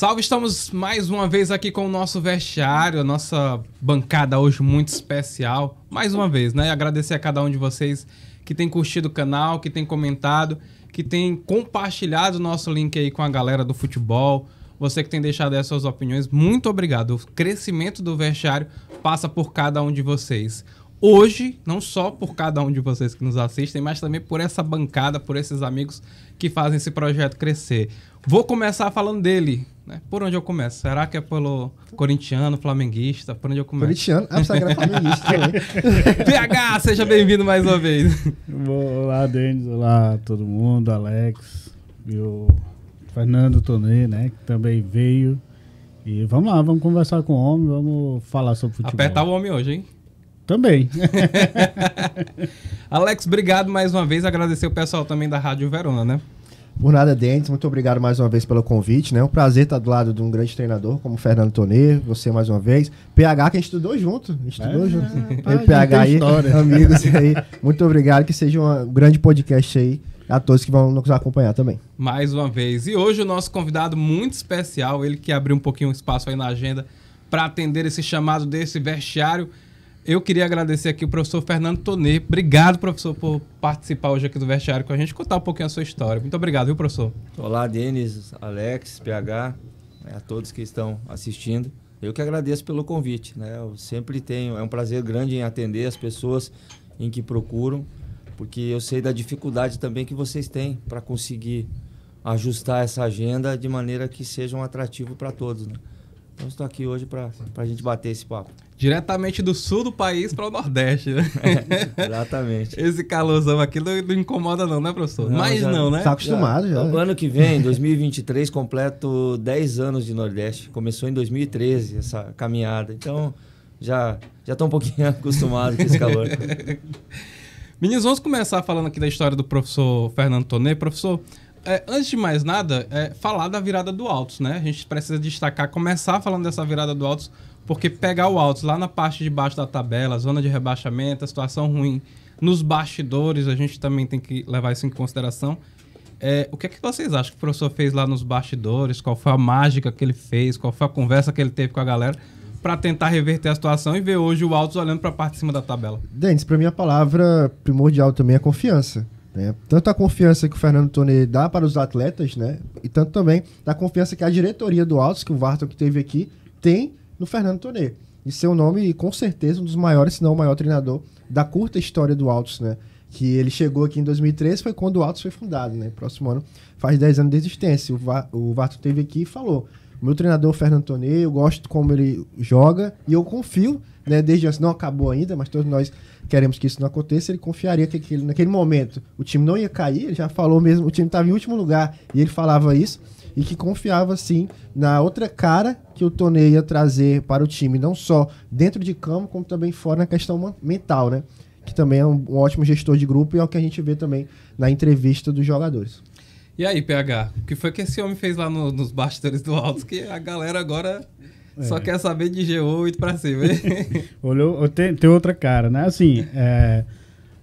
Salve, estamos mais uma vez aqui com o nosso vestiário, a nossa bancada hoje muito especial. Mais uma vez, né? Agradecer a cada um de vocês que tem curtido o canal, que tem comentado, que tem compartilhado o nosso link aí com a galera do futebol, você que tem deixado as suas opiniões, muito obrigado. O crescimento do vestiário passa por cada um de vocês. Hoje, não só por cada um de vocês que nos assistem, mas também por essa bancada, por esses amigos que fazem esse projeto crescer. Vou começar falando dele, né? Por onde eu começo? Será que é pelo corintiano, flamenguista? Por onde eu começo? Corintiano? Ah, tá Flamenguista PH, seja bem-vindo mais uma vez. olá, Denis. Olá, todo mundo. Alex. E o Fernando Tonê, né? Que também veio. E vamos lá, vamos conversar com o homem, vamos falar sobre futebol. Apertar o homem hoje, hein? Também. Alex, obrigado mais uma vez. Agradecer o pessoal também da Rádio Verona, né? Por nada, Dentes, muito obrigado mais uma vez pelo convite, né? Um prazer estar do lado de um grande treinador como o Fernando Tonê, você mais uma vez. PH, que a gente estudou junto. A gente estudou é, junto. É, ah, PH aí, amigos aí. Muito obrigado, que seja um grande podcast aí a todos que vão nos acompanhar também. Mais uma vez. E hoje o nosso convidado muito especial, ele que abriu um pouquinho espaço aí na agenda para atender esse chamado desse vestiário eu queria agradecer aqui o professor Fernando Tonê. Obrigado, professor, por participar hoje aqui do vestiário com a gente, contar um pouquinho a sua história. Muito obrigado, viu, professor? Olá, Denis, Alex, PH, né, a todos que estão assistindo. Eu que agradeço pelo convite, né? Eu sempre tenho, é um prazer grande em atender as pessoas em que procuram, porque eu sei da dificuldade também que vocês têm para conseguir ajustar essa agenda de maneira que seja um atrativo para todos. Né? Então estou aqui hoje para a gente bater esse papo diretamente do sul do país para o Nordeste, né? É, exatamente. Esse calorzão aqui não, não, incomoda não, né, professor? Não, Mas já, não, né? Está acostumado já. já. Né? ano que vem, 2023, completo 10 anos de Nordeste. Começou em 2013 essa caminhada. Então, já já tô um pouquinho acostumado com esse calor. Meninos, vamos começar falando aqui da história do professor Fernando Tonê. Professor, é, antes de mais nada, é, falar da virada do Altos, né? A gente precisa destacar, começar falando dessa virada do Altos, porque pegar o Altos lá na parte de baixo da tabela, zona de rebaixamento, a situação ruim nos bastidores, a gente também tem que levar isso em consideração. É, o que é que vocês acham que o professor fez lá nos bastidores? Qual foi a mágica que ele fez? Qual foi a conversa que ele teve com a galera? para tentar reverter a situação e ver hoje o Altos olhando para a parte de cima da tabela. Dentes, para mim a palavra primordial também é confiança. Né? Tanto a confiança que o Fernando Tone dá para os atletas, né? E tanto também da confiança que a diretoria do Altos, que o Varton que teve aqui, tem no Fernando Tonê. E seu nome, com certeza, um dos maiores, se não o maior treinador da curta história do Altos, né? Que ele chegou aqui em 2003, foi quando o Altos foi fundado, né? Próximo ano faz 10 anos de existência. O, o Varto teve aqui e falou: meu treinador Fernando Tonê, eu gosto como ele joga e eu confio, né? Desde antes não acabou ainda, mas todos nós queremos que isso não aconteça. Ele confiaria que naquele momento o time não ia cair. Ele já falou mesmo, o time estava em último lugar e ele falava isso e que confiava sim na outra cara que o Toney ia trazer para o time, não só dentro de campo, como também fora na questão mental, né? Que também é um, um ótimo gestor de grupo e é o que a gente vê também na entrevista dos jogadores. E aí, PH, o que foi que esse homem fez lá no, nos bastidores do Alto que a galera agora é. só quer saber de G8 para cima? Olhou, tem, tem outra cara, né? Assim, é,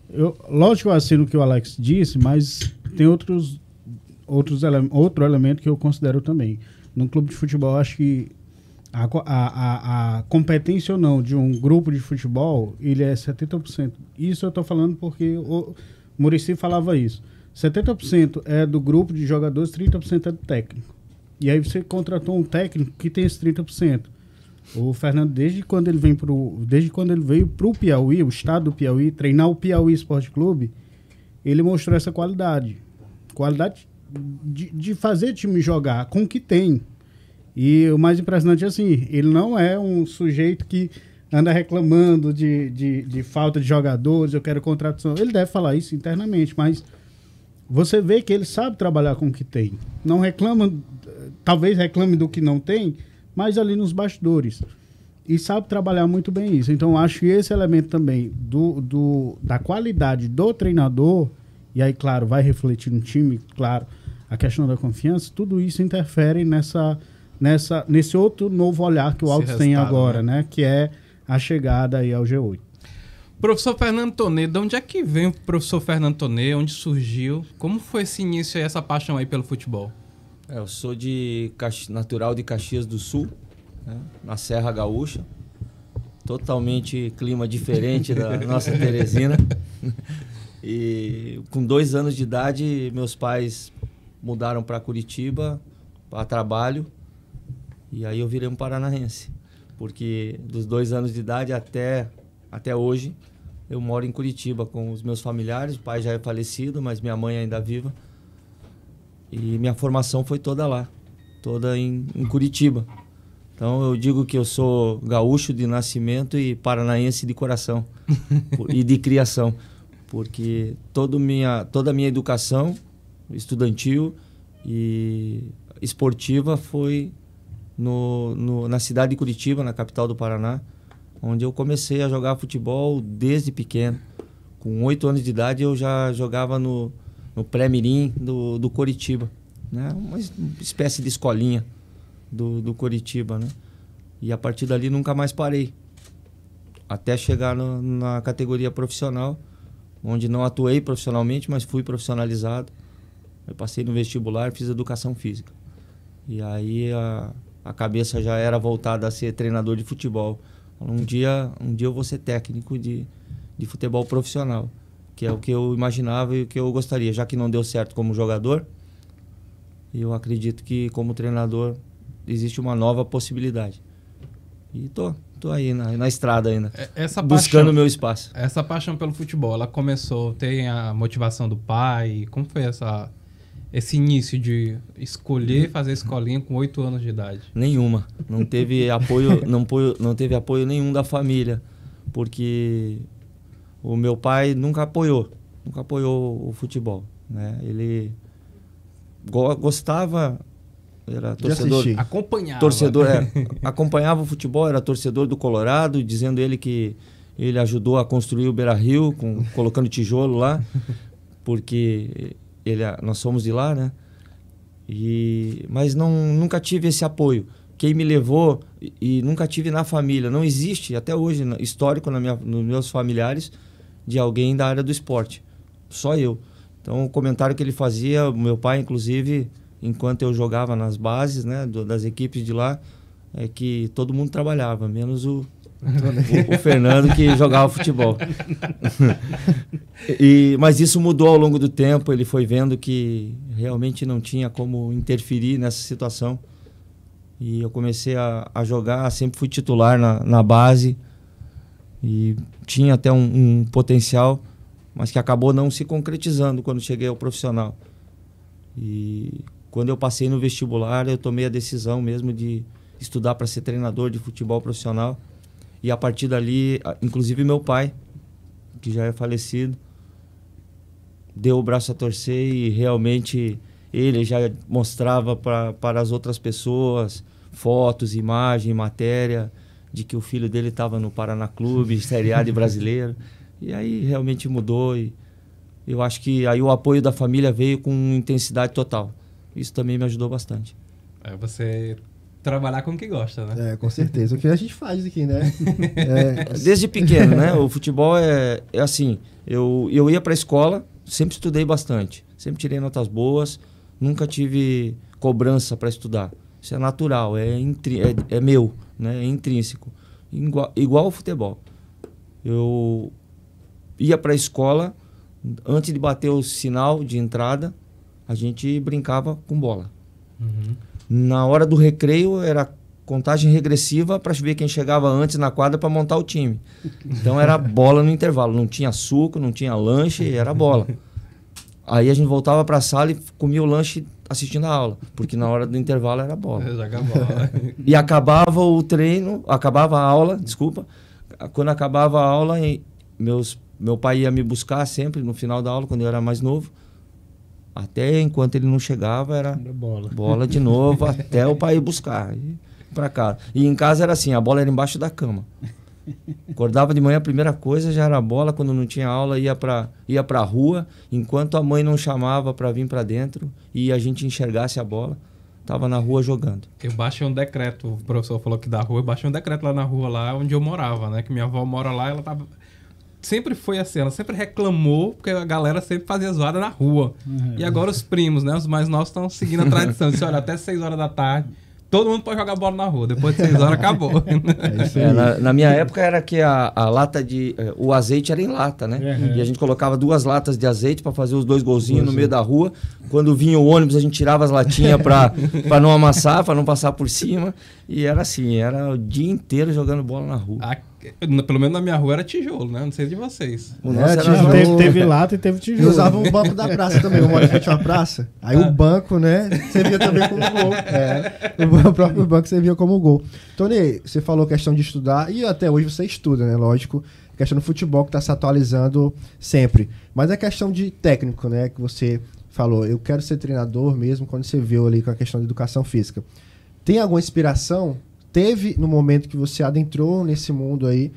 eu, lógico, eu assino o que o Alex disse, mas tem outros outros ele outro elemento que eu considero também. Num clube de futebol, acho que a, a, a, a, competência ou não de um grupo de futebol, ele é 70%. Isso eu estou falando porque o Murici falava isso. 70% é do grupo de jogadores, 30% é do técnico. E aí você contratou um técnico que tem esse 30%. O Fernando, desde quando ele vem pro, desde quando ele veio para o Piauí, o estado do Piauí, treinar o Piauí Esporte Clube, ele mostrou essa qualidade. Qualidade de, de fazer time jogar com o que tem. E o mais impressionante é assim, ele não é um sujeito que anda reclamando de, de, de falta de jogadores, eu quero contratação. Ele deve falar isso internamente, mas você vê que ele sabe trabalhar com o que tem. Não reclama, talvez reclame do que não tem, mas ali nos bastidores. E sabe trabalhar muito bem isso. Então, acho que esse elemento também do, do, da qualidade do treinador e aí, claro, vai refletir no time, claro, a questão da confiança, tudo isso interfere nessa, nessa, nesse outro novo olhar que o Altos tem agora, né? né? Que é a chegada aí ao G8. Professor Fernando Tonê, de onde é que vem o professor Fernando Tonê? Onde surgiu? Como foi esse início e essa paixão aí pelo futebol? É, eu sou de natural de Caxias do Sul, né? na Serra Gaúcha. Totalmente clima diferente da nossa Teresina. E com dois anos de idade, meus pais mudaram para Curitiba para trabalho. E aí eu virei um paranaense. Porque dos dois anos de idade até, até hoje, eu moro em Curitiba com os meus familiares. O pai já é falecido, mas minha mãe ainda é viva. E minha formação foi toda lá, toda em, em, Curitiba. Então eu digo que eu sou gaúcho de nascimento e paranaense de coração e de criação porque toda minha toda a minha educação estudantil e esportiva foi no, no, na cidade de Curitiba, na capital do Paraná, onde eu comecei a jogar futebol desde pequeno. Com oito anos de idade eu já jogava no, no pré-mirim do, do Curitiba, né? uma espécie de escolinha do, do Curitiba. Né? E a partir dali nunca mais parei, até chegar no, na categoria profissional onde não atuei profissionalmente, mas fui profissionalizado. Eu passei no vestibular, fiz educação física. E aí a, a cabeça já era voltada a ser treinador de futebol. Então, um dia, um dia eu vou ser técnico de, de futebol profissional, que é o que eu imaginava e o que eu gostaria. Já que não deu certo como jogador, eu acredito que como treinador existe uma nova possibilidade. E tô, tô aí na, na estrada ainda. É, essa buscando o meu espaço. Essa paixão pelo futebol, ela começou, tem a motivação do pai? Como foi essa, esse início de escolher uhum. fazer escolinha com oito anos de idade? Nenhuma. Não teve apoio, não, apoio, não teve apoio nenhum da família, porque o meu pai nunca apoiou, nunca apoiou o futebol, né? Ele gostava era torcedor. Acompanhava. Torcedor, é, acompanhava o futebol, era torcedor do Colorado, dizendo ele que ele ajudou a construir o Beira Rio, com, colocando tijolo lá, porque ele, é, nós somos de lá, né? E, mas não, nunca tive esse apoio. Quem me levou e, e nunca tive na família, não existe até hoje histórico na minha, nos meus familiares de alguém da área do esporte. Só eu. Então o comentário que ele fazia, meu pai inclusive, enquanto eu jogava nas bases, né, do, das equipes de lá, é que todo mundo trabalhava, menos o, o, o Fernando que jogava futebol. e, mas isso mudou ao longo do tempo, ele foi vendo que realmente não tinha como interferir nessa situação. E eu comecei a, a jogar, sempre fui titular na, na base e tinha até um, um potencial, mas que acabou não se concretizando quando cheguei ao profissional. E quando eu passei no vestibular, eu tomei a decisão mesmo de estudar para ser treinador de futebol profissional. E a partir dali, inclusive meu pai, que já é falecido, deu o braço a torcer e realmente ele já mostrava para as outras pessoas fotos, imagem, matéria de que o filho dele estava no Paraná Clube, Série A de brasileiro. E aí realmente mudou e eu acho que aí o apoio da família veio com intensidade total. Isso também me ajudou bastante. É você trabalhar com o que gosta, né? É, com certeza. o que a gente faz aqui, né? É... Desde pequeno, né? O futebol é, é assim. Eu, eu ia para a escola, sempre estudei bastante. Sempre tirei notas boas. Nunca tive cobrança para estudar. Isso é natural, é, é, é, meu, né? é intrínseco. Igual, igual ao futebol. Eu ia para a escola, antes de bater o sinal de entrada, a gente brincava com bola. Uhum. Na hora do recreio era contagem regressiva para ver quem chegava antes na quadra para montar o time. Então era bola no intervalo, não tinha suco, não tinha lanche, era bola. Aí a gente voltava para a sala e comia o lanche assistindo a aula, porque na hora do intervalo era bola. bola. e acabava o treino, acabava a aula, desculpa. Quando acabava a aula, meus, meu pai ia me buscar sempre no final da aula, quando eu era mais novo. Até enquanto ele não chegava, era bola. bola de novo até o pai ir buscar. E cá. E em casa era assim, a bola era embaixo da cama. Acordava de manhã, a primeira coisa já era a bola. Quando não tinha aula, ia para ia pra rua. Enquanto a mãe não chamava para vir para dentro e a gente enxergasse a bola, tava na rua jogando. Eu baixei um decreto, o professor falou que da rua, eu baixei um decreto lá na rua, lá onde eu morava, né? Que minha avó mora lá, ela tava sempre foi assim, ela sempre reclamou, porque a galera sempre fazia zoada na rua. Uhum. E agora os primos, né? Os mais novos estão seguindo a tradição. Disse, olha, até 6 horas da tarde, todo mundo pode jogar bola na rua. Depois de 6 horas, acabou. É, é na, na, minha época era que a, a, lata de. Eh, o azeite era em lata, né? Uhum. E a gente colocava duas latas de azeite para fazer os dois golzinhos no meio da rua. Quando vinha o ônibus, a gente tirava as latinhas para não amassar, para não passar por cima. E era assim, era o dia inteiro jogando bola na rua. Aqui pelo menos na minha rua era tijolo, né? Não sei de vocês. O é, nosso é, tijolo. Teve, teve, lata e teve tijolo. Eu usava o banco da praça também. Eu moro em frente à praça. Aí ah. o banco, né? Servia também como gol. É. é, o próprio banco servia como gol. Tony, você falou questão de estudar. E até hoje você estuda, né? Lógico. questão do futebol que está se atualizando sempre. Mas é questão de técnico, né? Que você falou. Eu quero ser treinador mesmo quando você viu ali com a questão de educação física. Tem alguma inspiração teve no momento que você adentrou nesse mundo aí,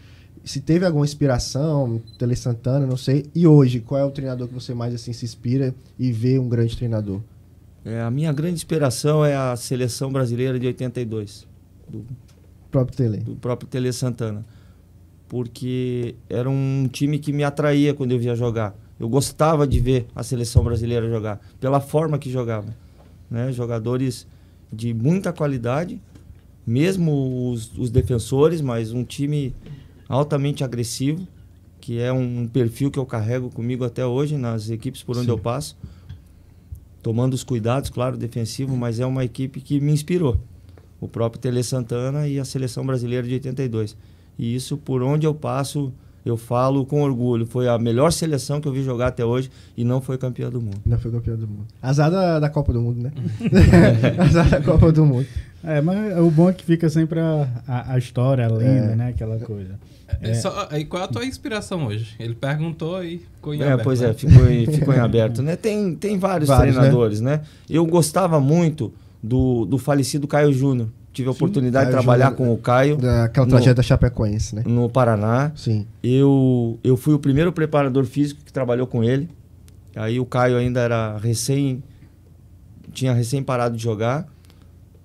se teve alguma inspiração, Tele Santana, não sei. E hoje, qual é o treinador que você mais assim se inspira e vê um grande treinador? É, a minha grande inspiração é a seleção brasileira de 82, do próprio Tele. Do próprio Tele Santana. Porque era um time que me atraía quando eu via jogar. Eu gostava de ver a seleção brasileira jogar, pela forma que jogava. Né? Jogadores de muita qualidade mesmo os, os defensores, mas um time altamente agressivo, que é um, perfil que eu carrego comigo até hoje nas equipes por onde Sim. eu passo, tomando os cuidados, claro, defensivo, mas é uma equipe que me inspirou. O próprio Tele Santana e a seleção brasileira de 82. E isso por onde eu passo eu falo com orgulho, foi a melhor seleção que eu vi jogar até hoje e não foi campeão do mundo. Não foi campeão do mundo. Azar da, da Copa do Mundo, né? Azar da Copa do Mundo. É, mas o bom é que fica sempre a, a, a história, a lenda, é. né? Aquela coisa. É. é. Só, e qual é a tua inspiração hoje? Ele perguntou e ficou em é, aberto. Pois né? é, ficou em, ficou em aberto, né? Tem, tem vários, vários né? treinadores, né? né? Eu gostava muito do, do falecido Caio Júnior tive a oportunidade de trabalhar com o Caio. Daquela tragédia da Chapecoense, né? No Paraná. Sim. Eu, eu fui o primeiro preparador físico que trabalhou com ele. Aí o Caio ainda era recém. tinha recém parado de jogar.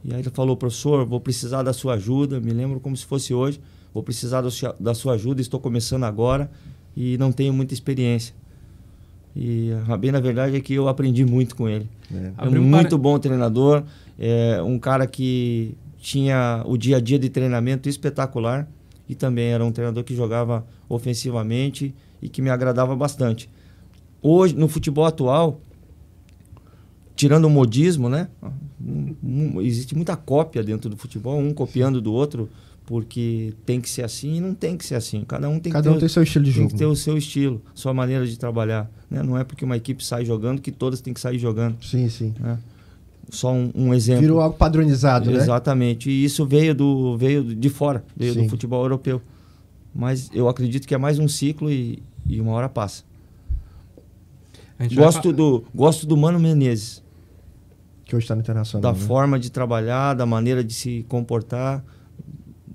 E aí ele falou, professor, vou precisar da sua ajuda. Me lembro como se fosse hoje. Vou precisar do, da sua ajuda, estou começando agora e não tenho muita experiência. E bem na verdade é que eu aprendi muito com ele. É, é um muito bom treinador, é um cara que tinha o dia a dia de treinamento espetacular e também era um treinador que jogava ofensivamente e que me agradava bastante. Hoje, no futebol atual, tirando o modismo, né? Um, um, existe muita cópia dentro do futebol, um copiando do outro, porque tem que ser assim e não tem que ser assim. Cada um tem Cada que ter, um tem seu estilo de tem jogo. Tem que ter né? o seu estilo, sua maneira de trabalhar. Né? Não é porque uma equipe sai jogando que todas têm que sair jogando. Sim, sim. Né? só um, um, exemplo. Virou algo padronizado, Exatamente. né? Exatamente. E isso veio, do, veio de fora, veio Sim. do futebol europeu. Mas eu acredito que é mais um ciclo e, e uma hora passa. Gosto, vai... do, gosto do Mano Menezes. Que hoje está no Internacional. Da né? forma de trabalhar, da maneira de se comportar,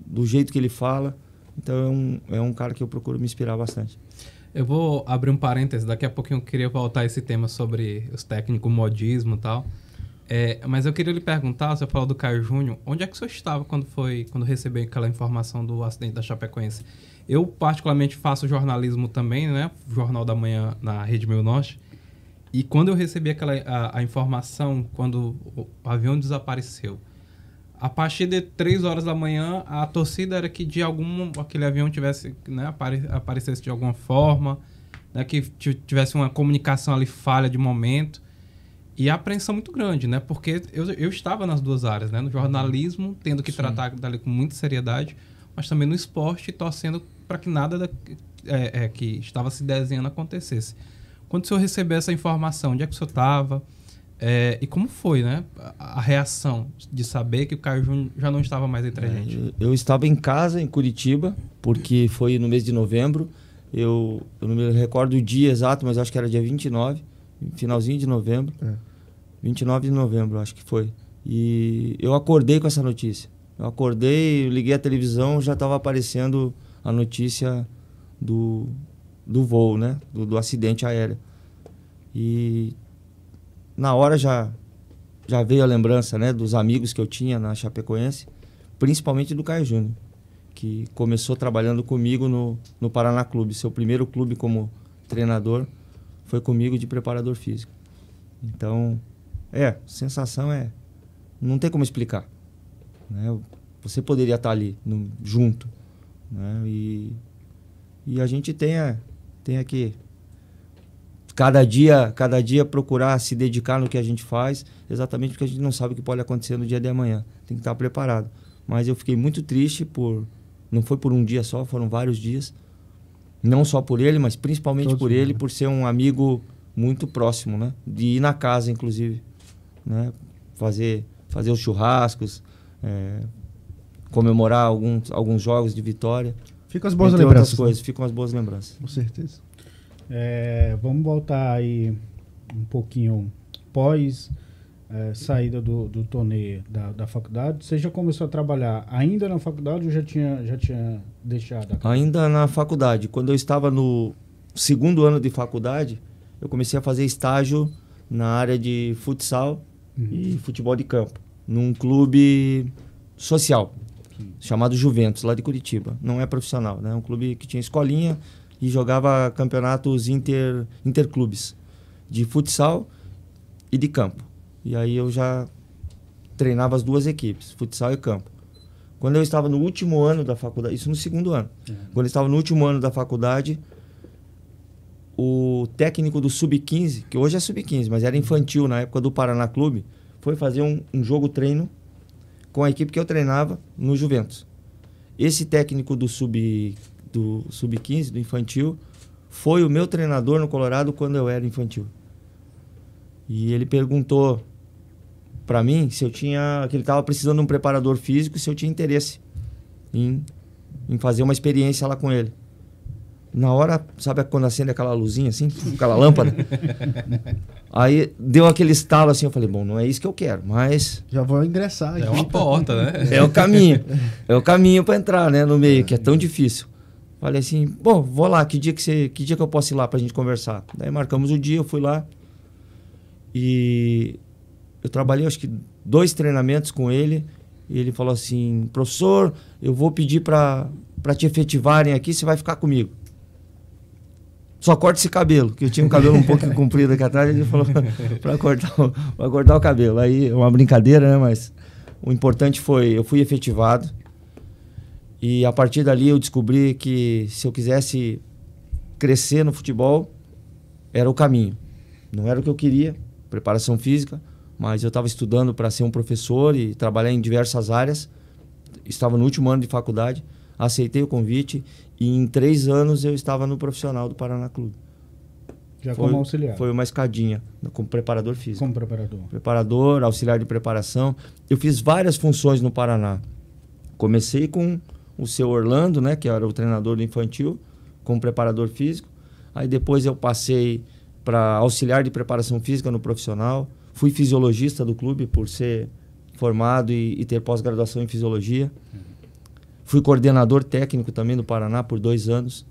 do jeito que ele fala. Então é um, é um cara que eu procuro me inspirar bastante. Eu vou abrir um parênteses, daqui a pouquinho eu queria voltar a esse tema sobre os técnicos, modismo e tal. É, mas eu queria lhe perguntar, você falou do Caio Júnior, onde é que o senhor estava quando foi, quando recebeu aquela informação do acidente da Chapecoense? Eu particularmente faço jornalismo também, né? Jornal da Manhã na Rede Meu Norte. E quando eu recebi aquela a, a informação quando o avião desapareceu, a partir de 3 horas da manhã, a torcida era que de algum aquele avião tivesse, né, apare, aparecesse de alguma forma, né, que tivesse uma comunicação ali falha de momento. E a apreensão é muito grande, né? Porque eu, eu estava nas duas áreas, né? No jornalismo, tendo que Sim. tratar dali com muita seriedade, mas também no esporte, torcendo para que nada da, é, é, que estava se desenhando acontecesse. Quando o senhor recebeu essa informação, onde é que o senhor estava? É, e como foi, né? A, reação de saber que o Caio Júnior já não estava mais entre a é, gente. Eu, eu, estava em casa, em Curitiba, porque foi no mês de novembro. Eu, eu não me recordo o dia exato, mas acho que era dia 29, finalzinho de novembro. É. 29 de novembro, acho que foi. E eu acordei com essa notícia. Eu acordei, liguei a televisão, já estava aparecendo a notícia do, do voo, né? Do, do, acidente aéreo. E na hora já, já veio a lembrança, né? Dos amigos que eu tinha na Chapecoense, principalmente do Caio Júnior, que começou trabalhando comigo no, no Paraná Clube. Seu primeiro clube como treinador foi comigo de preparador físico. Então, é, sensação é. Não tem como explicar. Né? Você poderia estar ali no, junto. Né? E, e a gente tem, a, tem aqui cada dia, cada dia procurar se dedicar no que a gente faz, exatamente porque a gente não sabe o que pode acontecer no dia de amanhã. Tem que estar preparado. Mas eu fiquei muito triste por não foi por um dia só, foram vários dias. Não só por ele, mas principalmente Todos por ele, né? por ser um amigo muito próximo, né? De ir na casa, inclusive né? fazer, fazer os churrascos, é, comemorar alguns, alguns jogos de vitória. Ficam as boas entre lembranças. Né? coisas, ficam as boas lembranças. Com certeza. É, vamos voltar aí um pouquinho pós é, saída do, do torneio da, da faculdade. Você já começou a trabalhar ainda na faculdade ou já tinha, já tinha deixado? Ainda na faculdade. Quando eu estava no segundo ano de faculdade, eu comecei a fazer estágio na área de futsal uhum. e futebol de campo, num clube social Sim. chamado Juventus, lá de Curitiba. Não é profissional, né? É um clube que tinha escolinha e jogava campeonatos inter interclubes de futsal e de campo. E aí eu já treinava as duas equipes, futsal e campo. Quando eu estava no último ano da faculdade, isso no segundo ano. Uhum. Quando eu estava no último ano da faculdade, o técnico do Sub-15, que hoje é Sub-15, mas era infantil na época do Paraná Clube, foi fazer um, um jogo-treino com a equipe que eu treinava no Juventus. Esse técnico do Sub-15, do, sub do infantil, foi o meu treinador no Colorado quando eu era infantil. E ele perguntou para mim se eu tinha que ele estava precisando de um preparador físico, se eu tinha interesse em, em fazer uma experiência lá com ele. Na hora, sabe quando acende aquela luzinha assim, aquela lâmpada? Aí deu aquele estalo assim, eu falei, bom, não é isso que eu quero, mas. Já vou ingressar. É uma porta, né? É o caminho. É o caminho para entrar, né, no meio, que é tão difícil. Falei assim, bom, vou lá, que dia que, você, que, dia que eu posso ir lá pra gente conversar? Daí marcamos o dia, eu fui lá. E eu trabalhei, acho que dois treinamentos com ele. E ele falou assim: professor, eu vou pedir para te efetivarem aqui, você vai ficar comigo só corta esse cabelo, que eu tinha um cabelo um pouco comprido aqui atrás, ele falou para cortar, cortar o cabelo. Aí é uma brincadeira, né? Mas o importante foi, eu fui efetivado e a partir dali eu descobri que se eu quisesse crescer no futebol, era o caminho. Não era o que eu queria, preparação física, mas eu estava estudando para ser um professor e trabalhar em diversas áreas. Estava no último ano de faculdade aceitei o convite e em três anos eu estava no profissional do Paraná Clube. Já foi, como auxiliar? Foi uma escadinha, como preparador físico. Como preparador? Preparador, auxiliar de preparação. Eu fiz várias funções no Paraná. Comecei com o seu Orlando, né, que era o treinador do infantil, como preparador físico. Aí depois eu passei para auxiliar de preparação física no profissional. Fui fisiologista do clube por ser formado e, e ter pós-graduação em fisiologia. Uhum. Fui coordenador técnico também do Paraná por dois anos.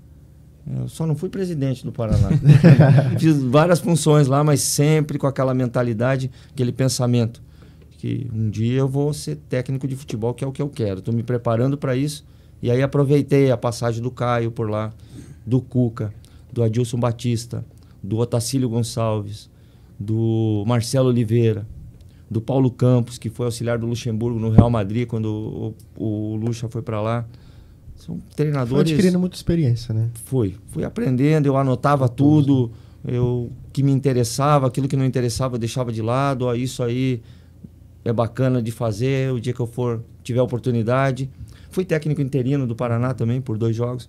Eu só não fui presidente do Paraná. Fiz várias funções lá, mas sempre com aquela mentalidade, aquele pensamento que um dia eu vou ser técnico de futebol, que é o que eu quero. Estou me preparando para isso. E aí aproveitei a passagem do Caio por lá, do Cuca, do Adilson Batista, do Otacílio Gonçalves, do Marcelo Oliveira do Paulo Campos, que foi auxiliar do Luxemburgo no Real Madrid quando o, o Lucha foi para lá. São treinadores. Foi adquirindo muita experiência, né? Foi. Fui aprendendo, eu anotava tudo, eu que me interessava, aquilo que não interessava eu deixava de lado, ó, isso aí é bacana de fazer, o dia que eu for tiver oportunidade. Fui técnico interino do Paraná também por dois jogos.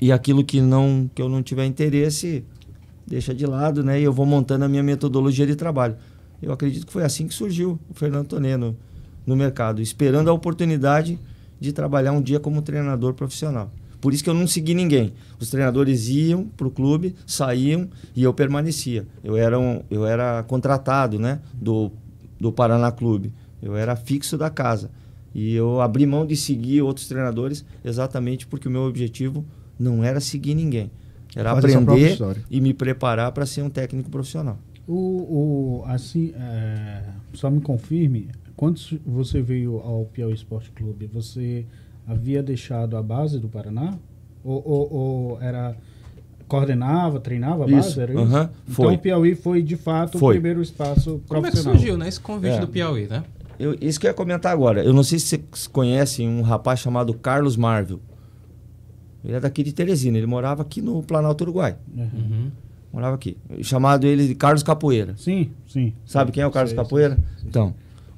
E aquilo que não que eu não tiver interesse, deixa de lado, né? E eu vou montando a minha metodologia de trabalho. Eu acredito que foi assim que surgiu o Fernando Toneno no mercado, esperando a oportunidade de trabalhar um dia como treinador profissional. Por isso que eu não segui ninguém. Os treinadores iam para o clube, saíam e eu permanecia. Eu era, um, eu era contratado né, do, do Paraná Clube. Eu era fixo da casa. E eu abri mão de seguir outros treinadores exatamente porque o meu objetivo não era seguir ninguém. Era Faz aprender e me preparar para ser um técnico profissional. O, o assim, é, só me confirme, quando você veio ao Piauí Esporte Clube, você havia deixado a base do Paraná? Ou, ou, ou era coordenava, treinava a base? Isso. Era isso? Uhum, foi. Então o Piauí foi de fato foi. o primeiro espaço Como profissional. Como é que surgiu né, esse convite é. do Piauí, né? Eu, isso que eu ia comentar agora. Eu não sei se vocês conhecem um rapaz chamado Carlos Marvel. Ele é daqui de Teresina, ele morava aqui no Planalto Uruguai. Uhum. uhum morava aqui. Chamado ele de Carlos Capoeira. Sim, sim. Sabe quem é o Carlos sei, Capoeira? Então,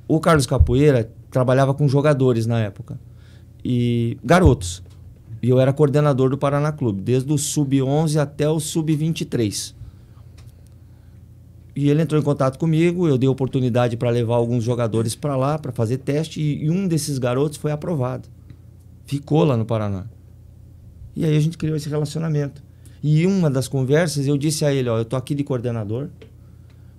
o Carlos Capoeira trabalhava com jogadores na época. E garotos. E eu era coordenador do Paraná Clube, desde o sub-11 até o sub-23. E ele entrou em contato comigo, eu dei oportunidade para levar alguns jogadores para lá para fazer teste e, e um desses garotos foi aprovado. Ficou lá no Paraná. E aí a gente criou esse relacionamento. E uma das conversas eu disse a ele, ó, eu tô aqui de coordenador,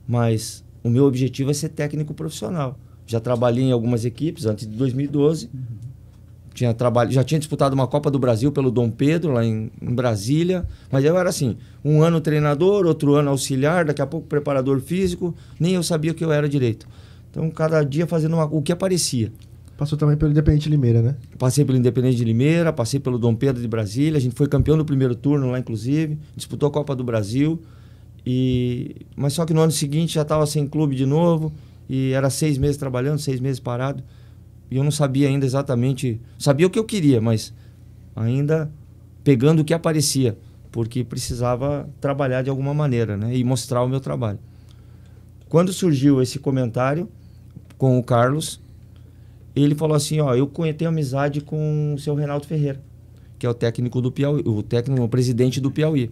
mas o meu objetivo é ser técnico profissional. Já trabalhei em algumas equipes antes de 2012. Uhum. Tinha trabalho, já tinha disputado uma Copa do Brasil pelo Dom Pedro lá em, em Brasília, mas eu era assim, um ano treinador, outro ano auxiliar, daqui a pouco preparador físico, nem eu sabia o que eu era direito. Então cada dia fazendo uma, o que aparecia. Passou também pelo Independente Limeira, né? Passei pelo Independente de Limeira, passei pelo Dom Pedro de Brasília. A gente foi campeão do primeiro turno lá, inclusive. Disputou a Copa do Brasil. E... Mas só que no ano seguinte já estava sem clube de novo. E era seis meses trabalhando, seis meses parado. E eu não sabia ainda exatamente. Sabia o que eu queria, mas ainda pegando o que aparecia. Porque precisava trabalhar de alguma maneira, né? E mostrar o meu trabalho. Quando surgiu esse comentário com o Carlos ele falou assim, ó, eu tenho amizade com o seu Reinaldo Ferreira, que é o técnico do Piauí, o técnico, o presidente do Piauí.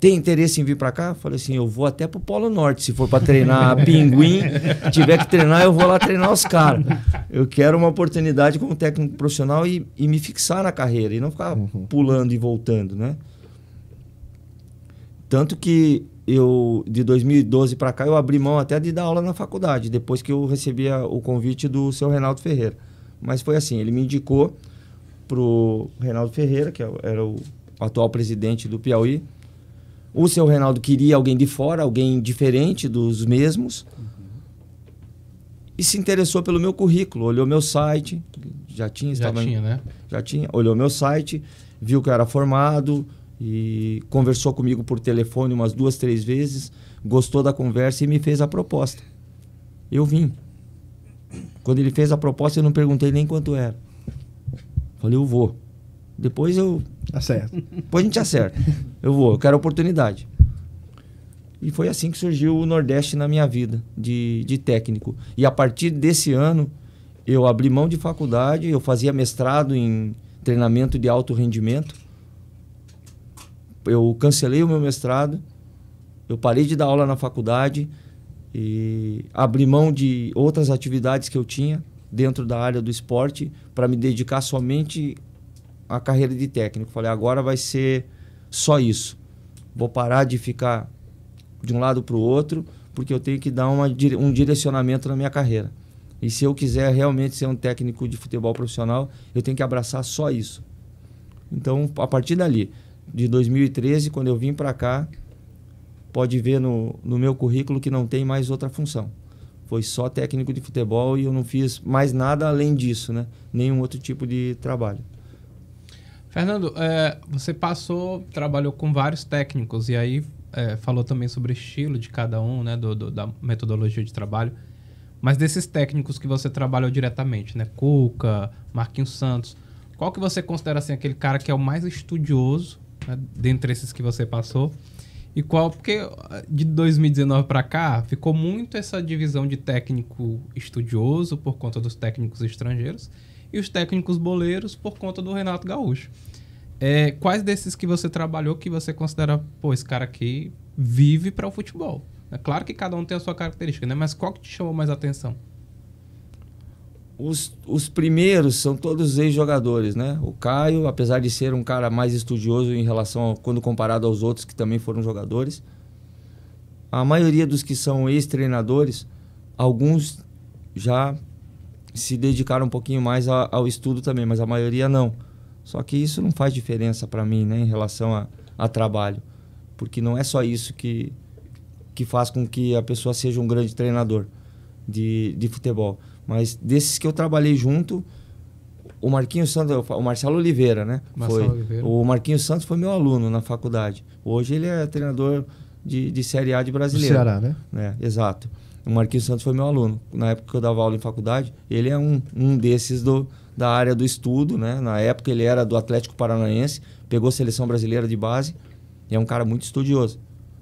Tem interesse em vir para cá? falei assim, eu vou até pro Polo Norte, se for para treinar pinguim, tiver que treinar, eu vou lá treinar os caras. Eu quero uma oportunidade como técnico profissional e, e me fixar na carreira e não ficar uhum. pulando e voltando, né? Tanto que eu de 2012 para cá eu abri mão até de dar aula na faculdade, depois que eu recebi o convite do seu Reinaldo Ferreira. Mas foi assim, ele me indicou pro Reinaldo Ferreira, que é era o atual presidente do Piauí. O seu Reinaldo queria alguém de fora, alguém diferente dos mesmos. Uhum. E se interessou pelo meu currículo, olhou meu site, já tinha, já estava, tinha, né? Já tinha, olhou meu site, viu que eu era formado, e conversou comigo por telefone umas duas, três vezes, gostou da conversa e me fez a proposta. Eu vim. Quando ele fez a proposta, eu não perguntei nem quanto era. Falei, eu vou. Depois eu. Acerto. Depois a gente acerta. Eu vou, eu quero oportunidade. E foi assim que surgiu o Nordeste na minha vida, de, de técnico. E a partir desse ano, eu abri mão de faculdade, eu fazia mestrado em treinamento de alto rendimento eu cancelei o meu mestrado, eu parei de dar aula na faculdade e abri mão de outras atividades que eu tinha dentro da área do esporte para me dedicar somente à carreira de técnico. Falei, agora vai ser só isso. Vou parar de ficar de um lado para o outro, porque eu tenho que dar uma, um direcionamento na minha carreira. E se eu quiser realmente ser um técnico de futebol profissional, eu tenho que abraçar só isso. Então, a partir dali, de 2013, quando eu vim para cá, pode ver no, no meu currículo que não tem mais outra função. Foi só técnico de futebol e eu não fiz mais nada além disso, né? Nenhum outro tipo de trabalho. Fernando, é, você passou, trabalhou com vários técnicos e aí é, falou também sobre o estilo de cada um, né? Do, do, da metodologia de trabalho. Mas desses técnicos que você trabalhou diretamente, né? Cuca, Marquinhos Santos, qual que você considera assim aquele cara que é o mais estudioso né, dentre esses que você passou? E qual, porque eh, de 2019 para cá ficou muito essa divisão de técnico estudioso por conta dos técnicos estrangeiros e os técnicos boleiros por conta do Renato Gaúcho. É, quais desses que você trabalhou que você considera, pô, esse cara aqui vive para o futebol? É claro que cada um tem a sua característica, né? Mas qual que te chamou mais atenção? os, os primeiros são todos ex-jogadores, né? O Caio, apesar de ser um cara mais estudioso em relação quando comparado aos outros que também foram jogadores, a maioria dos que são ex-treinadores, alguns já se dedicaram um pouquinho mais a, ao estudo também, mas a maioria não. Só que isso não faz diferença para mim, né, em relação a, a trabalho, porque não é só isso que que faz com que a pessoa seja um grande treinador de, de futebol. Mas desses que eu trabalhei junto, o Marquinhos Santos, o Marcelo Oliveira, né? Marcelo foi. Oliveira. O Marquinhos Santos foi meu aluno na faculdade. Hoje ele é treinador de, de Série A de brasileiro. Do Ceará, né? É, exato. O Marquinhos Santos foi meu aluno. Na época que eu dava aula em faculdade, ele é um, um desses do, da área do estudo, né? Na época ele era do Atlético Paranaense, pegou a seleção brasileira de base e é um cara muito estudioso.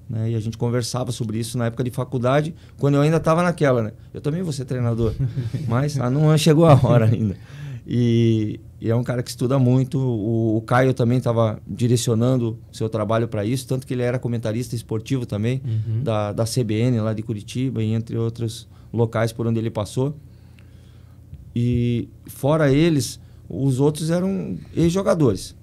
Né? E a gente conversava sobre isso na época de faculdade, quando eu ainda estava naquela, né? Eu também vou ser treinador, mas ah, não chegou a hora ainda. E, e, é um cara que estuda muito. O, o Caio também estava direcionando seu trabalho para isso, tanto que ele era comentarista esportivo também uhum. da, da CBN lá de Curitiba e entre outros locais por onde ele passou. E fora eles, os outros eram ex-jogadores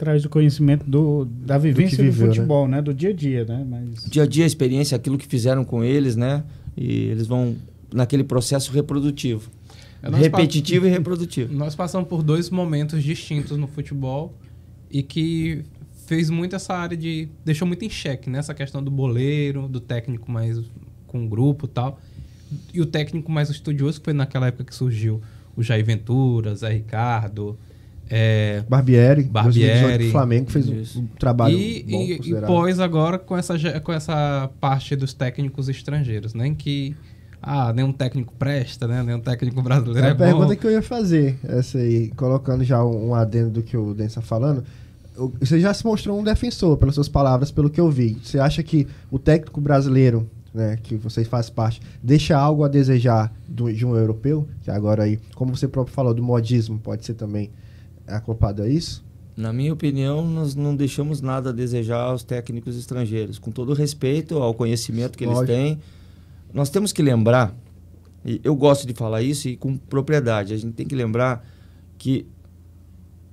traz do conhecimento do, da vivência do, viveu, do né? futebol, né? né? Do dia a dia, né? Mas... Dia a dia, a experiência, aquilo que fizeram com eles, né? E eles vão naquele processo reprodutivo. É, repetitivo e reprodutivo. Nós passamos por dois momentos distintos no futebol e que fez muito essa área de... Deixou muito em xeque, né? Essa questão do boleiro, do técnico mais com grupo e tal. E o técnico mais estudioso que foi naquela época que surgiu o Jair Ventura, Zé Ricardo... É, Barbieri, Barbieri do Flamengo fez isso. um, trabalho e, bom, e, e pós agora com essa, com essa parte dos técnicos estrangeiros, nem né? que ah, nenhum técnico presta, né? Nenhum técnico brasileiro é, é bom. a pergunta que eu ia fazer, essa aí, colocando já um, um adendo do que o Densa está falando. Você já se mostrou um defensor, pelas suas palavras, pelo que eu vi. Você acha que o técnico brasileiro, né, que você faz parte, deixa algo a desejar do, de um europeu? Que agora aí, como você próprio falou, do modismo, pode ser também é acoplado a isso? Na minha opinião, nós não deixamos nada a desejar aos técnicos estrangeiros. Com todo respeito ao conhecimento que Lógico. eles têm, nós temos que lembrar, e eu gosto de falar isso e com propriedade, a gente tem que lembrar que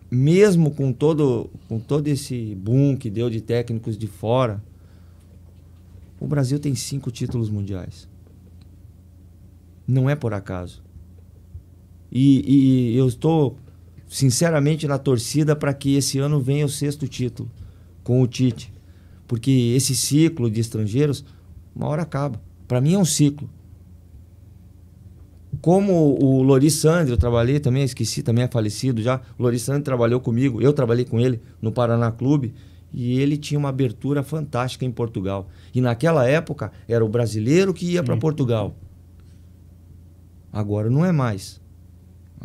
mesmo com todo, com todo esse boom que deu de técnicos de fora, o Brasil tem cinco títulos mundiais. Não é por acaso. E, e eu estou sinceramente na torcida para que esse ano venha o sexto título com o Tite. Porque esse ciclo de estrangeiros, uma hora acaba. Para mim é um ciclo. Como o Loris Sandro, eu trabalhei também, esqueci, também é falecido já. O Loris Sandro trabalhou comigo, eu trabalhei com ele no Paraná Clube e ele tinha uma abertura fantástica em Portugal. E naquela época era o brasileiro que ia para Portugal. Agora não é mais.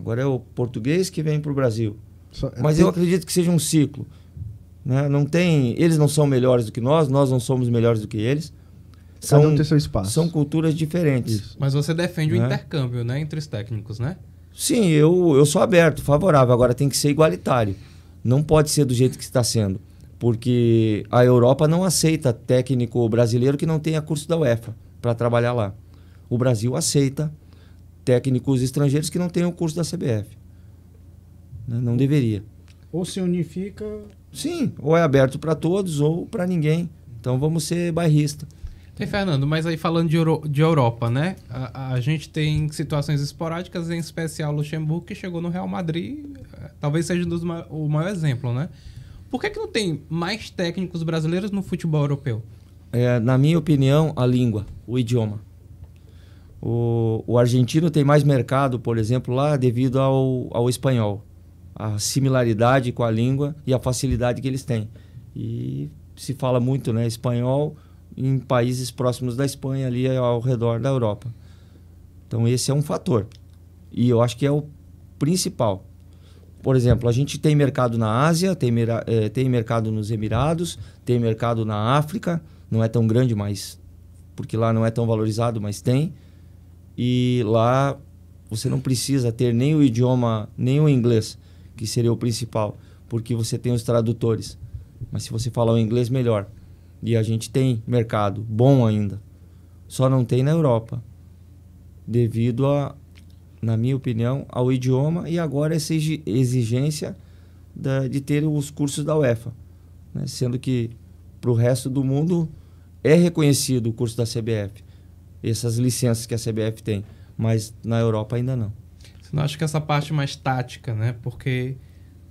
Agora é o português que vem para o Brasil. Só, é Mas tem... eu acredito que seja um ciclo. Né? Não tem, eles não são melhores do que nós, nós não somos melhores do que eles. São, Cada um tem seu espaço. São culturas diferentes. Isso. Mas você defende né? o intercâmbio né? entre os técnicos, né? Sim, eu, eu sou aberto, favorável. Agora tem que ser igualitário. Não pode ser do jeito que está sendo. Porque a Europa não aceita técnico brasileiro que não tenha curso da UEFA para trabalhar lá. O Brasil aceita técnicos estrangeiros que não tenham o curso da CBF. Né? Não deveria. Ou se unifica. Sim, ou é aberto para todos ou para ninguém. Então vamos ser bairristas. Tem, Fernando, mas aí falando de, Euro de Europa, né? A, a, gente tem situações esporádicas, em especial Luxemburgo, que chegou no Real Madrid, eh, talvez seja ma o maior exemplo, né? Por que, que não tem mais técnicos brasileiros no futebol europeu? É, na minha opinião, a língua, o idioma. O, o argentino tem mais mercado, por exemplo, lá devido ao, ao espanhol. A similaridade com a língua e a facilidade que eles têm. E se fala muito né, espanhol em países próximos da Espanha, ali ao redor da Europa. Então, esse é um fator. E eu acho que é o principal. Por exemplo, a gente tem mercado na Ásia, tem, eh, tem mercado nos Emirados, tem mercado na África, não é tão grande, mas porque lá não é tão valorizado, mas tem e lá você não precisa ter nem o idioma, nem o inglês, que seria o principal, porque você tem os tradutores. Mas se você falar o inglês, melhor. E a gente tem mercado bom ainda. Só não tem na Europa, devido a, na minha opinião, ao idioma e agora essa exigência da, de ter os cursos da UEFA. Né? Sendo que para o resto do mundo é reconhecido o curso da CBF essas licenças que a CBF tem. Mas na Europa ainda não. Você não acha que essa parte é mais tática, né? Porque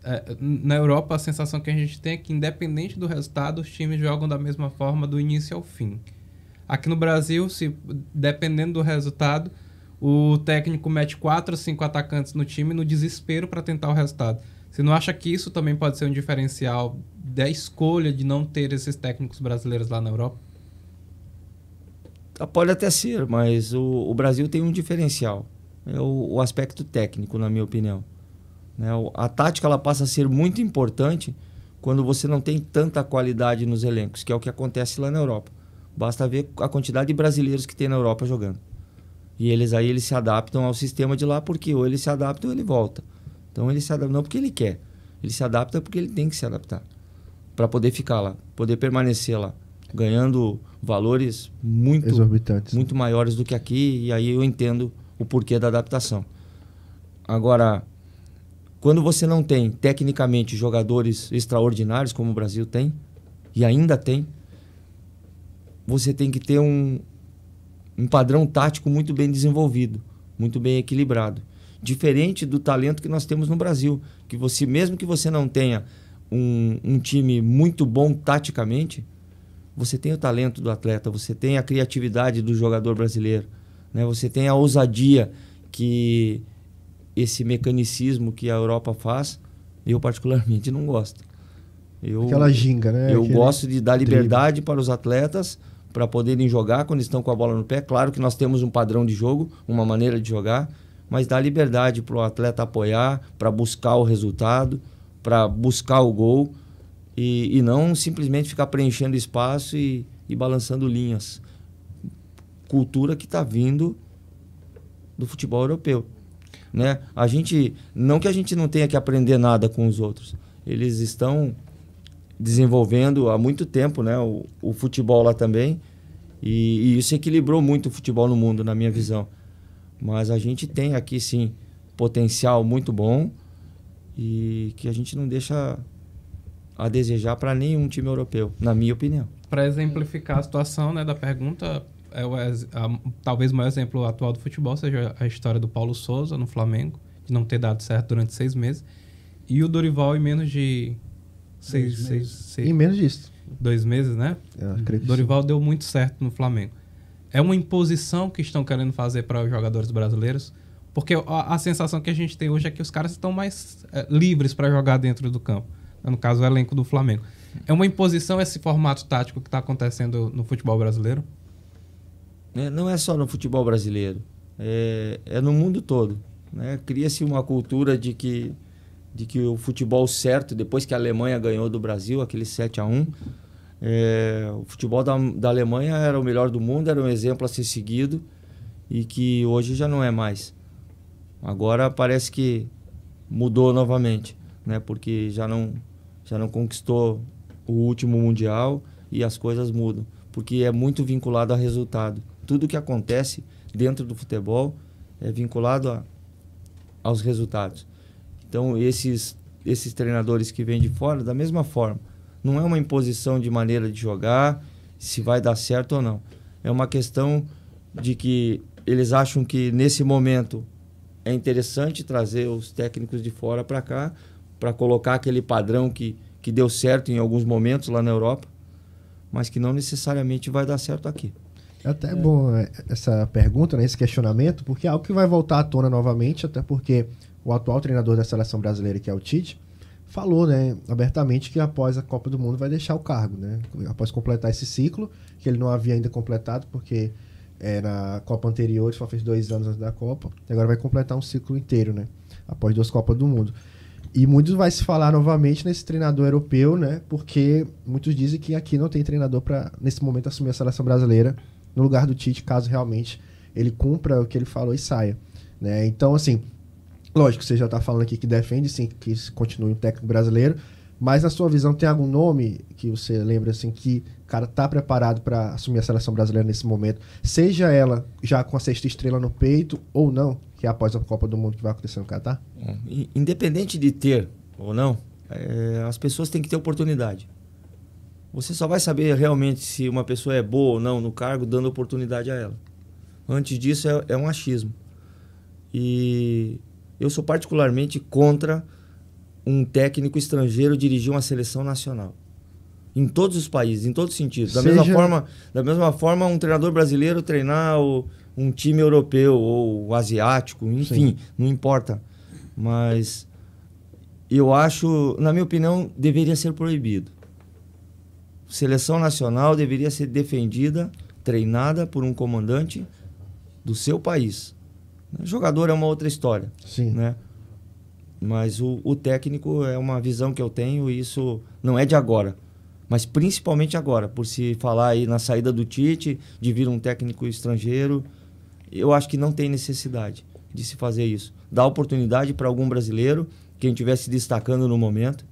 é, na Europa a sensação que a gente tem é que, independente do resultado, os times jogam da mesma forma do início ao fim. Aqui no Brasil, se dependendo do resultado, o técnico mete quatro, cinco atacantes no time no desespero para tentar o resultado. Você não acha que isso também pode ser um diferencial da escolha de não ter esses técnicos brasileiros lá na Europa? Pode até ser, mas o, o Brasil tem um diferencial. É o, o aspecto técnico, na minha opinião. Né? A tática ela passa a ser muito importante quando você não tem tanta qualidade nos elencos, que é o que acontece lá na Europa. Basta ver a quantidade de brasileiros que tem na Europa jogando. E eles aí eles se adaptam ao sistema de lá porque ou ele se adapta ou ele volta. Então ele se adapta não porque ele quer, ele se adapta porque ele tem que se adaptar para poder ficar lá, poder permanecer lá ganhando valores muito exorbitantes, né? muito né? maiores do que aqui, e aí eu entendo o porquê da adaptação. Agora, quando você não tem tecnicamente jogadores extraordinários como o Brasil tem e ainda tem, você tem que ter um, um padrão tático muito bem desenvolvido, muito bem equilibrado, diferente do talento que nós temos no Brasil, que você mesmo que você não tenha um, um time muito bom taticamente, você tem o talento do atleta, você tem a criatividade do jogador brasileiro, né? Você tem a ousadia que esse mecanicismo que a Europa faz, eu particularmente não gosto. Eu, Aquela ginga, né? Eu Aquele gosto de dar liberdade drible. para os atletas para poderem jogar quando estão com a bola no pé. Claro que nós temos um padrão de jogo, uma maneira de jogar, mas dá liberdade para o atleta apoiar, para buscar o resultado, para buscar o gol e, e não simplesmente ficar preenchendo espaço e, e balançando linhas. Cultura que está vindo do futebol europeu. Né? A gente, não que a gente não tenha que aprender nada com os outros, eles estão desenvolvendo há muito tempo né, o, o futebol lá também. E, e, isso equilibrou muito o futebol no mundo, na minha visão. Mas a gente tem aqui sim potencial muito bom e que a gente não deixa a desejar para nenhum time europeu, na minha opinião. Para exemplificar a situação né, da pergunta, é o, a, talvez o maior exemplo atual do futebol seja a história do Paulo Souza no Flamengo, de não ter dado certo durante seis meses, e o Dorival em menos de seis, seis, seis, em menos disso dois meses, né? É, Dorival sim. deu muito certo no Flamengo. É uma imposição que estão querendo fazer para os jogadores brasileiros, porque a, a, sensação que a gente tem hoje é que os caras estão mais é, livres para jogar dentro do campo no caso o elenco do Flamengo. É uma imposição esse formato tático que está acontecendo no futebol brasileiro? É, não é só no futebol brasileiro, é, é no mundo todo. Né? Cria-se uma cultura de que, de que o futebol certo, depois que a Alemanha ganhou do Brasil, aquele 7 a 1 é, o futebol da, da Alemanha era o melhor do mundo, era um exemplo a ser seguido e que hoje já não é mais. Agora parece que mudou novamente, né? porque já não, já não conquistou o último mundial e as coisas mudam, porque é muito vinculado a resultado. Tudo que acontece dentro do futebol é vinculado a, aos resultados. Então, esses, esses treinadores que vêm de fora, da mesma forma, não é uma imposição de maneira de jogar, se vai dar certo ou não. É uma questão de que eles acham que nesse momento é interessante trazer os técnicos de fora para cá para colocar aquele padrão que, que deu certo em alguns momentos lá na Europa, mas que não necessariamente vai dar certo aqui. É até é. bom é, essa pergunta, né, esse questionamento, porque é algo que vai voltar à tona novamente, até porque o atual treinador da seleção brasileira, que é o Tite, falou né, abertamente que após a Copa do Mundo vai deixar o cargo, né? após completar esse ciclo, que ele não havia ainda completado, porque é, na Copa anterior ele só fez dois anos antes da Copa, e agora vai completar um ciclo inteiro, né? após duas Copas do Mundo. E muitos vai se falar novamente nesse treinador europeu, né? Porque muitos dizem que aqui não tem treinador para nesse momento assumir a seleção brasileira no lugar do Tite, caso realmente ele cumpra o que ele falou e saia, né? Então, assim, lógico, você já está falando aqui que defende sim que continue um técnico brasileiro, mas na sua visão tem algum nome que você lembra assim que cara tá preparado para assumir a seleção brasileira nesse momento, seja ela já com a sexta estrela no peito ou não, que é após a Copa do Mundo que vai acontecer no Catar? É, independente de ter ou não, é, as pessoas têm que ter oportunidade. Você só vai saber realmente se uma pessoa é boa ou não no cargo dando oportunidade a ela. Antes disso, é, é um achismo. E eu sou particularmente contra um técnico estrangeiro dirigir uma seleção nacional. Em todos os países, em todos os sentidos. Da, Seja... mesma, forma, da mesma forma, um treinador brasileiro treinar o, um time europeu ou asiático, enfim, Sim. não importa. Mas eu acho, na minha opinião, deveria ser proibido. Seleção nacional deveria ser defendida, treinada por um comandante do seu país. Jogador é uma outra história. Sim. Né? Mas o, o técnico é uma visão que eu tenho e isso não é de agora mas principalmente agora, por se falar aí na saída do Tite, de vir um técnico estrangeiro, eu acho que não tem necessidade de se fazer isso. Dá oportunidade para algum brasileiro, quem estiver se destacando no momento,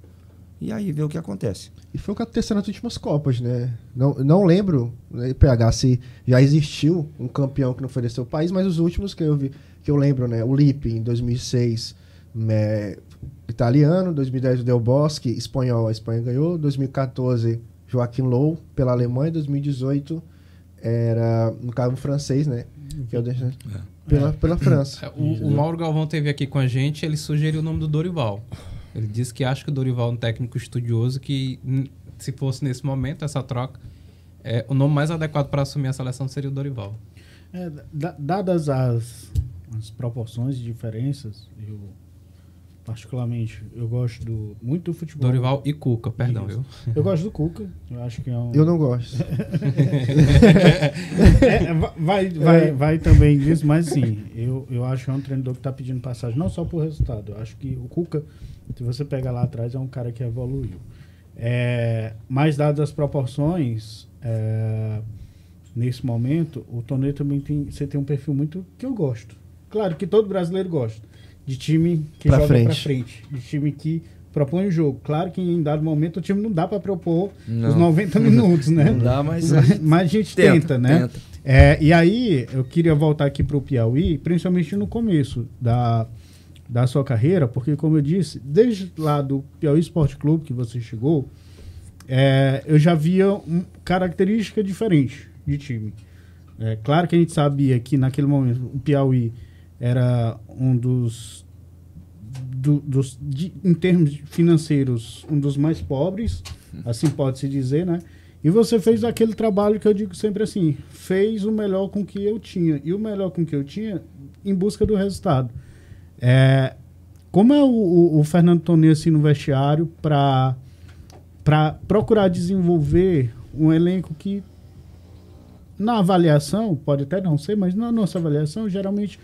e aí ver o que acontece. E foi o que aconteceu nas últimas Copas, né? Não, não lembro, né, PH, se já existiu um campeão que não foi desse seu país, mas os últimos que eu, vi, que eu lembro, né? O Lipe, em 2006, né, italiano, 2010 o Del Bosque, espanhol, a Espanha ganhou, 2014 Joaquim Low pela Alemanha, 2018 era no caso francês, né? Que é o é. Pela, é. pela França. É, o, o, Mauro Galvão teve aqui com a gente, ele sugeriu o nome do Dorival. Ele disse que acha que o Dorival é um técnico estudioso que hum, se fosse nesse momento essa troca, é, o nome mais adequado para assumir a seleção seria o Dorival. É, dadas as, as proporções e diferenças particularmente, eu gosto do, muito do futebol. Dorival e Cuca, perdão, viu? Eu gosto do Cuca. Eu acho que é um. Eu não gosto. é, vai, vai, é. vai também disso, mas sim, eu, eu acho que é um treinador que está pedindo passagem, não só por resultado. Eu acho que o Cuca, se você pega lá atrás, é um cara que evoluiu. É, mas, dadas as proporções, é, nesse momento, o Tonê também tem, você tem um perfil muito que eu gosto. Claro que todo brasileiro gosta de time que pra joga frente. pra frente, de time que propõe o jogo. Claro que em dado momento o time não dá para propor não. os 90 minutos, né? Não dá, mas a gente, mas a gente tenta, tenta né? Tenta. É, e aí eu queria voltar aqui para o Piauí, principalmente no começo da, da sua carreira, porque como eu disse, desde lá do Piauí Esporte Clube que você chegou, é, eu já via uma característica diferente de time. É, claro que a gente sabia que naquele momento o Piauí era um dos, do, dos de, em termos financeiros, um dos mais pobres, uhum. assim pode-se dizer, né? E você fez aquele trabalho que eu digo sempre assim, fez o melhor com que eu tinha, e o melhor com que eu tinha em busca do resultado. É, como é o, o, o Fernando Tonê assim, no vestiário para procurar desenvolver um elenco que na avaliação, pode até não ser, mas na nossa avaliação, geralmente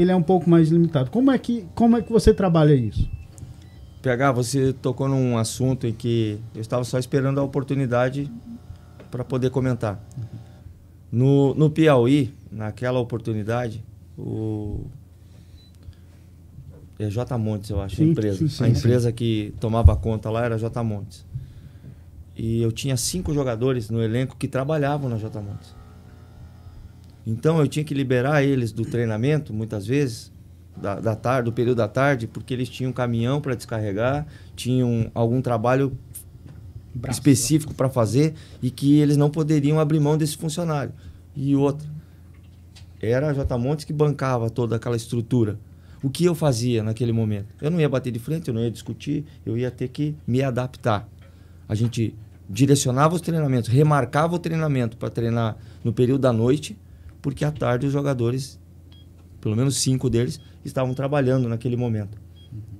ele é um pouco mais limitado. Como é que, como é que você trabalha isso? PH, você tocou num assunto em que eu estava só esperando a oportunidade para poder comentar. No, no Piauí, naquela oportunidade, o. É J. Montes, eu acho, sim, a empresa. Sim, sim, a empresa que tomava conta lá era J. Montes. E eu tinha cinco jogadores no elenco que trabalhavam na J. Montes. Então eu tinha que liberar eles do treinamento, muitas vezes, da, da tarde, do período da tarde, porque eles tinham um caminhão para descarregar, tinham algum trabalho Braço. específico para fazer e que eles não poderiam abrir mão desse funcionário. E outra, era a J. Montes que bancava toda aquela estrutura. O que eu fazia naquele momento? Eu não ia bater de frente, eu não ia discutir, eu ia ter que me adaptar. A gente direcionava os treinamentos, remarcava o treinamento para treinar no período da noite, porque à tarde os jogadores, pelo menos cinco deles, estavam trabalhando naquele momento.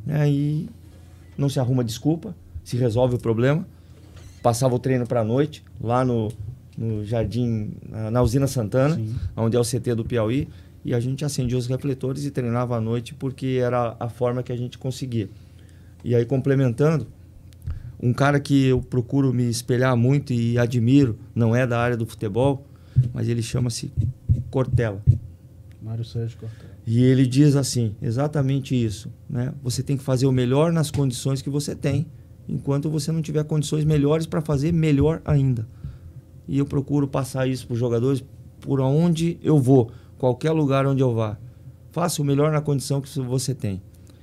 Uhum. Aí né, não se arruma desculpa, se resolve o problema. Passava o treino para a noite, lá no, no Jardim, na, na Usina Santana, Sim. onde é o CT do Piauí, e a gente acendia os refletores e treinava à noite porque era a forma que a gente conseguia. E aí, complementando, um cara que eu procuro me espelhar muito e admiro, não é da área do futebol, mas ele chama-se Cortella. Mário Sérgio Cortella. E ele diz assim, exatamente isso, né? Você tem que fazer o melhor nas condições que você tem, enquanto você não tiver condições melhores para fazer melhor ainda. E eu procuro passar isso para os jogadores por onde eu vou, qualquer lugar onde eu vá. Faça o melhor na condição que você tem.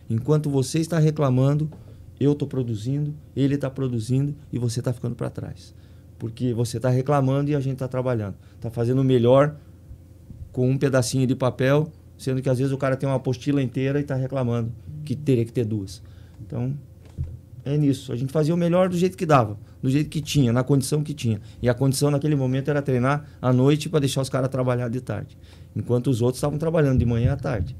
Enquanto você está reclamando, eu estou produzindo, ele está produzindo e você está ficando para trás. Porque você está reclamando e a gente está trabalhando. Está fazendo o melhor com um pedacinho de papel, sendo que às vezes o cara tem uma apostila inteira e está reclamando que teria que ter duas. Então, é nisso. A gente fazia o melhor do jeito que dava, do jeito que tinha, na condição que tinha. E a condição naquele momento era treinar à noite para deixar os caras trabalhar de tarde, enquanto os outros estavam trabalhando de manhã à tarde.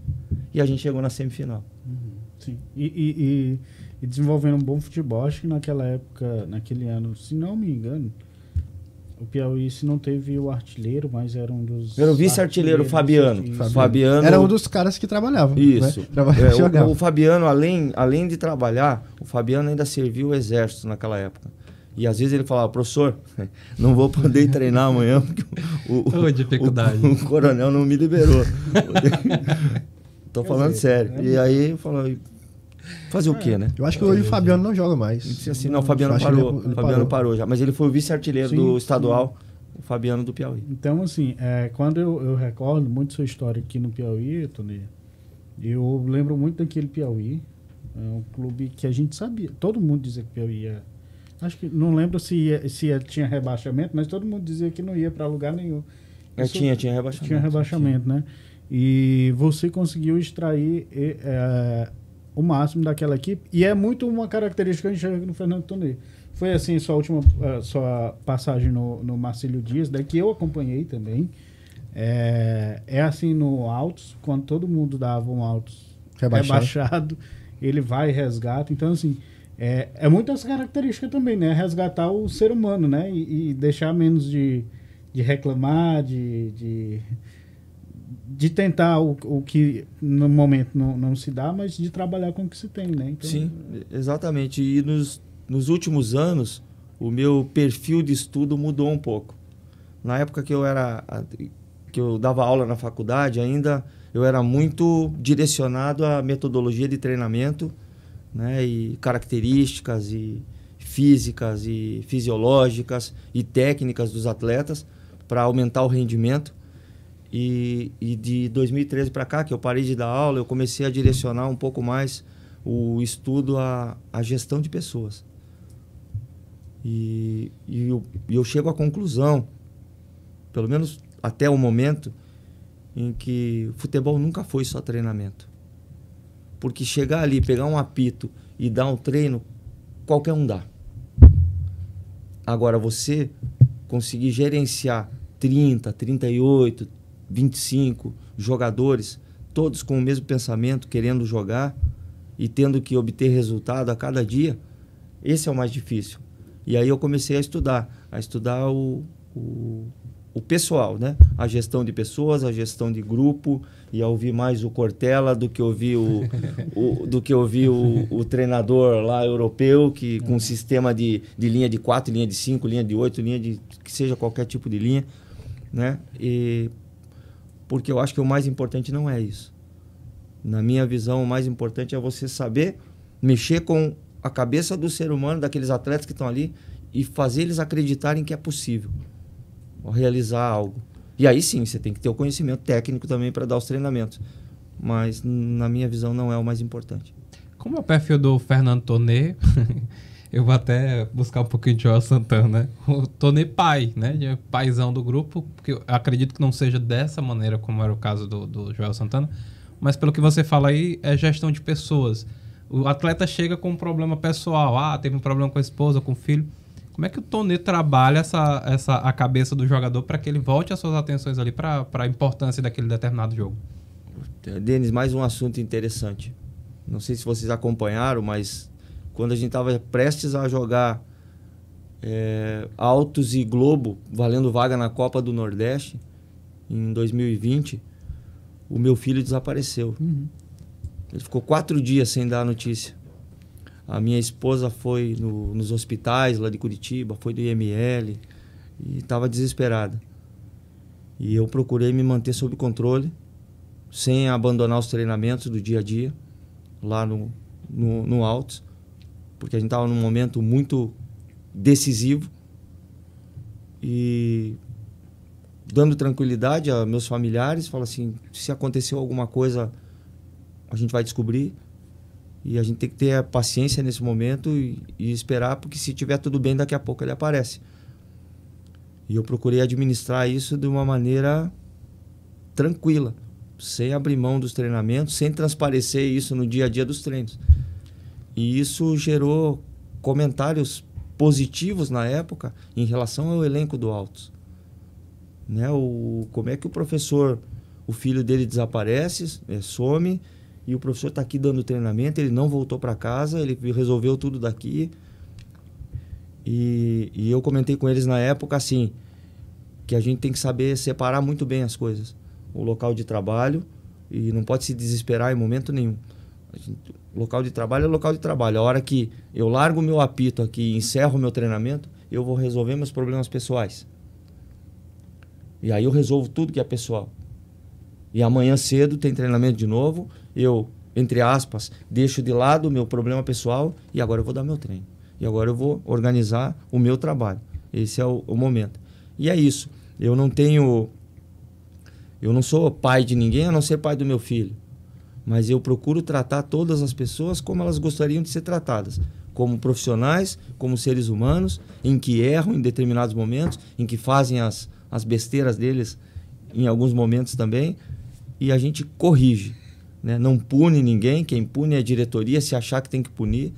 E a gente chegou na semifinal. Uhum, sim. E, e, e, e desenvolvendo um bom futebol, acho que naquela época, naquele ano, se não me engano, o Piauí se não teve o artilheiro, mas era um dos. Era o vice-artilheiro Fabiano. Fabiano. Fabiano. Era um dos caras que trabalhava. Né? Isso. Né? Trabalhava, é, o, o, Fabiano, além, além de trabalhar, o Fabiano ainda serviu o exército naquela época. E às vezes ele falava, professor, não vou poder treinar amanhã porque o, o, o, o coronel não me liberou. Tô falando dizer, sério. É e aí eu falo Fazer o quê, é, né? Eu acho que hoje o Fabiano não joga mais. Assim, não, o Fabiano parou. Ele, ele Fabiano parou. já. Mas ele foi o vice-artilheiro do estadual, sim. o Fabiano do Piauí. Então, assim, é, quando eu, eu, recordo muito sua história aqui no Piauí, Tony, eu lembro muito daquele Piauí. É um clube que a gente sabia. Todo mundo dizia que Piauí ia. Acho que não lembro se, ia, se ia, tinha rebaixamento, mas todo mundo dizia que não ia para lugar nenhum. É, Isso, tinha, tinha rebaixamento. Tinha rebaixamento, tinha. né? E você conseguiu extrair é, o máximo daquela equipe. E é muito uma característica que a gente chega no Fernando Tonê. Foi assim, sua última uh, sua passagem no, no Marcílio Dias, daí que eu acompanhei também. É, é assim no Altos, quando todo mundo dava um Altos rebaixado, rebaixado ele vai e resgata. Então, assim, é, é muito essa característica também, né? Resgatar o ser humano, né? E, e deixar menos de, de reclamar, de, de de tentar o, o que no momento não, não se dá, mas de trabalhar com o que se tem, né? Então, Sim, exatamente. E nos, nos últimos anos, o meu perfil de estudo mudou um pouco. Na época que eu era que eu dava aula na faculdade, ainda eu era muito direcionado à metodologia de treinamento, né, e características e físicas e fisiológicas e técnicas dos atletas para aumentar o rendimento. E, e de 2013 para cá, que eu parei de dar aula, eu comecei a direcionar um pouco mais o estudo à, à gestão de pessoas. E, e eu, eu chego à conclusão, pelo menos até o momento, em que futebol nunca foi só treinamento. Porque chegar ali, pegar um apito e dar um treino, qualquer um dá. Agora, você conseguir gerenciar 30, 38, 25 jogadores, todos com o mesmo pensamento, querendo jogar e tendo que obter resultado a cada dia, esse é o mais difícil. E aí eu comecei a estudar, a estudar o, o, o pessoal, né? A gestão de pessoas, a gestão de grupo, e a ouvir mais o Cortella do que ouvir o, o do que ouvir o, o, treinador lá europeu, que com um sistema de, de linha de 4, linha de 5, linha de 8, linha de que seja qualquer tipo de linha, né? E porque eu acho que o mais importante não é isso. Na minha visão, o mais importante é você saber mexer com a cabeça do ser humano, daqueles atletas que estão ali, e fazer eles acreditarem que é possível realizar algo. E aí sim, você tem que ter o conhecimento técnico também para dar os treinamentos. Mas, na minha visão, não é o mais importante. Como é o perfil do Fernando Tonet eu vou até buscar um pouquinho de Joel Santana. O né? Tony Pai, né? Paizão do grupo, porque eu acredito que não seja dessa maneira como era o caso do, do Joel Santana, mas pelo que você fala aí, é gestão de pessoas. O atleta chega com um problema pessoal. Ah, teve um problema com a esposa, com o filho. Como é que o Tonê trabalha essa, essa, a cabeça do jogador para que ele volte as suas atenções ali para a importância daquele determinado jogo? Denis, mais um assunto interessante. Não sei se vocês acompanharam, mas quando a gente estava prestes a jogar é, eh, Altos e Globo, valendo vaga na Copa do Nordeste, em 2020, o meu filho desapareceu. Uhum. Ele ficou quatro dias sem dar a notícia. A minha esposa foi no, nos hospitais lá de Curitiba, foi do IML e estava desesperada. E eu procurei me manter sob controle, sem abandonar os treinamentos do dia a dia, lá no, no, no Altos porque a gente estava num momento muito decisivo e dando tranquilidade a meus familiares, fala assim, se aconteceu alguma coisa, a gente vai descobrir e a gente tem que ter a paciência nesse momento e, e esperar, porque se tiver tudo bem, daqui a pouco ele aparece. E eu procurei administrar isso de uma maneira tranquila, sem abrir mão dos treinamentos, sem transparecer isso no dia a dia dos treinos. E isso gerou comentários positivos na época em relação ao elenco do Altos. Né? O, como é que o professor, o filho dele desaparece, é, some, e o professor está aqui dando treinamento, ele não voltou para casa, ele resolveu tudo daqui. E, e eu comentei com eles na época assim, que a gente tem que saber separar muito bem as coisas. O local de trabalho, e não pode se desesperar em momento nenhum. A gente, Local de trabalho é local de trabalho. A hora que eu largo meu apito aqui e encerro meu treinamento, eu vou resolver meus problemas pessoais. E aí eu resolvo tudo que é pessoal. E amanhã cedo tem treinamento de novo, eu, entre aspas, deixo de lado o meu problema pessoal e agora eu vou dar meu treino. E agora eu vou organizar o meu trabalho. Esse é o, o momento. E é isso. Eu não tenho. Eu não sou pai de ninguém a não ser pai do meu filho mas eu procuro tratar todas as pessoas como elas gostariam de ser tratadas, como profissionais, como seres humanos, em que erram em determinados momentos, em que fazem as, as besteiras deles em alguns momentos também, e a gente corrige. Né? Não pune ninguém, quem pune é a diretoria se achar que tem que punir,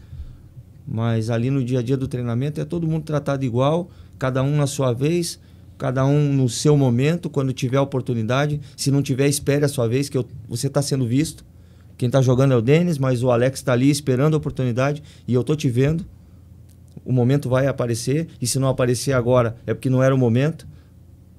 mas ali no dia a dia do treinamento é todo mundo tratado igual, cada um na sua vez, cada um no seu momento, quando tiver oportunidade. Se não tiver, espere a sua vez, que eu, você está sendo visto. Quem está jogando é o Denis, mas o Alex está ali esperando a oportunidade e eu tô te vendo. O momento vai aparecer e se não aparecer agora é porque não era o momento.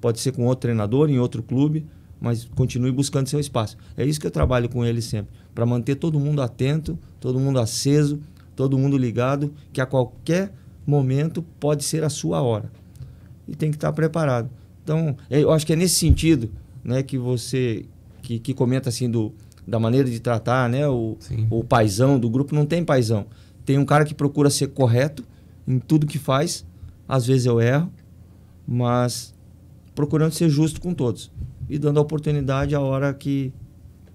Pode ser com outro treinador, em outro clube, mas continue buscando seu espaço. É isso que eu trabalho com ele sempre, para manter todo mundo atento, todo mundo aceso, todo mundo ligado, que a qualquer momento pode ser a sua hora. E tem que estar tá preparado. Então, é, eu acho que é nesse sentido né, que você que, que comenta assim do, da maneira de tratar, né? O, paisão o paizão do grupo não tem paizão. Tem um cara que procura ser correto em tudo que faz. Às vezes eu erro, mas procurando ser justo com todos e dando a oportunidade a hora que,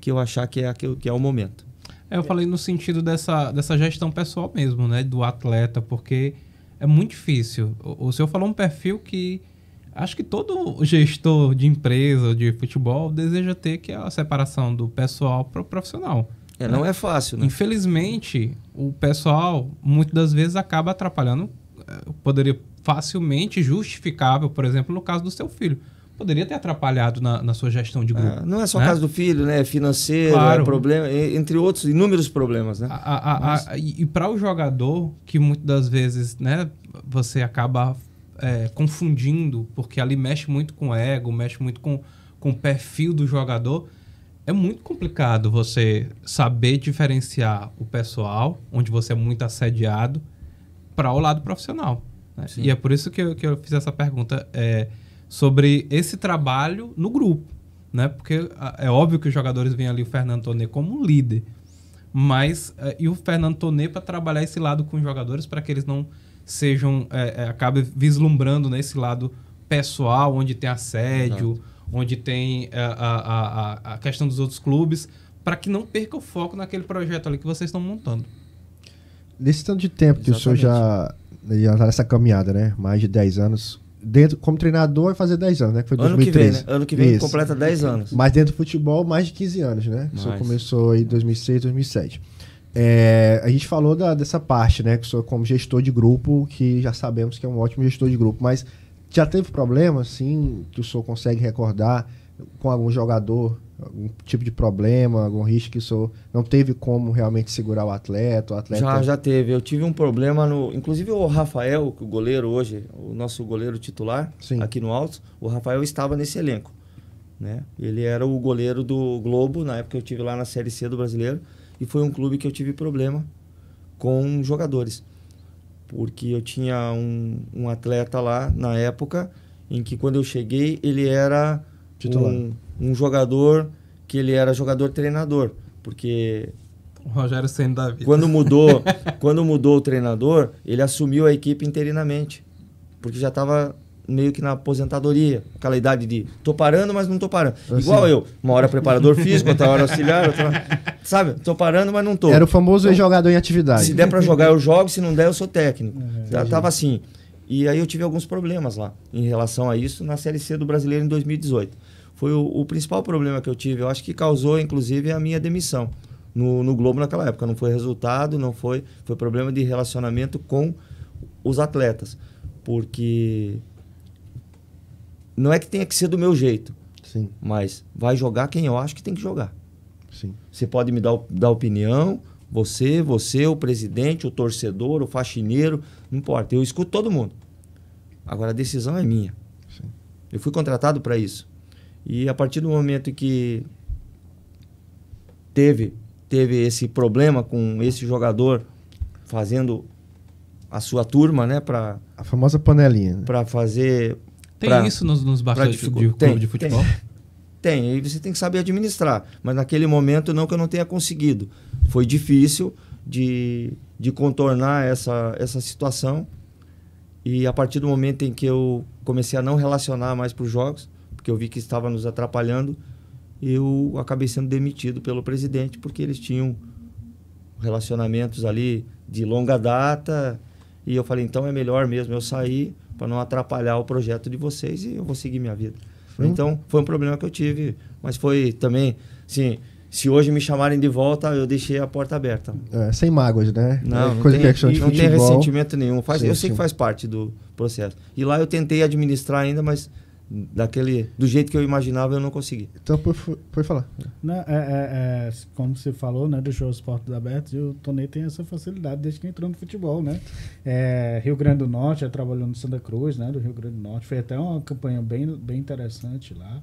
que eu achar que é, que é o momento. É, eu falei no sentido dessa, dessa gestão pessoal mesmo, né? Do atleta, porque é muito difícil. O, o senhor falou um perfil que Acho que todo gestor de empresa de futebol deseja ter que é a separação do pessoal para o profissional. É, não né? é fácil, né? Infelizmente, o pessoal muitas das vezes acaba atrapalhando. Eh, poderia facilmente justificável, por exemplo, no caso do seu filho. Poderia ter atrapalhado na, na sua gestão de ah, grupo. Ah, não é só né? o caso do filho, né? É financeiro, é claro. é problema, entre outros, inúmeros problemas, né? A, a, Mas... a, e para o jogador, que muitas das vezes né, você acaba é, confundindo, porque ali mexe muito com ego, mexe muito com, com o perfil do jogador. É muito complicado você saber diferenciar o pessoal, onde você é muito assediado, para o lado profissional. Né? E é por isso que eu, que eu fiz essa pergunta é, sobre esse trabalho no grupo. Né? Porque é óbvio que os jogadores veem ali o Fernando Tonê como líder. Mas, é, e o Fernando Tonê para trabalhar esse lado com os jogadores para que eles não sejam é, é, acabe vislumbrando nesse né, lado pessoal, onde tem assédio, Exato. onde tem é, a, a, a, questão dos outros clubes, para que não perca o foco naquele projeto ali que vocês estão montando. Nesse tanto de tempo Exatamente. que o senhor já, já está nessa caminhada, né? Mais de 10 anos, dentro como treinador vai fazer 10 anos, né? Que foi ano 2013. Que vem, né? Ano que vem completa 10 anos. Mas dentro do futebol, mais de 15 anos, né? O senhor começou aí em 2006, 2007. É, a gente falou da, dessa parte, né? Que o senhor como gestor de grupo, que já sabemos que é um ótimo gestor de grupo, mas já teve problema, assim, que o senhor consegue recordar com algum jogador, algum tipo de problema, algum risco que o senhor não teve como realmente segurar o atleta, o atleta... Já, já teve. Eu tive um problema no... Inclusive o Rafael, o goleiro hoje, o nosso goleiro titular Sim. aqui no Alto, o Rafael estava nesse elenco, né? Ele era o goleiro do Globo, na época que eu tive lá na Série C do Brasileiro, e foi um clube que eu tive problema com jogadores. Porque eu tinha um, um atleta lá na época em que quando eu cheguei ele era um, um, jogador que ele era jogador treinador. Porque. O Rogério sendo da vida. Quando mudou, quando mudou o treinador, ele assumiu a equipe interinamente. Porque já estava meio que na aposentadoria, aquela idade de tô parando, mas não tô parando. Assim. Igual eu, uma hora preparador físico, outra hora auxiliar, outra... sabe? Tô parando, mas não tô. Era o famoso então, jogador em atividade. Se der para jogar eu jogo, se não der eu sou técnico. Uhum, Já tá, tava assim. E aí eu tive alguns problemas lá em relação a isso na Série C do Brasileiro em 2018. Foi o, o principal problema que eu tive, eu acho que causou inclusive a minha demissão no, no Globo naquela época. Não foi resultado, não foi, foi problema de relacionamento com os atletas, porque não é que tenha que ser do meu jeito. Sim. Mas vai jogar quem eu acho que tem que jogar. Sim. Você pode me dar, dar opinião, você, você, o presidente, o torcedor, o faxineiro, não importa. Eu escuto todo mundo. Agora a decisão é minha. Sim. Eu fui contratado para isso. E a partir do momento que teve teve esse problema com esse jogador fazendo a sua turma, né, para a famosa panelinha, né? para fazer tem pra, isso nos, nos bastidores de, de, tem, de futebol? Tem, tem. E você tem que saber administrar. Mas naquele momento, não que eu não tenha conseguido. Foi difícil de, de contornar essa, essa situação. E a partir do momento em que eu comecei a não relacionar mais para os jogos, porque eu vi que estava nos atrapalhando, eu acabei sendo demitido pelo presidente, porque eles tinham relacionamentos ali de longa data. E eu falei, então é melhor mesmo eu sair para não atrapalhar o projeto de vocês e eu vou seguir minha vida. Então, foi um problema que eu tive, mas foi também, assim, se hoje me chamarem de volta, eu deixei a porta aberta. É, sem mágoas, né? Não, é, não Coisa tem, que é de não tem ressentimento nenhum. Faz, sim, eu sei sim. que faz parte do processo. E lá eu tentei administrar ainda, mas daquele do jeito que eu imaginava eu não consegui então foi falar não, é, é, é, como você falou né deixou os portos abertos e o Tonei tem essa facilidade desde que entrou no futebol né é, Rio Grande do Norte já trabalhou no Santa Cruz né do Rio Grande do Norte foi até uma campanha bem bem interessante lá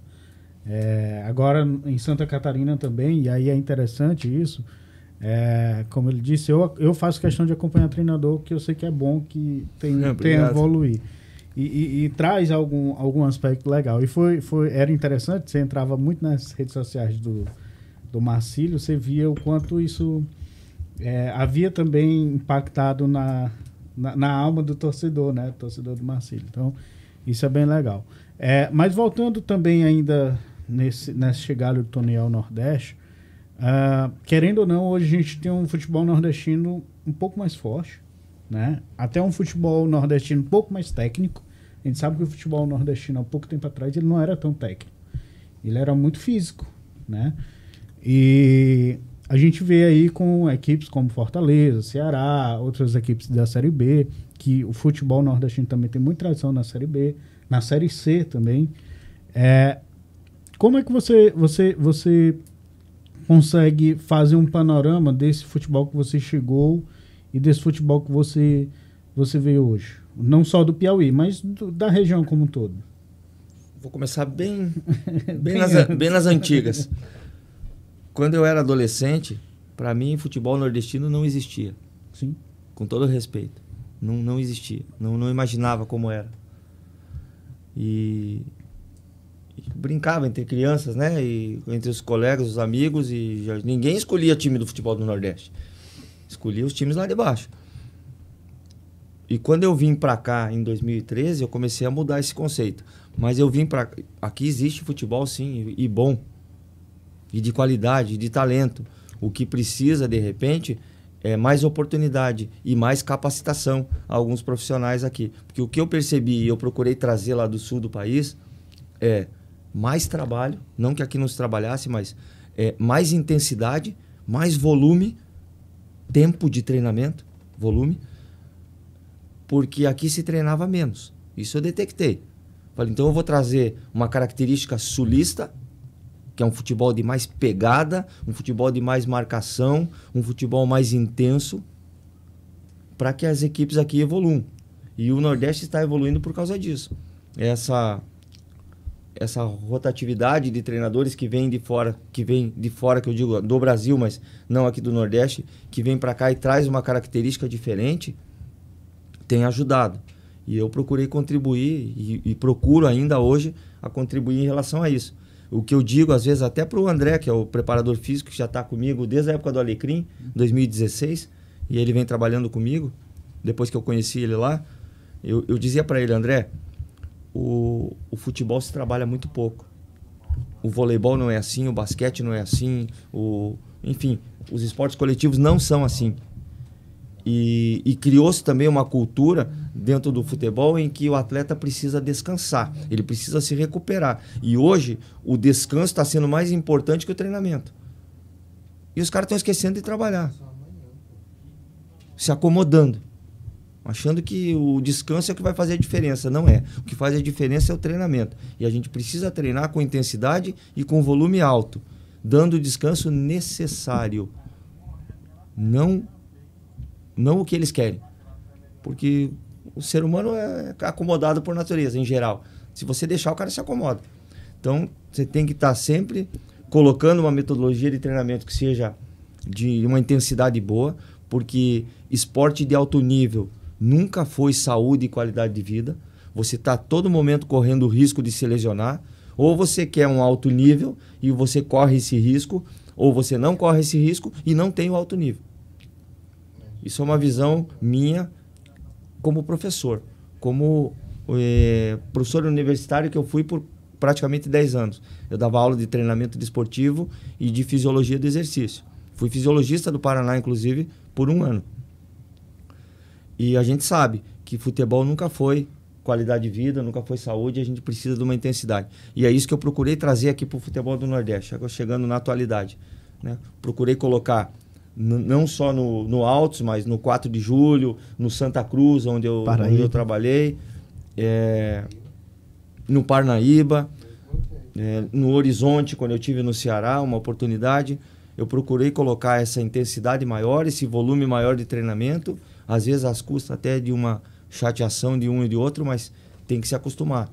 é, agora em Santa Catarina também e aí é interessante isso é, como ele disse eu eu faço questão de acompanhar treinador que eu sei que é bom que tem, tem evoluir e, e, e, traz algum, algum aspecto legal. E foi, foi, era interessante, você entrava muito nas redes sociais do, do Marcílio, você via o quanto isso é, havia também impactado na, na, na, alma do torcedor, né? Torcedor do Marcílio. Então, isso é bem legal. É, mas voltando também ainda nesse, nesse chegalho do Tony ao Nordeste, uh, querendo ou não, hoje a gente tem um futebol nordestino um pouco mais forte né? Até um futebol nordestino um pouco mais técnico. A gente sabe que o futebol nordestino há pouco tempo atrás ele não era tão técnico. Ele era muito físico, né? E a gente vê aí com equipes como Fortaleza, Ceará, outras equipes da Série B, que o futebol nordestino também tem muita tradição na Série B, na Série C também. É, como é que você, você, você consegue fazer um panorama desse futebol que você chegou e desse futebol que você, você vê hoje? Não só do Piauí, mas do, da região como um todo. Vou começar bem, bem, bem, nas, bem nas antigas. Quando eu era adolescente, para mim, futebol nordestino não existia. Sim. Com todo respeito. Não, não existia. Não, não imaginava como era. E, brincava entre crianças, né? E entre os colegas, os amigos e ninguém escolhia time do futebol do Nordeste. Escolhi os times lá de baixo. E quando eu vim para cá em 2013, eu comecei a mudar esse conceito. Mas eu vim para aqui existe futebol sim, e bom. E de qualidade, e de talento. O que precisa de repente é mais oportunidade e mais capacitação a alguns profissionais aqui. Porque o que eu percebi e eu procurei trazer lá do sul do país é mais trabalho, não que aqui não se trabalhasse, mas é mais intensidade, mais volume tempo de treinamento, volume, porque aqui se treinava menos. Isso eu detectei. Falei, então eu vou trazer uma característica sulista, que é um futebol de mais pegada, um futebol de mais marcação, um futebol mais intenso, para que as equipes aqui evoluam. E o Nordeste está evoluindo por causa disso. Essa essa rotatividade de treinadores que vêm de fora, que vem de fora, que eu digo do Brasil, mas não aqui do Nordeste, que vem para cá e traz uma característica diferente, tem ajudado. E eu procurei contribuir e, e procuro ainda hoje a contribuir em relação a isso. O que eu digo, às vezes, até para o André, que é o preparador físico, que já está comigo desde a época do Alecrim, 2016, e ele vem trabalhando comigo, depois que eu conheci ele lá, eu, eu dizia para ele, André, o, o futebol se trabalha muito pouco. O voleibol não é assim, o basquete não é assim, o, enfim, os esportes coletivos não são assim. E, e criou-se também uma cultura dentro do futebol em que o atleta precisa descansar, ele precisa se recuperar. E hoje o descanso está sendo mais importante que o treinamento. E os caras estão esquecendo de trabalhar, se acomodando achando que o descanso é o que vai fazer a diferença. Não é. O que faz a diferença é o treinamento. E a gente precisa treinar com intensidade e com volume alto, dando o descanso necessário. Não, não o que eles querem. Porque o ser humano é acomodado por natureza, em geral. Se você deixar, o cara se acomoda. Então, você tem que estar sempre colocando uma metodologia de treinamento que seja de uma intensidade boa, porque esporte de alto nível nunca foi saúde e qualidade de vida. Você está todo momento correndo o risco de se lesionar. Ou você quer um alto nível e você corre esse risco, ou você não corre esse risco e não tem o alto nível. Isso é uma visão minha como professor, como é, professor universitário que eu fui por praticamente 10 anos. Eu dava aula de treinamento desportivo e de fisiologia do exercício. Fui fisiologista do Paraná, inclusive, por um ano. E a gente sabe que futebol nunca foi qualidade de vida, nunca foi saúde, a gente precisa de uma intensidade. E é isso que eu procurei trazer aqui para o futebol do Nordeste, chegando na atualidade. Né? Procurei colocar não só no, no Altos, mas no 4 de julho, no Santa Cruz, onde eu, onde eu trabalhei, é, no Parnaíba, é, no Horizonte, quando eu tive no Ceará, uma oportunidade. Eu procurei colocar essa intensidade maior, esse volume maior de treinamento às vezes às custas até de uma chateação de um e de outro, mas tem que se acostumar.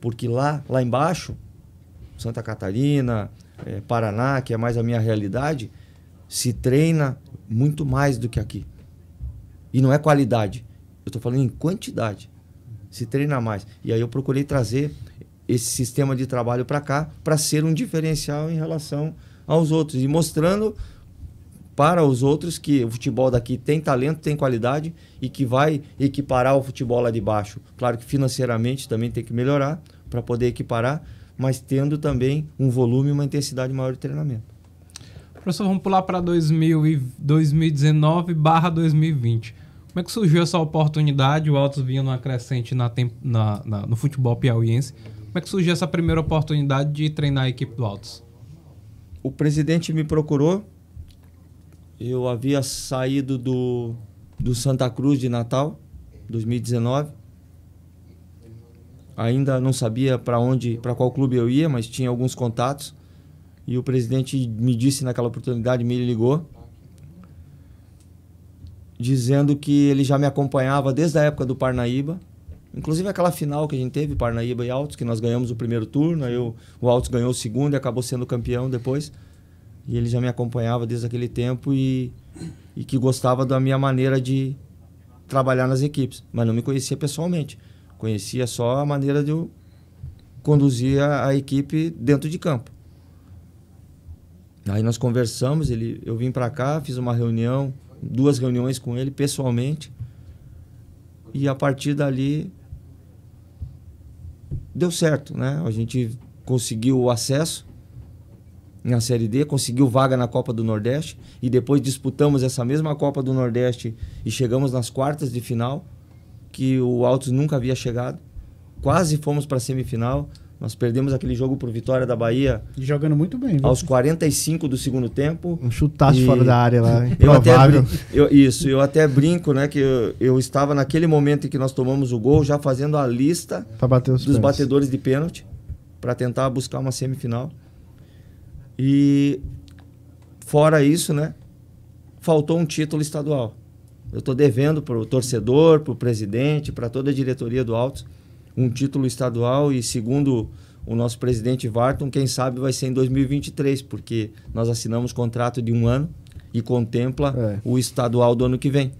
Porque lá, lá embaixo, Santa Catarina, é, Paraná, que é mais a minha realidade, se treina muito mais do que aqui. E não é qualidade, eu estou falando em quantidade. Se treina mais. E aí eu procurei trazer esse sistema de trabalho para cá para ser um diferencial em relação aos outros e mostrando para os outros que o futebol daqui tem talento, tem qualidade e que vai equiparar o futebol lá de baixo. Claro que financeiramente também tem que melhorar para poder equiparar, mas tendo também um volume e uma intensidade maior de treinamento. Professor, vamos pular para 2019 2020. Como é que surgiu essa oportunidade? O Altos vinha numa crescente na, na, na, no futebol piauiense. Como é que surgiu essa primeira oportunidade de treinar a equipe do Altos? O presidente me procurou eu havia saído do, do Santa Cruz de Natal, 2019. Ainda não sabia para onde, para qual clube eu ia, mas tinha alguns contatos. E o presidente me disse naquela oportunidade, me ligou, dizendo que ele já me acompanhava desde a época do Parnaíba. Inclusive aquela final que a gente teve, Parnaíba e Altos, que nós ganhamos o primeiro turno, aí o, o Altos ganhou o segundo e acabou sendo campeão depois e ele já me acompanhava desde aquele tempo e, e que gostava da minha maneira de trabalhar nas equipes, mas não me conhecia pessoalmente. Conhecia só a maneira de eu conduzir a, a equipe dentro de campo. Aí nós conversamos, ele, eu vim para cá, fiz uma reunião, duas reuniões com ele pessoalmente. E a partir dali deu certo, né? A gente conseguiu o acesso na Série D, conseguiu vaga na Copa do Nordeste e depois disputamos essa mesma Copa do Nordeste e chegamos nas quartas de final, que o Altos nunca havia chegado. Quase fomos para a semifinal. Nós perdemos aquele jogo por vitória da Bahia. jogando muito bem. Viu? Aos 45 do segundo tempo. Um chutaço e... fora da área lá. eu até, eu, isso, eu até brinco, né? Que eu, eu, estava naquele momento em que nós tomamos o gol, já fazendo a lista dos pênaltis. batedores de pênalti para tentar buscar uma semifinal. E fora isso, né? Faltou um título estadual. Eu estou devendo para o torcedor, para o presidente, para toda a diretoria do Alto, um título estadual e segundo o nosso presidente Varton, quem sabe vai ser em 2023, porque nós assinamos contrato de um ano e contempla é. o estadual do ano que vem.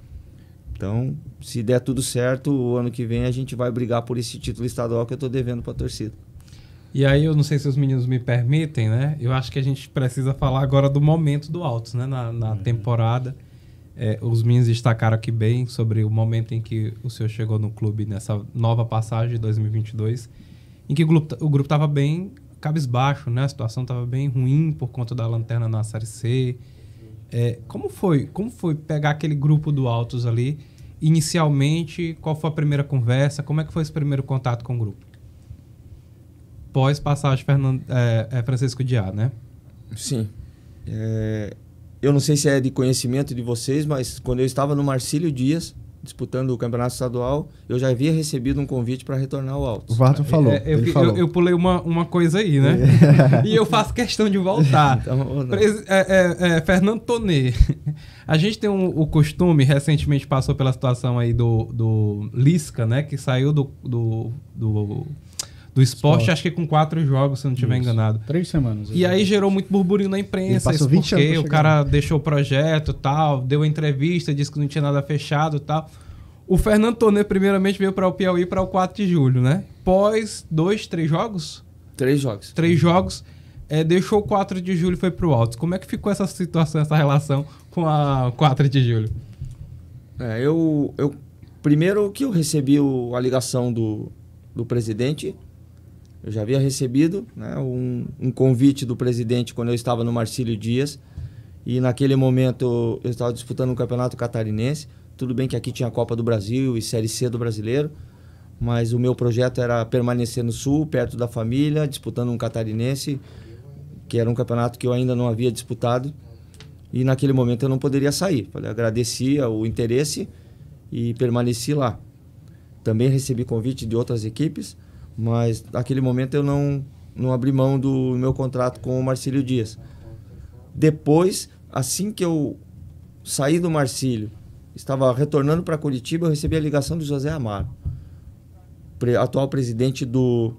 Então, se der tudo certo, o ano que vem a gente vai brigar por esse título estadual que eu estou devendo para a torcida. E aí, eu não sei se os meninos me permitem, né? Eu acho que a gente precisa falar agora do momento do Altos, né? Na, na uhum. temporada. É, os meninos destacaram aqui bem sobre o momento em que o senhor chegou no clube nessa nova passagem de 2022, em que o grupo, estava tava bem cabisbaixo, né? A situação tava bem ruim por conta da lanterna na Série C. É, como foi? Como foi pegar aquele grupo do Altos ali? Inicialmente, qual foi a primeira conversa? Como é que foi esse primeiro contato com o grupo? pós passagem Fernando, é, é Francisco Diá, né? Sim. É, eu não sei se é de conhecimento de vocês, mas quando eu estava no Marcílio Dias, disputando o campeonato estadual, eu já havia recebido um convite para retornar ao alto. O vato é, falou, é, eu, falou. Eu, eu, pulei uma, uma coisa aí, né? É. e eu faço questão de voltar. então, é, é, é, Fernando Tonê. A gente tem um, o costume, recentemente passou pela situação aí do, do Lisca, né? Que saiu do, do, do do esporte, esporte, acho que com quatro jogos, se não estiver enganado. Três semanas. E aí gerou muito burburinho na imprensa, isso porque o cara lá. deixou o projeto tal, deu entrevista, disse que não tinha nada fechado tal. O Fernando Tornet, primeiramente, veio para o Piauí para o 4 de julho, né? Pós dois, três jogos? Três jogos. Três jogos. É, deixou o 4 de julho e foi para o Altos. Como é que ficou essa situação, essa relação com a 4 de julho? É, eu, eu... Primeiro que eu recebi o, a ligação do, do presidente eu já havia recebido né, um, um, convite do presidente quando eu estava no Marcílio Dias. E naquele momento eu estava disputando um campeonato catarinense. Tudo bem que aqui tinha a Copa do Brasil e Série C do brasileiro. Mas o meu projeto era permanecer no Sul, perto da família, disputando um catarinense, que era um campeonato que eu ainda não havia disputado. E naquele momento eu não poderia sair. Falei, agradecia o interesse e permaneci lá. Também recebi convite de outras equipes mas naquele momento eu não, não abri mão do meu contrato com o Marcílio Dias. Depois, assim que eu saí do Marcílio, estava retornando para Curitiba, eu recebi a ligação do José Amaro, atual presidente do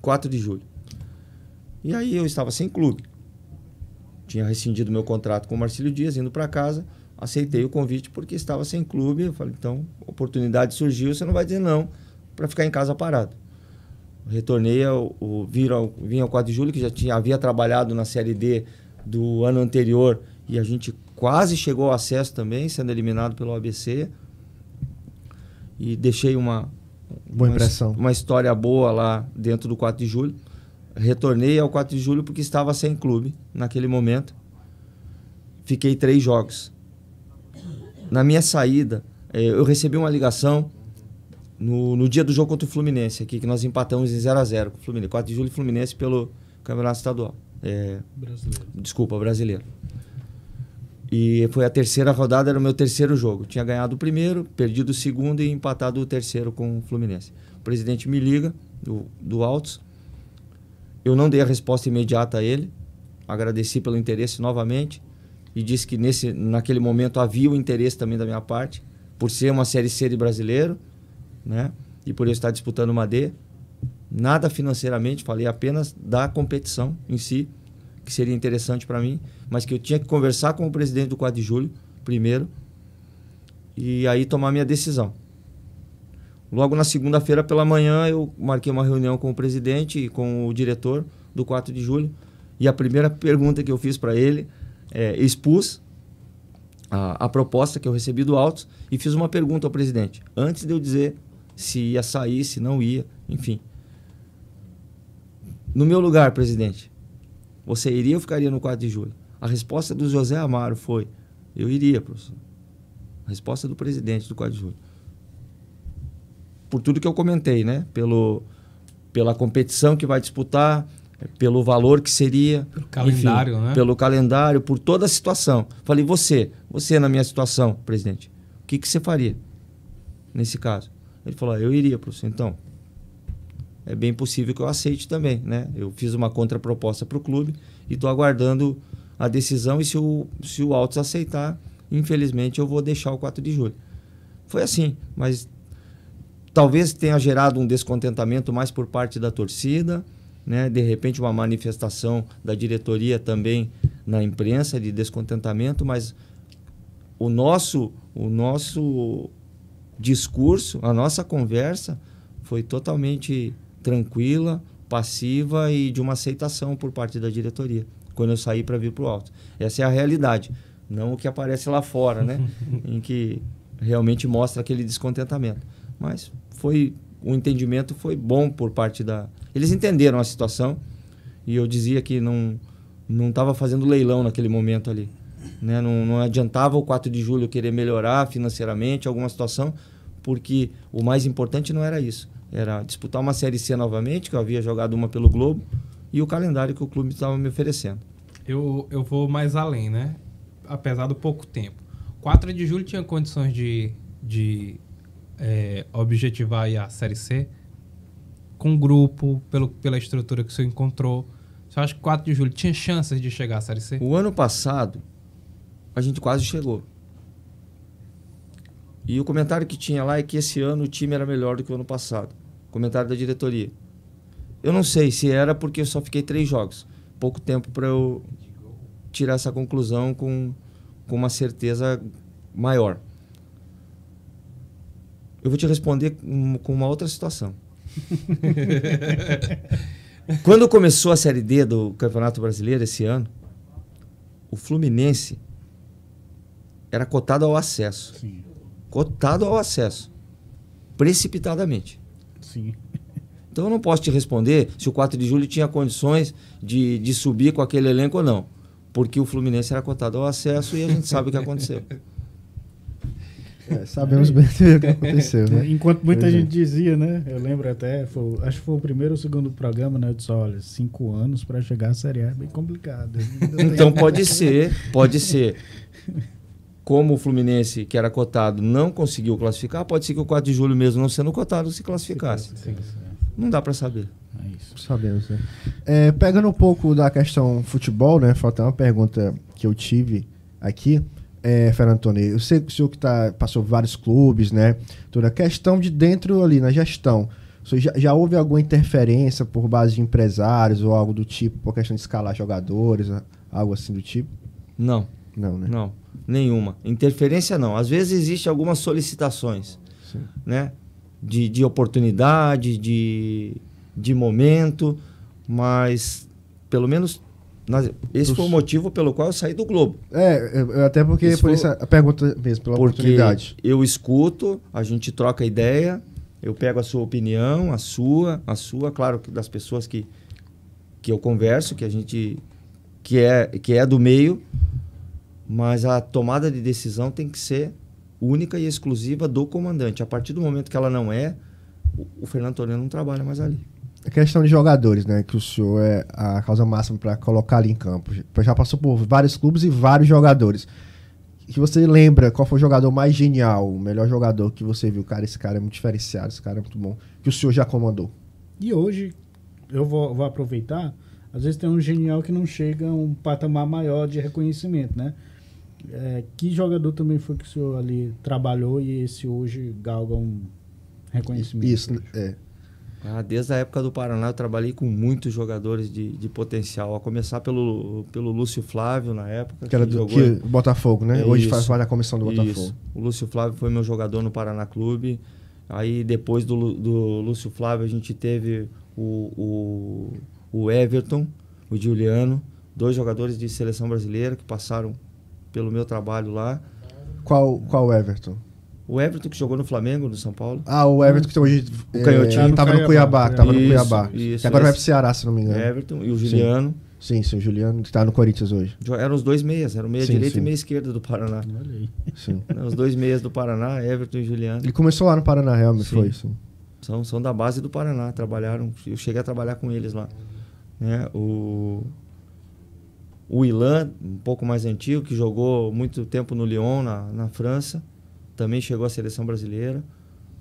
4 de julho. E aí eu estava sem clube. Tinha rescindido meu contrato com o Marcílio Dias, indo para casa, aceitei o convite porque estava sem clube. Eu falei, então, oportunidade surgiu, você não vai dizer não para ficar em casa parado retornei ao, ao, ao, vim ao 4 de julho, que já tinha, havia trabalhado na Série D do ano anterior e a gente quase chegou ao acesso também, sendo eliminado pelo ABC. E deixei uma, Boa uma, impressão. uma história boa lá dentro do 4 de julho. Retornei ao 4 de julho porque estava sem clube naquele momento. Fiquei três jogos. Na minha saída, eh, eu recebi uma ligação no, no dia do jogo contra o Fluminense, aqui que nós empatamos em 0 a 0 com o Fluminense, 4 de julho Fluminense pelo Campeonato Estadual. É, brasileiro. Desculpa, brasileiro. E foi a terceira rodada, era o meu terceiro jogo. Tinha ganhado o primeiro, perdido o segundo e empatado o terceiro com o Fluminense. O presidente me liga do, do Altos. Eu não dei a resposta imediata a ele. Agradeci pelo interesse novamente e disse que nesse, naquele momento havia o interesse também da minha parte por ser uma série C de brasileiro né? E por isso está disputando uma D. Nada financeiramente, falei apenas da competição em si, que seria interessante para mim, mas que eu tinha que conversar com o presidente do 4 de julho, primeiro, e aí tomar minha decisão. Logo na segunda-feira pela manhã, eu marquei uma reunião com o presidente e com o diretor do 4 de julho, e a primeira pergunta que eu fiz para ele, é, expus a, a proposta que eu recebi do Autos e fiz uma pergunta ao presidente. Antes de eu dizer se ia sair, se não ia, enfim. No meu lugar, presidente, você iria ou ficaria no 4 de julho? A resposta do José Amaro foi: eu iria, professor. A resposta do presidente do 4 de julho. Por tudo que eu comentei, né? Pelo, pela competição que vai disputar, pelo valor que seria. Pelo calendário, enfim, né? Pelo calendário, por toda a situação. Falei, você, você na minha situação, presidente, o que, que você faria nesse caso? Ele falou: ah, eu iria, professor. Então, é bem possível que eu aceite também, né? Eu fiz uma contraproposta para o clube e estou aguardando a decisão. E se o, se o Altos aceitar, infelizmente eu vou deixar o 4 de julho. Foi assim, mas talvez tenha gerado um descontentamento mais por parte da torcida, né? De repente uma manifestação da diretoria também na imprensa de descontentamento, mas o nosso o nosso discurso, a nossa conversa foi totalmente tranquila, passiva e de uma aceitação por parte da diretoria quando eu saí para vir para o alto. Essa é a realidade, não o que aparece lá fora, né? em que realmente mostra aquele descontentamento. Mas foi o entendimento foi bom por parte da. Eles entenderam a situação e eu dizia que não não estava fazendo leilão naquele momento ali. Né? Não, não adiantava o 4 de julho querer melhorar financeiramente alguma situação, porque o mais importante não era isso. Era disputar uma Série C novamente, que eu havia jogado uma pelo Globo, e o calendário que o clube estava me oferecendo. Eu, eu vou mais além, né? Apesar do pouco tempo. 4 de julho tinha condições de, de é, objetivar a Série C? Com o grupo, pelo, pela estrutura que o senhor encontrou? Você acha que 4 de julho tinha chances de chegar à Série C? O ano passado, a gente quase chegou. E o comentário que tinha lá é que esse ano o time era melhor do que o ano passado. Comentário da diretoria. Eu não sei se era porque eu só fiquei três jogos. Pouco tempo para eu tirar essa conclusão com, com uma certeza maior. Eu vou te responder com, uma outra situação. Quando começou a Série D do Campeonato Brasileiro esse ano, o Fluminense era cotado ao acesso. Sim. Cotado ao acesso. Precipitadamente. Sim. Então eu não posso te responder se o 4 de julho tinha condições de, de subir com aquele elenco ou não. Porque o Fluminense era cotado ao acesso e a gente sabe o que aconteceu. É, sabemos bem o que aconteceu, né? Enquanto muita é. gente dizia, né? Eu lembro até, foi, acho que foi o primeiro ou segundo programa, né? Eu disse, olha, cinco anos para chegar à Série A é bem complicado. então pode ser, pode ser como o Fluminense, que era cotado, não conseguiu classificar, pode ser que o 4 de julho, mesmo não sendo cotado, se classificasse. Não dá para saber. É isso. Sabemos, né? É, pegando um pouco da questão futebol, né? Falta uma pergunta que eu tive aqui. É, Fernando Antônio, eu sei que o senhor que tá, passou vários clubes, né? Toda a questão de dentro ali, na gestão. Já, já houve alguma interferência por base de empresários ou algo do tipo, por questão de escalar jogadores, algo assim do tipo? Não. Não, né? Não nenhuma. Interferência não. Às vezes existem algumas solicitações, né? De, de oportunidade, de, de momento, mas pelo menos esse foi o motivo pelo qual eu saí do Globo. É, é, é até porque esse por foi... isso a pergunta mesmo, pela porque oportunidade. Eu escuto, a gente troca ideia, eu pego a sua opinião, a sua, a sua, claro, das pessoas que, que eu converso, que a gente que é, que é do meio, mas a tomada de decisão tem que ser única e exclusiva do comandante. A partir do momento que ela não é, o Fernando Toledo não trabalha mais ali. A é questão de jogadores, né? Que o senhor é a causa máxima para colocar ali em campo. Já passou por vários clubes e vários jogadores. Que você lembra qual foi o jogador mais genial, o melhor jogador que você viu? Cara, esse cara é muito diferenciado, esse cara é muito bom. Que o senhor já comandou. E hoje, eu vou, vou aproveitar. Às vezes tem um genial que não chega a um patamar maior de reconhecimento, né? É, que jogador também foi que o senhor ali trabalhou e esse hoje galga um reconhecimento? Isso, é. Ah, desde a época do Paraná eu trabalhei com muitos jogadores de, de potencial, a começar pelo, pelo Lúcio Flávio na época. Que era do que, Botafogo, né? É Hoje isso, faz parte da comissão do Botafogo. Isso. O Lúcio Flávio foi meu jogador no Paraná Clube. Aí depois do, do Lúcio Flávio a gente teve o, o, o Everton, o Juliano, dois jogadores de seleção brasileira que passaram pelo meu trabalho lá. Qual, qual Everton? O Everton que jogou no Flamengo, no São Paulo. Ah, o Everton que hoje o é, canhotinho. Tava no Cuiabá, tava no Cuiabá. Isso, agora vai pro Ceará, se não me engano. Everton e o Juliano. Sim, sim, o Juliano que tá no Corinthians hoje. Eram os dois meias, eram meia sim, direita sim. e meia esquerda do Paraná. Sim. os dois meias do Paraná, Everton e Juliano. Ele começou lá no Paraná, realmente, sim. foi isso. São, são da base do Paraná, trabalharam, eu cheguei a trabalhar com eles lá. Né? O, o Ilan, um pouco mais antigo, que jogou muito tempo no Lyon, na, na França, também chegou à seleção brasileira.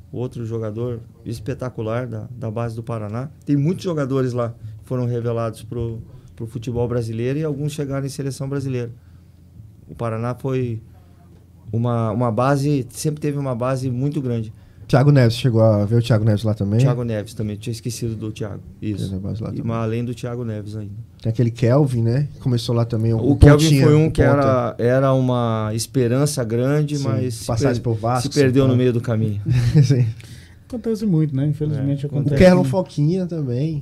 Outro jogador espetacular da, da base do Paraná. Tem muitos jogadores lá que foram revelados para o futebol brasileiro e alguns chegaram em seleção brasileira. O Paraná foi uma, uma base, sempre teve uma base muito grande. Tiago Neves chegou a ver o Tiago Neves lá também? Tiago Neves também, tinha esquecido do Tiago. Isso. E, mas além do Tiago Neves ainda. Tem aquele Kelvin, né? Começou lá também. O, o Kelvin foi um que era, era uma esperança grande, Sim, mas passagem por Vasco, se perdeu no meio do caminho. acontece muito, né? Infelizmente é. acontece. O Kerlon Foquinha também.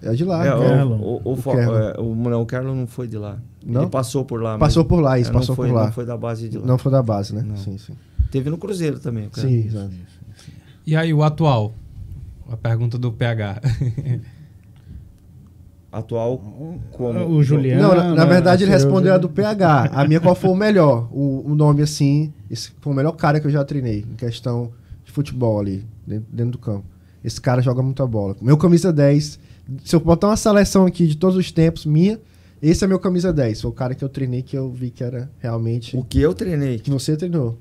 É de lá, é, O, o, o, Fo... É, o, não, o Kerlon não foi de lá. Não? Ele passou por lá. Passou por lá, isso, é, passou foi, por lá. Não foi da base de lá. Não foi da base, né? Não. Sim, sim. Teve no Cruzeiro também. Sim, exato. E aí, o atual? A pergunta do PH. atual como? O Juliano. Não, na, na né? verdade ele respondeu a do PH. A minha qual foi o melhor? O, o, nome assim, esse foi o melhor cara que eu já treinei em questão de futebol ali, dentro, dentro do campo. Esse cara joga muita bola. Meu camisa 10, se eu botar uma seleção aqui de todos os tempos, minha, esse é meu camisa 10. Foi o cara que eu treinei que eu vi que era realmente. O que eu treinei? Que você treinou.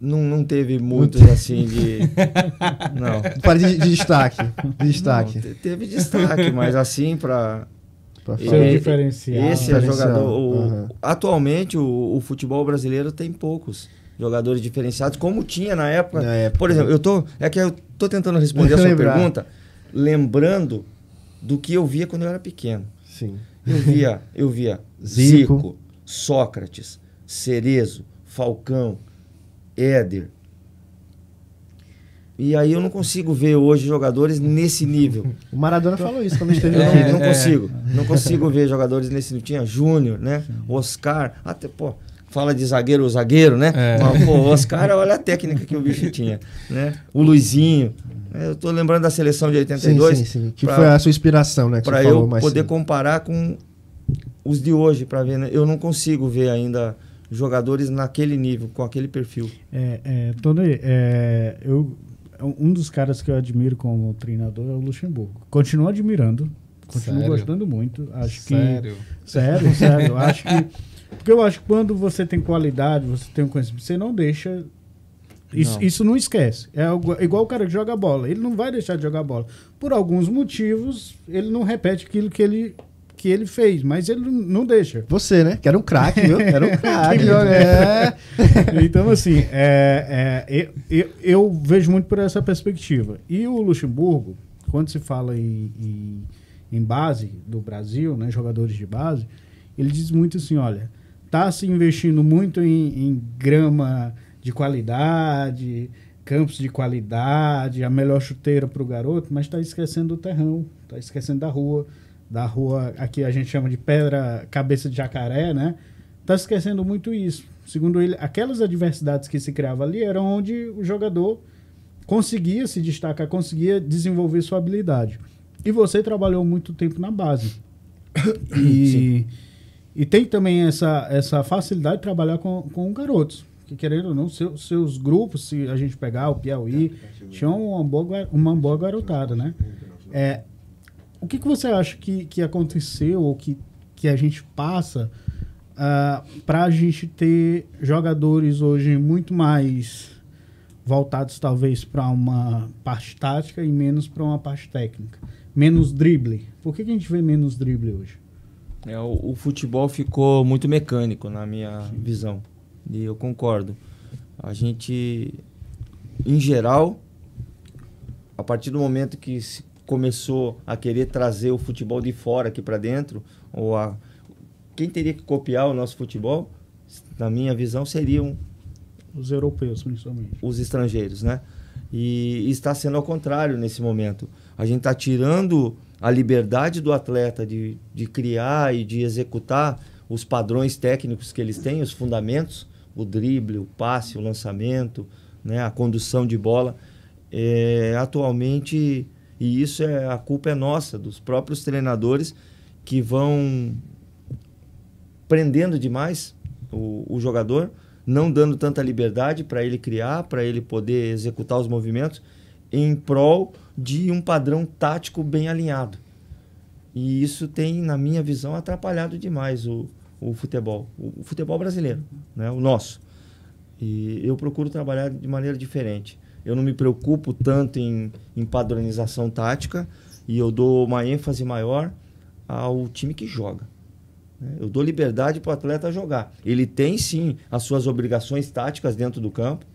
Não, não teve muitos assim de. Não. Para de, de, destaque. De destaque. Não, teve destaque, mas assim para. Ser diferencial. Esse é jogador. O, uhum. Atualmente, o, o, futebol brasileiro tem poucos jogadores diferenciados, como tinha na época. Na época. Por exemplo, né? eu tô. É que eu tô tentando responder a sua pergunta, lembrando do que eu via quando eu era pequeno. Sim. Eu via, eu via Zico, Zico Sócrates, Cerezo, Falcão, Éder. E aí eu não consigo ver hoje jogadores nesse nível. O Maradona falou isso quando esteve é, né? Não, é. consigo. Não consigo ver jogadores nesse nível. Tinha Júnior, né? Oscar. Até, pô, fala de zagueiro, zagueiro, né? É. Mas, pô, Oscar, olha a técnica que o bicho tinha. Né? O Luizinho. Né? Eu tô lembrando da seleção de 82. Sim, sim, sim. Que pra, foi a sua inspiração, né? Para eu poder cedo. comparar com os de hoje, para ver. Né? Eu não consigo ver ainda jogadores naquele nível, com aquele perfil. É, é, Tony, é, eu, um dos caras que eu admiro como treinador é o Luxemburgo. Continuo admirando, continuo sério? gostando muito. Acho sério? que. Sério? Sério, acho que. Porque eu acho que quando você tem qualidade, você tem um conhecimento, você não deixa isso não. isso não esquece. É, é igual o cara que joga bola. Ele não vai deixar de jogar bola. Por alguns motivos, ele não repete aquilo que ele que ele fez, mas ele não deixa. Você, né? Que era um craque, viu? Era um craque. né? então, assim, é, é, eu, eu, vejo muito por essa perspectiva. E o Luxemburgo, quando se fala em, em, em base do Brasil, né, jogadores de base, ele diz muito assim, olha, tá se investindo muito em, em grama de qualidade, campos de qualidade, a melhor chuteira para o garoto, mas está esquecendo do terrão, está esquecendo da rua, da rua, aqui a gente chama de pedra cabeça de jacaré, né? Tá esquecendo muito isso. Segundo ele, aquelas adversidades que se criavam ali eram onde o jogador conseguia se destacar, conseguia desenvolver sua habilidade. E você trabalhou muito tempo na base. E, e tem também essa, essa facilidade de trabalhar com, com garotos. Que querendo ou não, seu, seus grupos, se a gente pegar o Piauí, tinham uma boa, uma boa garotada, né? É, o que, que você acha que, que aconteceu ou que, que a gente passa uh, ah, para a gente ter jogadores hoje muito mais voltados talvez para uma parte tática e menos para uma parte técnica? Menos drible. Por que, que a gente vê menos drible hoje? É, o, o futebol ficou muito mecânico, na minha Sim. visão. E eu concordo. A gente, em geral, a partir do momento que se começou a querer trazer o futebol de fora aqui para dentro, ou a quem teria que copiar o nosso futebol, na minha visão, seriam os europeus, principalmente. Os estrangeiros, né? E está sendo ao contrário nesse momento. A gente está tirando a liberdade do atleta de, de criar e de executar os padrões técnicos que eles têm, os fundamentos, o drible, o passe, o lançamento, né, a condução de bola. É, atualmente e isso é a culpa é nossa, dos próprios treinadores que vão prendendo demais o, o jogador, não dando tanta liberdade para ele criar, para ele poder executar os movimentos em prol de um padrão tático bem alinhado. E isso tem, na minha visão, atrapalhado demais o, o futebol, o, o futebol brasileiro, né? o nosso. E eu procuro trabalhar de maneira diferente eu não me preocupo tanto em, em padronização tática e eu dou uma ênfase maior ao time que joga. Né? Eu dou liberdade para o atleta jogar. Ele tem sim as suas obrigações táticas dentro do campo,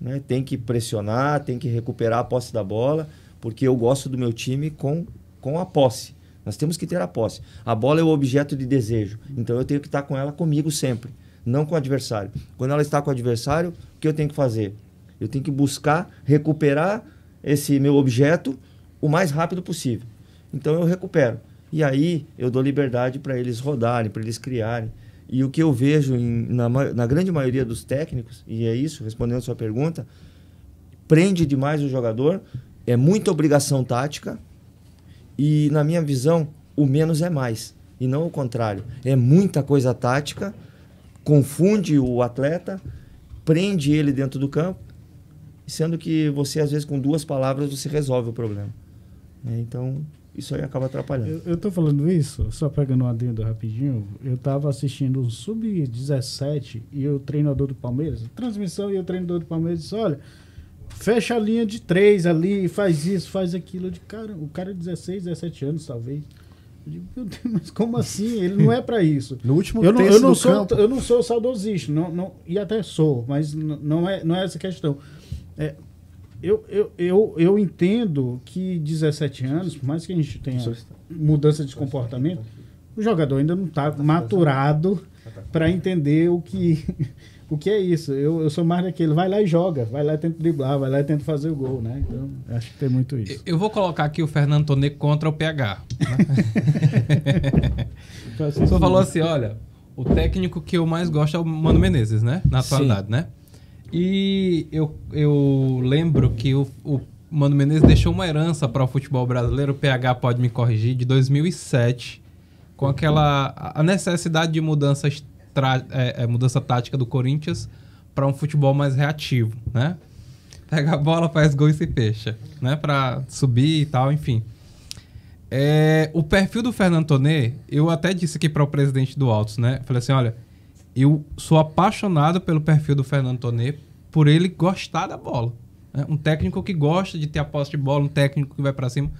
né? tem que pressionar, tem que recuperar a posse da bola, porque eu gosto do meu time com, com a posse. Nós temos que ter a posse. A bola é o objeto de desejo, então eu tenho que estar com ela comigo sempre, não com o adversário. Quando ela está com o adversário, o que eu tenho que fazer? Eu tenho que buscar recuperar esse meu objeto o mais rápido possível. Então eu recupero. E aí eu dou liberdade para eles rodarem, para eles criarem. E o que eu vejo em, na, na, grande maioria dos técnicos, e é isso, respondendo a sua pergunta, prende demais o jogador, é muita obrigação tática, e na minha visão, o menos é mais, e não o contrário. É muita coisa tática, confunde o atleta, prende ele dentro do campo, sendo que você, às vezes, com duas palavras, você resolve o problema. Né? Então, isso aí acaba atrapalhando. Eu, estou falando isso, só pegando um adendo rapidinho, eu estava assistindo um Sub-17 e o treinador do Palmeiras, transmissão e o treinador do Palmeiras disse, olha, fecha a linha de três ali, faz isso, faz aquilo. de cara, o cara é 16, 17 anos, talvez. Eu digo, meu Deus, mas como assim? Ele não é para isso. No último eu não, eu não sou campo. Eu não sou saudosista, não, não, e até sou, mas não é, não é essa questão. É, eu, eu, eu, eu entendo que 17 anos, por mais que a gente tenha mudança de comportamento, o jogador ainda não está maturado para entender o que, o que é isso. Eu, eu sou mais daquele, vai lá e joga, vai lá e tenta driblar, vai lá e tenta fazer o gol, né? Então, acho que tem muito isso. Eu vou colocar aqui o Fernando Tonê contra o PH. Né? Só falou assim, olha, o técnico que eu mais gosto é o Mano Menezes, né? Na atualidade, Sim. né? E eu, eu lembro que o, o Mano Menezes deixou uma herança para o futebol brasileiro, o PH pode me corrigir, de 2007, com aquela a necessidade de mudanças é, é, mudança tática do Corinthians para um futebol mais reativo, né? Pega a bola, faz gol e se fecha, né? Para subir e tal, enfim. É, o perfil do Fernando Tonê, eu até disse aqui para o presidente do Altos, né? Falei assim, olha, eu sou apaixonado pelo perfil do Fernando Tonet por ele gostar da bola. Né? Um técnico que gosta de ter a posse de bola, um técnico que vai para cima.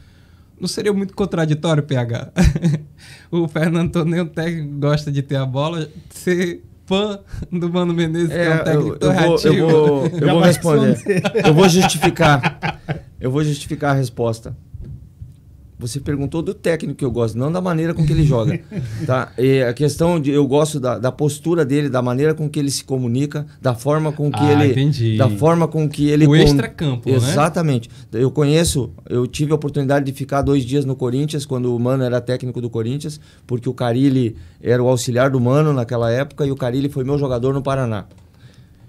Não seria muito contraditório, PH? o Fernando Tonet, um técnico que gosta de ter a bola, ser fã do Mano Menezes, é, que é um é, técnico eu, eu vou, eu vou, eu vou responder. eu vou justificar. Eu vou justificar a resposta. Você perguntou do técnico que eu gosto, não da maneira com que ele joga. tá? E a questão de eu gosto da, da, postura dele, da maneira com que ele se comunica, da forma com que ah, ele. Entendi. Da forma com que ele. O con... extra-campo, né? Exatamente. Né? Eu conheço, eu tive a oportunidade de ficar dois dias no Corinthians, quando o Mano era técnico do Corinthians, porque o Carilli era o auxiliar do Mano naquela época e o Carilli foi meu jogador no Paraná.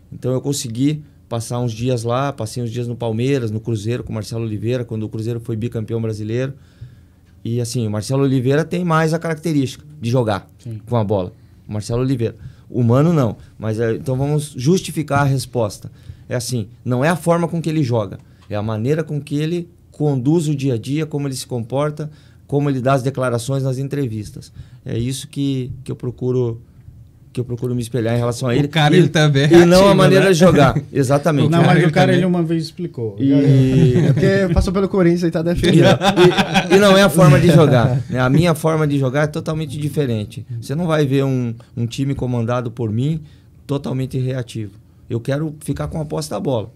Então eu consegui passar uns dias lá, passei uns dias no Palmeiras, no Cruzeiro com o Marcelo Oliveira, quando o Cruzeiro foi bicampeão brasileiro. E assim, o Marcelo Oliveira tem mais a característica de jogar Sim. com a bola. O Marcelo Oliveira. Humano não, mas é, então vamos justificar a resposta. É assim, não é a forma com que ele joga, é a maneira com que ele conduz o dia a dia, como ele se comporta, como ele dá as declarações nas entrevistas. É isso que, que eu procuro que eu procuro me espelhar em relação a ele. O cara, e, ele também. Tá e não a maneira né? de jogar. Exatamente. Tá não, mas o cara, ele, uma vez explicou. E... É porque passou pelo Corinthians e tá defendendo. E, e, não é a forma de jogar. Né? A minha forma de jogar é totalmente diferente. Você não vai ver um, um time comandado por mim totalmente reativo. Eu quero ficar com a posse da bola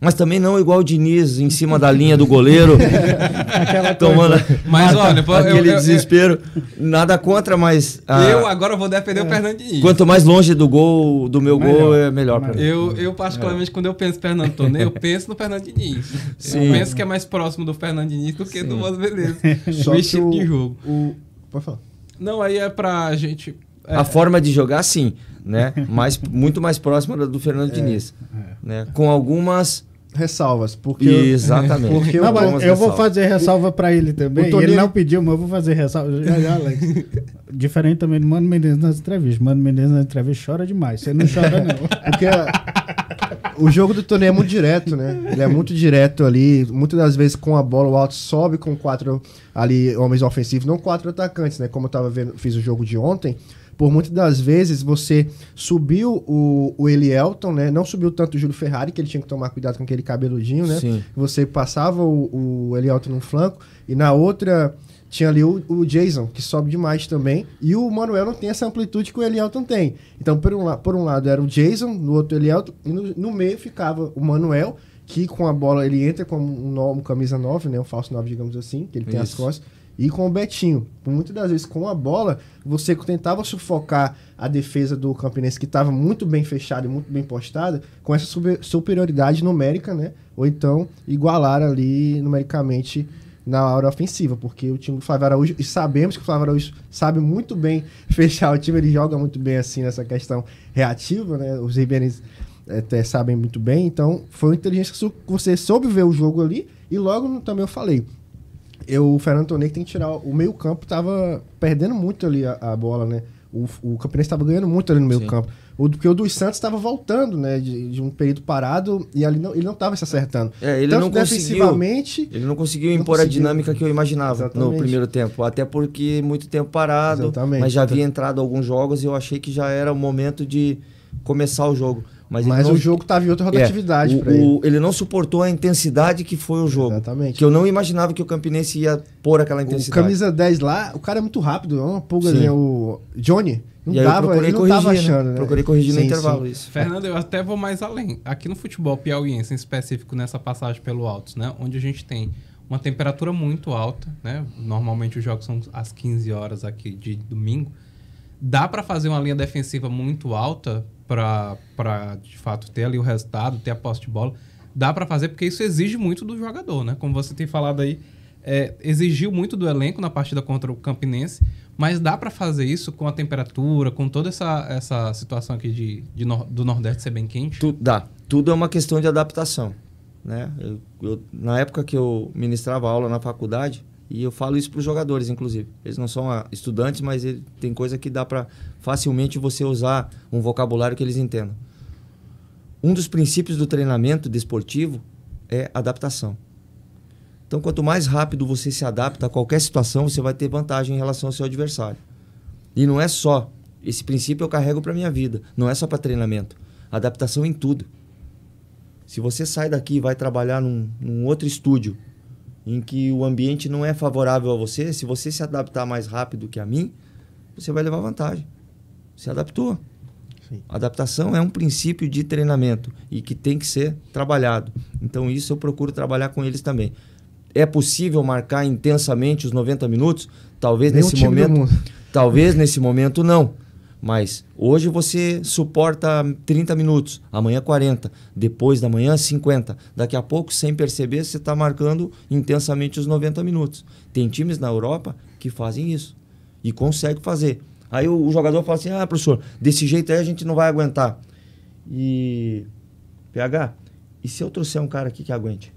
mas também não igual o Diniz em cima da linha do goleiro, aquela tomando mas, olha, aquele eu, eu, desespero. Eu, nada contra, mas. Ah, eu agora vou defender é. o Fernando Diniz. Quanto mais longe do gol, do meu melhor. gol, é melhor para mim. Eu, eu particularmente, é. quando eu penso em Fernando Tonê, eu penso no Fernando Diniz. Sim. Eu penso que é mais próximo do Fernando Diniz do que Sim. do Mano Beleza. Só o estilo de jogo. O... Pode falar. Não, aí é pra gente. É. A forma de jogar, sim, né? Mas muito mais próxima do Fernando é, Diniz, é. né? Com algumas ressalvas. Porque Exatamente. Eu, porque não, eu, eu vou fazer ressalva para ele também. Toninho... Ele não pediu, mas eu vou fazer ressalva. Já, já, Alex. Diferente também do Mano Menezes nas entrevistas. Mano Menezes nas entrevistas chora demais. Você não chora, não. porque o jogo do Toninho é muito direto, né? Ele é muito direto ali. Muitas das vezes com a bola, o alto sobe com quatro ali homens ofensivos, não quatro atacantes, né? Como eu tava vendo, fiz o jogo de ontem. Por muitas das vezes você subiu o, o Elielton, né? Não subiu tanto o Júlio Ferrari, que ele tinha que tomar cuidado com aquele cabeludinho, né? Sim. Você passava o, o Elielton num flanco e na outra tinha ali o, o, Jason, que sobe demais também, e o Manuel não tem essa amplitude que o Elielton tem. Então, por um, por um lado era o Jason, no outro Elielton, e no, no meio ficava o Manuel, que com a bola ele entra como um, um camisa 9, né, um falso 9, digamos assim, que ele Isso. tem as costas, e com o Betinho. Muitas das vezes com a bola, você tentava sufocar a defesa do Campinense, que estava muito bem fechada e muito bem postada, com essa superioridade numérica, né? Ou então igualar ali numericamente na hora ofensiva, porque o time do Flávio Araújo, e sabemos que o Flávio Araújo sabe muito bem fechar o time, ele joga muito bem assim nessa questão reativa, né? Os ribeirenses até eh, eh, sabem muito bem, então foi uma inteligência que você soube ver o jogo ali, e logo também eu falei, eu, o Fernando Tonei tem que tirar. O meio campo tava perdendo muito ali a, a bola, né? O, o Campinense estava ganhando muito ali no meio campo. O, porque o dos Santos estava voltando, né? De, de, um período parado e ali não, ele não estava se acertando. É, ele Tanto não defensivamente, conseguiu. Ele não conseguiu não impor conseguiu. a dinâmica que eu imaginava Exatamente. no primeiro tempo. Até porque muito tempo parado. Exatamente. Mas já havia entrado alguns jogos e eu achei que já era o momento de começar o jogo. Mas, mas não... o jogo estava em outra é, rotatividade é, para ele. ele não suportou a intensidade que foi o jogo. Exatamente. Que eu não imaginava que o Campinense ia pôr aquela intensidade. O camisa 10 lá, o cara é muito rápido, é uma pulga ali, é O Johnny. Não dava, não estava né? achando. Né? Procurei corrigir sim, no intervalo sim. isso. É. Fernando, eu até vou mais além. Aqui no futebol piauiense, em específico nessa passagem pelo Altos, né? Onde a gente tem uma temperatura muito alta, né? Normalmente os jogos são às 15 horas aqui de domingo. Dá para fazer uma linha defensiva muito alta para de fato ter ali o resultado, ter a posse de bola, dá para fazer porque isso exige muito do jogador, né? Como você tem falado aí, é, exigiu muito do elenco na partida contra o Campinense, mas dá para fazer isso com a temperatura, com toda essa, essa situação aqui de, de no, do Nordeste ser bem quente? tudo dá. Tudo é uma questão de adaptação. Né? Eu, eu, na época que eu ministrava aula na faculdade, e eu falo isso para os jogadores, inclusive. Eles não são ah, estudantes, mas ele, tem coisa que dá para facilmente você usar um vocabulário que eles entendam. Um dos princípios do treinamento desportivo é adaptação. Então, quanto mais rápido você se adapta a qualquer situação, você vai ter vantagem em relação ao seu adversário. E não é só. Esse princípio eu carrego para minha vida. Não é só para treinamento. Adaptação em tudo. Se você sai daqui e vai trabalhar num, num outro estúdio em que o ambiente não é favorável a você, se você se adaptar mais rápido que a mim, você vai levar vantagem. Se adaptou. Sim. Adaptação é um princípio de treinamento e que tem que ser trabalhado. Então, isso eu procuro trabalhar com eles também. É possível marcar intensamente os 90 minutos? Talvez Nem nesse momento. Talvez nesse momento não. Mas hoje você suporta 30 minutos, amanhã 40, depois da manhã 50. Daqui a pouco, sem perceber, você está marcando intensamente os 90 minutos. Tem times na Europa que fazem isso e conseguem fazer. Aí o, o jogador fala assim: ah, professor, desse jeito aí a gente não vai aguentar. E. PH, e se eu trouxer um cara aqui que aguente?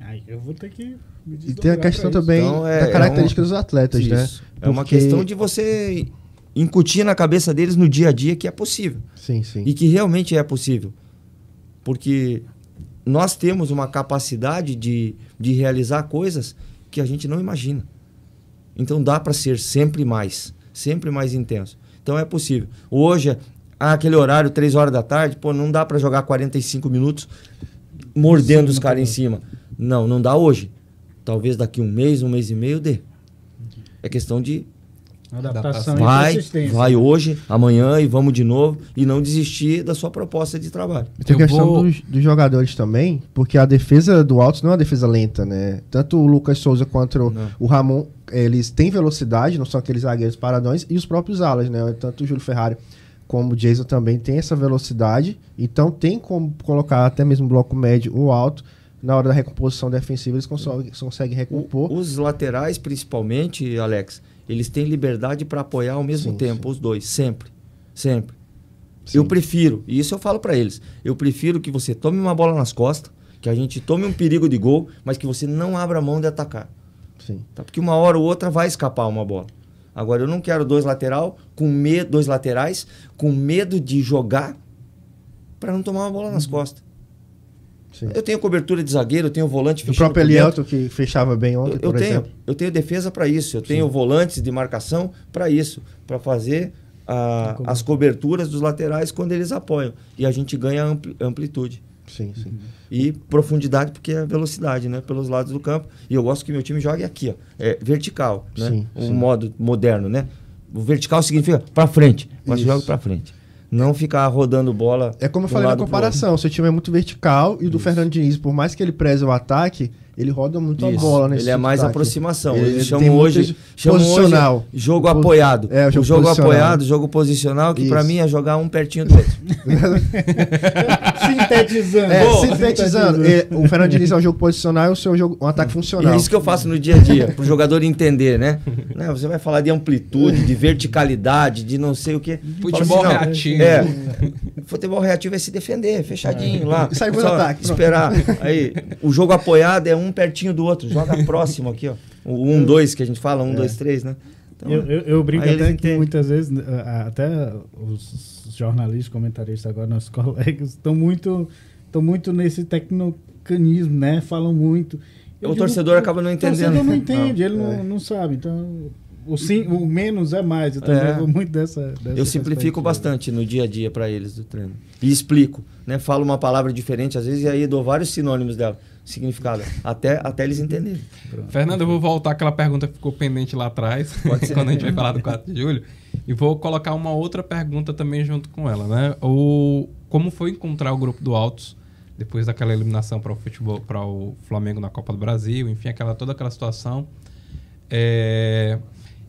Aí eu vou ter que e tem a questão também então, é, da característica é um, dos atletas, né? isso. né? Porque... É uma questão de você incutir na cabeça deles no dia a dia que é possível. Sim, sim. E que realmente é possível. Porque nós temos uma capacidade de, de realizar coisas que a gente não imagina. Então dá para ser sempre mais, sempre mais intenso. Então é possível. Hoje, ah, aquele horário, 3 horas da tarde, pô, não dá para jogar 45 minutos mordendo sim, os caras em cima. Não, não dá hoje. Talvez daqui um mês, um mês e meio dê. É questão de Adaptação, Adaptação. vai, vai hoje, amanhã e vamos de novo e não desistir da sua proposta de trabalho. Tem a questão vou... dos, dos, jogadores também, porque a defesa do alto não é uma defesa lenta, né? Tanto o Lucas Souza quanto não. o Ramon, eles têm velocidade, não são aqueles zagueiros paradões, e os próprios alas, né? Tanto o Júlio Ferrari como o Jason também tem essa velocidade, então tem como colocar até mesmo bloco médio ou alto na hora da recomposição defensiva, eles conseguem, conseguem recompor. O, os laterais, principalmente, Alex, eles têm liberdade para apoiar ao mesmo sim, tempo, sim. os dois, sempre. Sempre. Sim. Eu prefiro, e isso eu falo para eles, eu prefiro que você tome uma bola nas costas, que a gente tome um perigo de gol, mas que você não abra mão de atacar. Sim. Tá? Porque uma hora ou outra vai escapar uma bola. Agora, eu não quero dois, lateral, com medo, dois laterais com medo de jogar para não tomar uma bola nas uhum. costas. Sim. Eu tenho cobertura de zagueiro, eu tenho volante fechado. O próprio Elielto que fechava bem ontem, eu, eu tenho, exemplo. Eu tenho defesa para isso, eu Sim. tenho volantes de marcação para isso, para fazer a, as coberturas dos laterais quando eles apoiam. E a gente ganha amplitude. Sim, sim. Uhum. E profundidade, porque é velocidade, né? Pelos lados do campo. E eu gosto que meu time jogue aqui, ó. É vertical, né? Sim, um sim. modo moderno, né? O vertical significa para frente. Mas joga para frente não ficar rodando bola. É como eu falei na comparação, o seu time é muito vertical e o do Fernando Diniz, por mais que ele preze o ataque, ele roda muito Isso. a bola nesse Ele é mais aproximação. Ele, Eles hoje, posicional. Hoje jogo apoiado. É, o jogo, o jogo apoiado, jogo posicional, que para mim é jogar um pertinho do outro. sintetizando. É, sintetizando. o Fernando Diniz é um jogo posicional e o seu jogo um ataque hum. funcional. é isso que eu faço no dia a dia, pro jogador entender, né? né? Você vai falar de amplitude, de verticalidade, de não sei o quê. Futebol assim, reativo. É, futebol reativo é se defender, fechadinho é. lá. Sai pro ataque. Esperar. Aí, o jogo apoiado é um um pertinho do outro, joga próximo aqui, ó. O 1, um, que a gente fala, 1, 2, 3, né? Então, eu, eu, eu, brinco até que entendem. muitas vezes, né, até os jornalistas, comentaristas agora, nossos colegas, estão muito, estão muito nesse tecnocanismo, né? Falam muito. Eu o digo, torcedor acaba não entendendo. O torcedor não entende, não, ele é. não, não sabe. Então, o, sim, o menos é mais. Então é. Eu também é. vou muito dessa. dessa eu simplifico bastante no dia a dia para eles do treino. E explico. Né? Falo uma palavra diferente, às vezes, e aí dou vários sinônimos dela significado, até, até eles entenderem. Fernando, eu vou voltar àquela pergunta que ficou pendente lá atrás, quando a gente vai falar do 4 de julho, e vou colocar uma outra pergunta também junto com ela, né? O, como foi encontrar o grupo do Altos depois daquela eliminação para o futebol, para o Flamengo na Copa do Brasil, enfim, aquela toda aquela situação. É,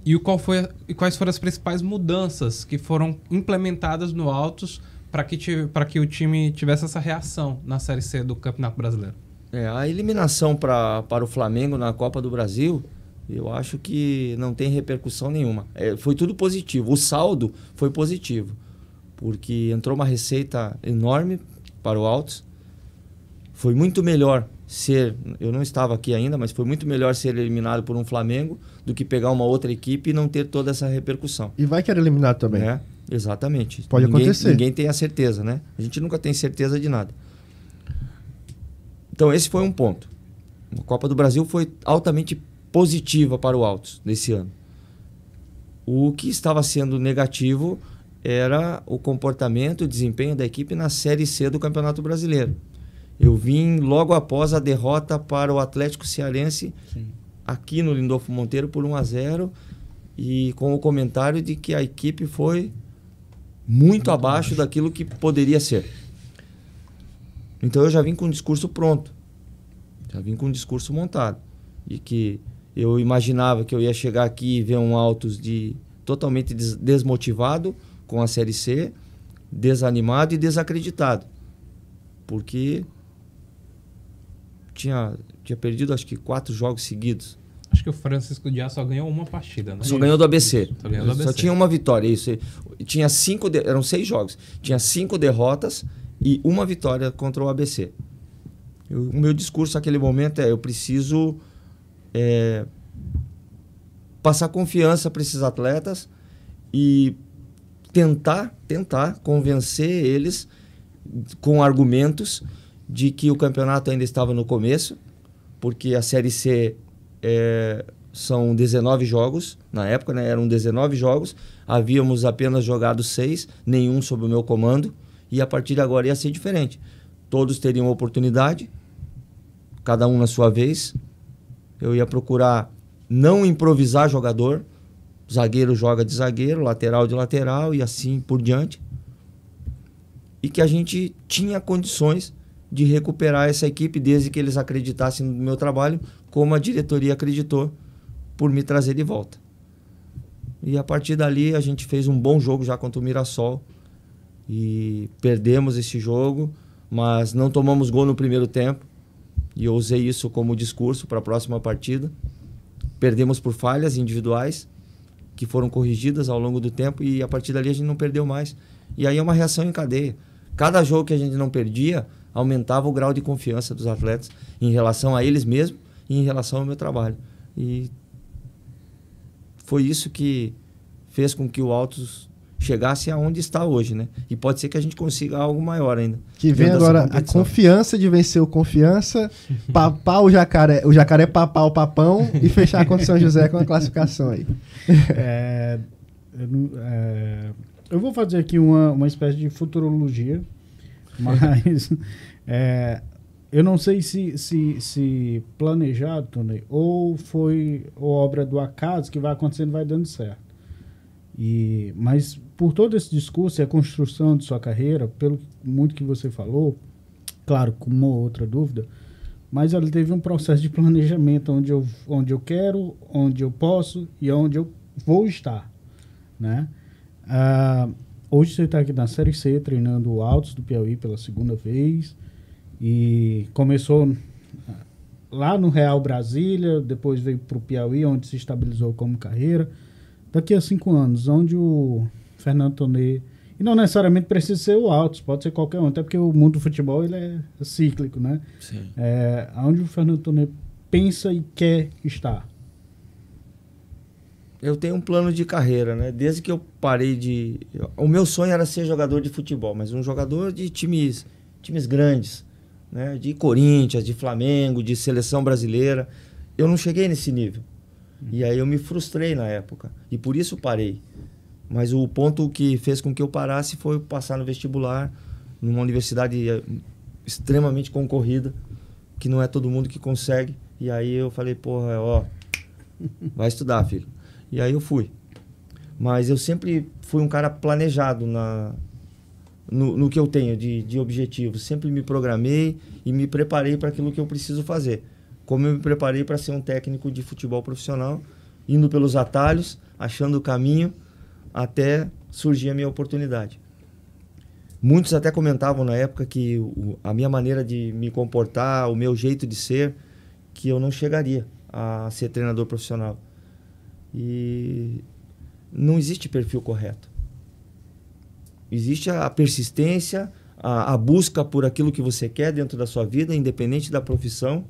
e qual foi e quais foram as principais mudanças que foram implementadas no Altos para que para que o time tivesse essa reação na Série C do Campeonato Brasileiro? É, a eliminação pra, para o Flamengo na Copa do Brasil, eu acho que não tem repercussão nenhuma. É, foi tudo positivo. O saldo foi positivo, porque entrou uma receita enorme para o Altos. Foi muito melhor ser, eu não estava aqui ainda, mas foi muito melhor ser eliminado por um Flamengo do que pegar uma outra equipe e não ter toda essa repercussão. E vai que era eliminado também. É, exatamente. Pode ninguém, acontecer. Ninguém tem a certeza, né? A gente nunca tem certeza de nada. Então, esse foi um ponto. A Copa do Brasil foi altamente positiva para o Altos nesse ano. O que estava sendo negativo era o comportamento e desempenho da equipe na Série C do Campeonato Brasileiro. Eu vim logo após a derrota para o Atlético Cearense Sim. aqui no Lindolfo Monteiro por 1 a 0 e com o comentário de que a equipe foi muito, muito abaixo, abaixo daquilo que poderia ser. Então eu já vim com um discurso pronto. Já vim com um discurso montado. E que eu imaginava que eu ia chegar aqui e ver um Autos de totalmente des desmotivado com a Série C, desanimado e desacreditado. Porque tinha, tinha perdido acho que quatro jogos seguidos. Acho que o Francisco Dias só ganhou uma partida, né? Só ganhou do ABC. Só, ganhou do ABC. só tinha uma vitória, isso. Tinha cinco, de... eram seis jogos. Tinha cinco derrotas e uma vitória contra o ABC. Eu, o meu discurso naquele momento é: eu preciso é, passar confiança para esses atletas e tentar, tentar convencer eles com argumentos de que o campeonato ainda estava no começo, porque a Série C é, são 19 jogos, na época né, eram 19 jogos, havíamos apenas jogado seis, nenhum sob o meu comando e a partir de agora ia ser diferente. Todos teriam oportunidade, cada um na sua vez. Eu ia procurar não improvisar jogador. Zagueiro joga de zagueiro, lateral de lateral e assim por diante. E que a gente tinha condições de recuperar essa equipe desde que eles acreditassem no meu trabalho, como a diretoria acreditou por me trazer de volta. E a partir dali a gente fez um bom jogo já contra o Mirassol e perdemos esse jogo, mas não tomamos gol no primeiro tempo e eu usei isso como discurso para a próxima partida. Perdemos por falhas individuais que foram corrigidas ao longo do tempo e a partir dali a gente não perdeu mais. E aí é uma reação em cadeia. Cada jogo que a gente não perdia aumentava o grau de confiança dos atletas em relação a eles mesmos e em relação ao meu trabalho. E foi isso que fez com que o Autos chegasse aonde está hoje, né? E pode ser que a gente consiga algo maior ainda. Que vem agora a confiança de vencer o confiança, papar o jacaré, o jacaré papar o papão e fechar com o São José com a classificação aí. É, eu, é, eu, vou fazer aqui uma, uma espécie de futurologia, mas é, eu não sei se, se, se planejado, Tony, ou foi obra do acaso que vai acontecendo vai dando certo. E, mas por todo esse discurso e a construção de sua carreira, pelo muito que você falou, claro, com uma ou outra dúvida, mas ela teve um processo de planejamento onde eu, onde eu quero, onde eu posso e onde eu vou estar, né? Ah, hoje você está aqui na Série C treinando o Altos do Piauí pela segunda vez e começou ah, lá no Real Brasília, depois veio para o Piauí, onde se estabilizou como carreira. Daqui a cinco anos, onde o Fernando Tonê. E não necessariamente precisa ser o Altos, pode ser qualquer um, até porque o mundo do futebol ele é cíclico, né? Sim. É, onde o Fernando Tonê pensa e quer estar? Eu tenho um plano de carreira, né? Desde que eu parei de. O meu sonho era ser jogador de futebol, mas um jogador de times, times grandes, né? De Corinthians, de Flamengo, de seleção brasileira. Eu não cheguei nesse nível. Uhum. E aí eu me frustrei na época. E por isso parei. Mas o ponto que fez com que eu parasse foi passar no vestibular numa universidade eh, extremamente concorrida, que não é todo mundo que consegue. E aí eu falei, porra, é, ó, vai estudar, filho. E aí eu fui. Mas eu sempre fui um cara planejado na, no, no que eu tenho de, de objetivo. Sempre me programei e me preparei para aquilo que eu preciso fazer. Como eu me preparei para ser um técnico de futebol profissional, indo pelos atalhos, achando o caminho até surgir a minha oportunidade. Muitos até comentavam na época que o, a minha maneira de me comportar, o meu jeito de ser, que eu não chegaria a ser treinador profissional. E não existe perfil correto. Existe a persistência, a, a busca por aquilo que você quer dentro da sua vida, independente da profissão,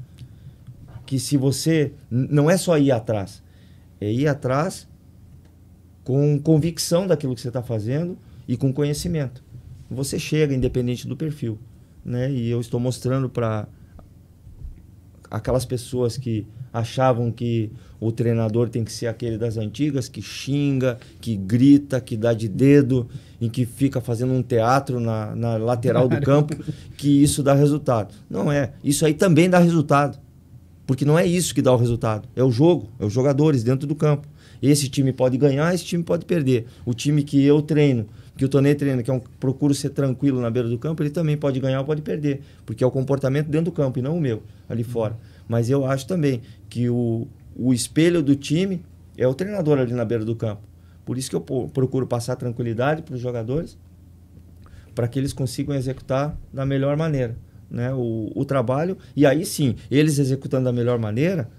que se você não é só ir atrás, é ir atrás com convicção daquilo que você está fazendo e com conhecimento. Você chega independente do perfil. Né? E eu estou mostrando para aquelas pessoas que achavam que o treinador tem que ser aquele das antigas, que xinga, que grita, que dá de dedo, e que fica fazendo um teatro na, na lateral do campo, que isso dá resultado. Não é. Isso aí também dá resultado. Porque não é isso que dá o resultado. É o jogo, é os jogadores dentro do campo. Esse time pode ganhar, esse time pode perder. O time que eu treino, que o Tonei treina, que é um procuro ser tranquilo na beira do campo, ele também pode ganhar ou pode perder, porque é o comportamento dentro do campo e não o meu ali fora. Mas eu acho também que o, o espelho do time é o treinador ali na beira do campo. Por isso que eu procuro passar tranquilidade para os jogadores, para que eles consigam executar da melhor maneira né, o, o trabalho. E aí sim, eles executando da melhor maneira,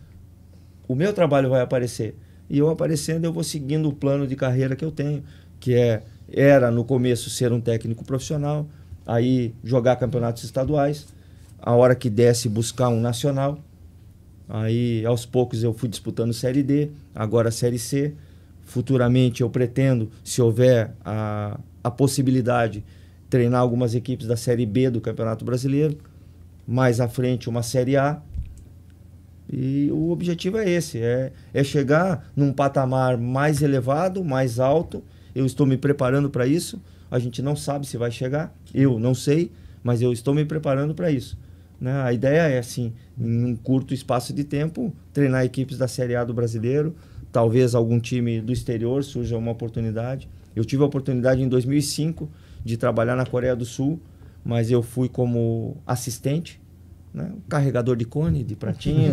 o meu trabalho vai aparecer e eu aparecendo eu vou seguindo o plano de carreira que eu tenho, que é era no começo ser um técnico profissional, aí jogar campeonatos estaduais, a hora que desce buscar um nacional. Aí aos poucos eu fui disputando série D, agora série C. Futuramente eu pretendo, se houver a, a possibilidade, treinar algumas equipes da série B do Campeonato Brasileiro, mais à frente uma série A e o objetivo é esse: é, é chegar num patamar mais elevado, mais alto. Eu estou me preparando para isso. A gente não sabe se vai chegar, eu não sei, mas eu estou me preparando para isso. Né? A ideia é, assim, em um curto espaço de tempo, treinar equipes da Série A do brasileiro. Talvez algum time do exterior surja uma oportunidade. Eu tive a oportunidade em 2005 de trabalhar na Coreia do Sul, mas eu fui como assistente né? Um carregador de cone, de pratinha,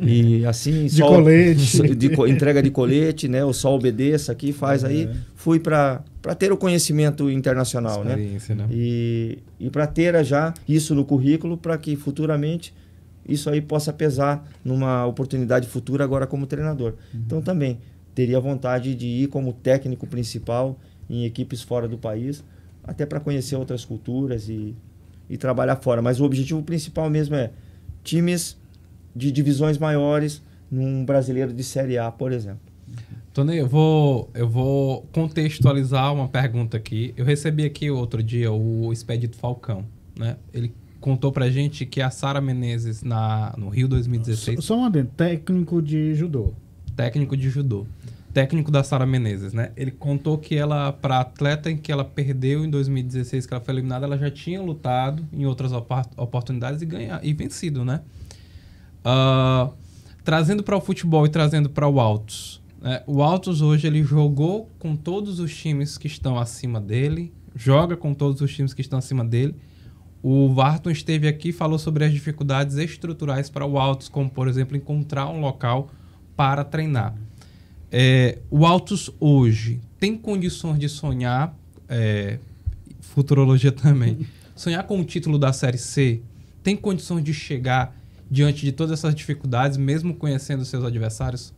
e assim. De sol, colete. De, de, entrega de colete, né? O sol obedeça aqui, faz é. aí. Fui para ter o conhecimento internacional, né? né? E, e para ter já isso no currículo, para que futuramente isso aí possa pesar numa oportunidade futura agora como treinador. Uhum. Então também teria vontade de ir como técnico principal em equipes fora do país, até para conhecer outras culturas e e trabalhar fora. Mas o objetivo principal mesmo é times de divisões maiores num brasileiro de Série A, por exemplo. Tony, eu vou, eu vou contextualizar uma pergunta aqui. Eu recebi aqui outro dia o Expedito Falcão, né? Ele contou pra gente que a Sara Menezes na, no Rio 2016... Só, só um adendo, técnico de judô. Técnico de judô técnico da Sara Menezes, né? Ele contou que ela, para atleta em que ela perdeu em 2016, que ela foi eliminada, ela já tinha lutado em outras oportunidades e ganhar e vencido, né? Uh, trazendo para o futebol e trazendo para o Altos. Né? O Altos hoje ele jogou com todos os times que estão acima dele, joga com todos os times que estão acima dele. O Varton esteve aqui e falou sobre as dificuldades estruturais para o Altos, como por exemplo encontrar um local para treinar. É, o Altos hoje tem condições de sonhar, é, futurologia também, sonhar com o título da Série C? Tem condições de chegar diante de todas essas dificuldades, mesmo conhecendo seus adversários?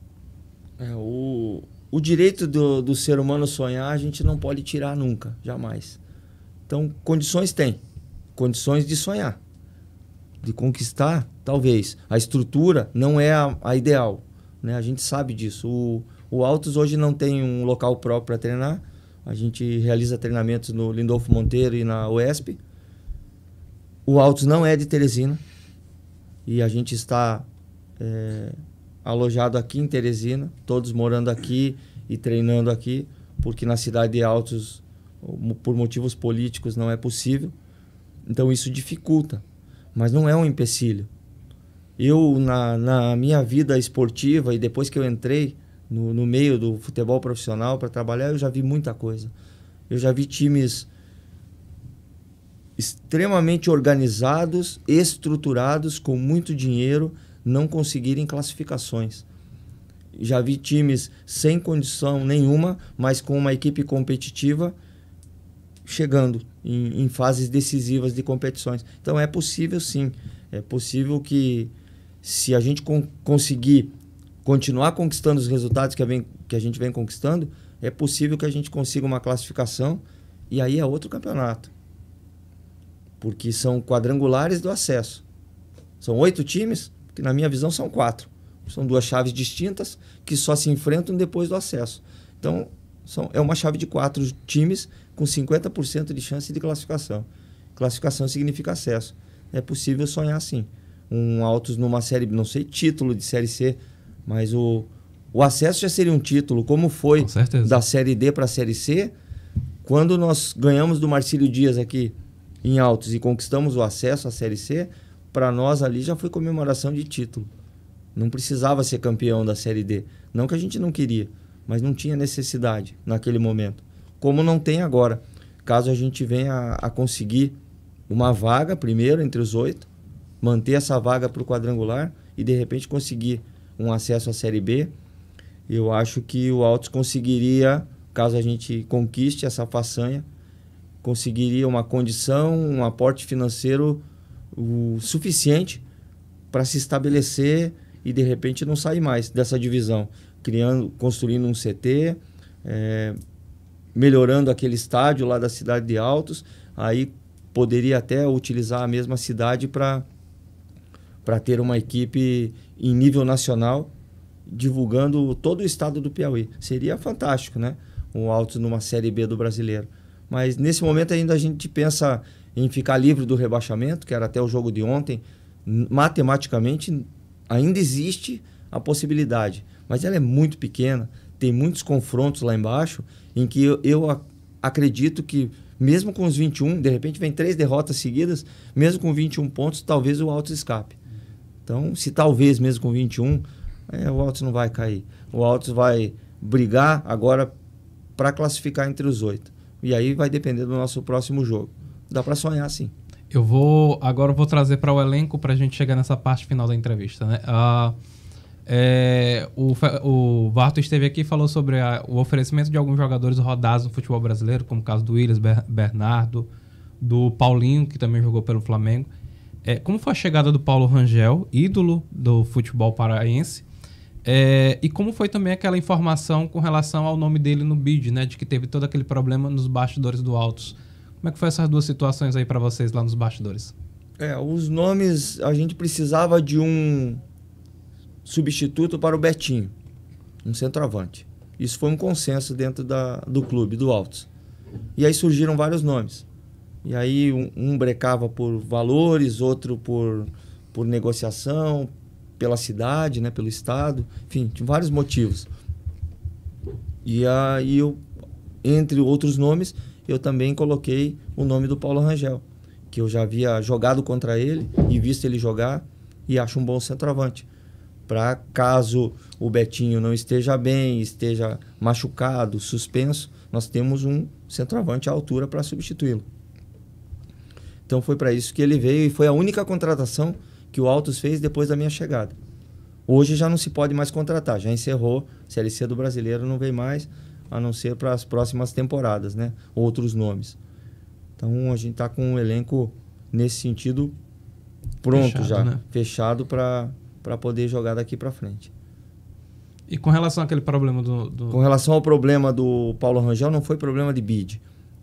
É, o, o direito do, do ser humano sonhar a gente não pode tirar nunca, jamais. Então, condições tem. Condições de sonhar. De conquistar, talvez. A estrutura não é a, a ideal. Né? A gente sabe disso. O, o Altos hoje não tem um local próprio para treinar. A gente realiza treinamentos no Lindolfo Monteiro e na UESP. O Altos não é de Teresina. E a gente está é, alojado aqui em Teresina, todos morando aqui e treinando aqui, porque na cidade de Altos, por motivos políticos, não é possível. Então isso dificulta, mas não é um empecilho. Eu, na, na minha vida esportiva e depois que eu entrei, no, no meio do futebol profissional para trabalhar, eu já vi muita coisa. Eu já vi times extremamente organizados, estruturados, com muito dinheiro, não conseguirem classificações. Já vi times sem condição nenhuma, mas com uma equipe competitiva chegando em, em fases decisivas de competições. Então é possível sim, é possível que se a gente con conseguir continuar conquistando os resultados que, vem, que a gente vem conquistando, é possível que a gente consiga uma classificação e aí é outro campeonato. Porque são quadrangulares do acesso. São oito times, que na minha visão são quatro. São duas chaves distintas que só se enfrentam depois do acesso. Então, são, é uma chave de quatro times com 50% de chance de classificação. Classificação significa acesso. É possível sonhar assim. Um autos numa série, não sei, título de série C, mas o, o acesso já seria um título, como foi da Série D para a Série C. Quando nós ganhamos do Marcílio Dias aqui em Altos e conquistamos o acesso à Série C, para nós ali já foi comemoração de título. Não precisava ser campeão da Série D. Não que a gente não queria, mas não tinha necessidade naquele momento. Como não tem agora. Caso a gente venha a, a conseguir uma vaga primeiro entre os oito, manter essa vaga para o quadrangular e de repente conseguir um acesso à Série B, eu acho que o Altos conseguiria, caso a gente conquiste essa façanha, conseguiria uma condição, um aporte financeiro o suficiente para se estabelecer e de repente não sair mais dessa divisão, criando, construindo um CT, é, eh, melhorando aquele estádio lá da cidade de Altos, aí poderia até utilizar a mesma cidade para para ter uma equipe em nível nacional divulgando todo o estado do Piauí. Seria fantástico, né? Um alto numa Série B do brasileiro. Mas nesse momento ainda a gente pensa em ficar livre do rebaixamento, que era até o jogo de ontem. Matematicamente ainda existe a possibilidade, mas ela é muito pequena. Tem muitos confrontos lá embaixo em que eu, eu acredito que mesmo com os 21, de repente vem três derrotas seguidas, mesmo com 21 pontos, talvez o Altos escape. Então, se talvez mesmo com 21, é, o Altos não vai cair. O Altos vai brigar agora para classificar entre os oito. E aí vai depender do nosso próximo jogo. Dá para sonhar, sim. Eu vou agora eu vou trazer para o elenco para a gente chegar nessa parte final da entrevista, né? Ah, é, o, o Varto esteve aqui e falou sobre a, o oferecimento de alguns jogadores rodados no futebol brasileiro, como o caso do Williams Bernardo, do Paulinho, que também jogou pelo Flamengo. É, como foi a chegada do Paulo Rangel, ídolo do futebol paraense, é, e como foi também aquela informação com relação ao nome dele no bid, né? De que teve todo aquele problema nos bastidores do Altos. Como é que foi essas duas situações aí para vocês lá nos bastidores? É, os nomes, a gente precisava de um substituto para o Betinho, um centroavante. Isso foi um consenso dentro da, do clube, do Altos. E aí surgiram vários nomes. E aí um, um brecava por valores, outro por, por negociação, pela cidade, né, pelo estado, enfim, tinha vários motivos. E aí eu, entre outros nomes, eu também coloquei o nome do Paulo Rangel, que eu já havia jogado contra ele e visto ele jogar e acho um bom centroavante. Para caso o Betinho não esteja bem, esteja machucado, suspenso, nós temos um centroavante à altura para substituí-lo. Então foi para isso que ele veio e foi a única contratação que o Autos fez depois da minha chegada. Hoje já não se pode mais contratar, já encerrou, CLC do brasileiro não vem mais, a não ser para as próximas temporadas, né? Outros nomes. Então a gente está com um elenco nesse sentido pronto fechado, já, né? fechado para poder jogar daqui para frente. E com relação àquele problema do, do, Com relação ao problema do Paulo Rangel, não foi problema de bid.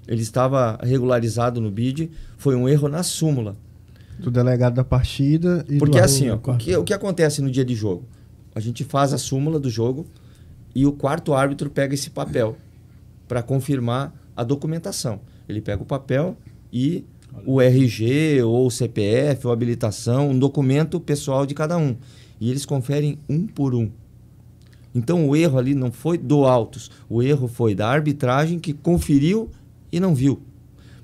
Ele estava regularizado no BID, foi um erro na súmula. Do delegado da partida e Porque do assim, ó, o, que, o que acontece no dia de jogo? A gente faz a súmula do jogo e o quarto árbitro pega esse papel para confirmar a documentação. Ele pega o papel e o RG ou o CPF ou habilitação, um documento pessoal de cada um. E eles conferem um por um. Então o erro ali não foi do Autos, o erro foi da arbitragem que conferiu e não viu.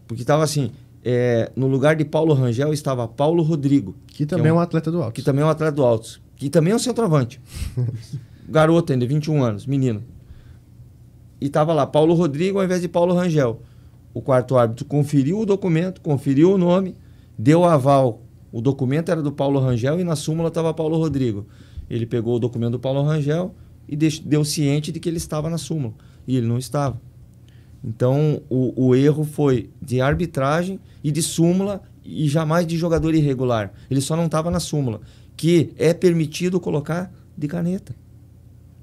Porque estava assim, é, no lugar de Paulo Rangel estava Paulo Rodrigo. Que também que é, um, é um, atleta do alto. Que também é um atleta do alto. Que também é um centroavante. Garoto ainda, 21 anos, menino. E estava lá Paulo Rodrigo ao invés de Paulo Rangel. O quarto árbitro conferiu o documento, conferiu o nome, deu aval. O documento era do Paulo Rangel e na súmula estava Paulo Rodrigo. Ele pegou o documento do Paulo Rangel e deu ciente de que ele estava na súmula. E ele não estava. Então, o, o erro foi de arbitragem e de súmula e jamais de jogador irregular. Ele só não estava na súmula, que é permitido colocar de caneta.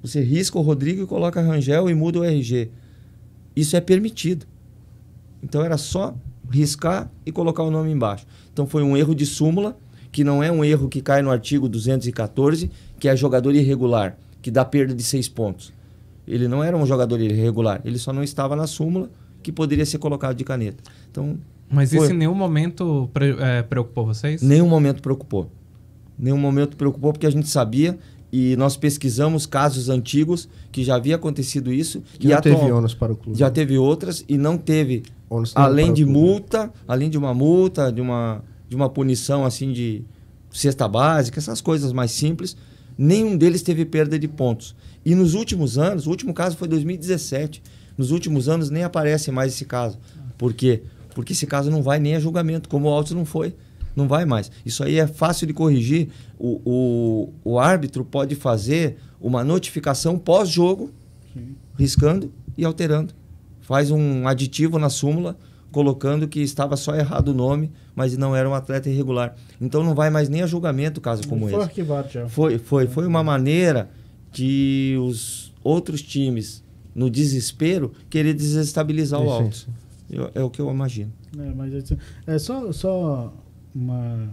Você risca o Rodrigo e coloca Rangel e muda o RG. Isso é permitido. Então era só riscar e colocar o nome embaixo. Então foi um erro de súmula, que não é um erro que cai no artigo 214, que é jogador irregular, que dá perda de seis pontos. Ele não era um jogador irregular, ele só não estava na súmula que poderia ser colocado de caneta. Então, Mas foi. isso em nenhum momento é, preocupou vocês? Nenhum momento preocupou. Nenhum momento preocupou porque a gente sabia e nós pesquisamos casos antigos que já havia acontecido isso. E já teve ônus para o clube. Já né? teve outras e não teve. além de né? multa, além de uma multa, de uma, de uma punição assim de cesta básica, essas coisas mais simples, nenhum deles teve perda de pontos. E nos últimos anos, o último caso foi 2017. Nos últimos anos nem aparece mais esse caso. Por quê? Porque esse caso não vai nem a julgamento, como o Altos não foi. Não vai mais. Isso aí é fácil de corrigir. O, o, o árbitro pode fazer uma notificação pós-jogo, riscando e alterando. Faz um aditivo na súmula, colocando que estava só errado o nome, mas não era um atleta irregular. Então não vai mais nem a julgamento caso como foi esse. Foi arquivado já. Foi, foi, foi uma maneira de os outros times, no desespero, querer desestabilizar o Altos. é o que eu imagino. É, mas é, assim, é só, só uma.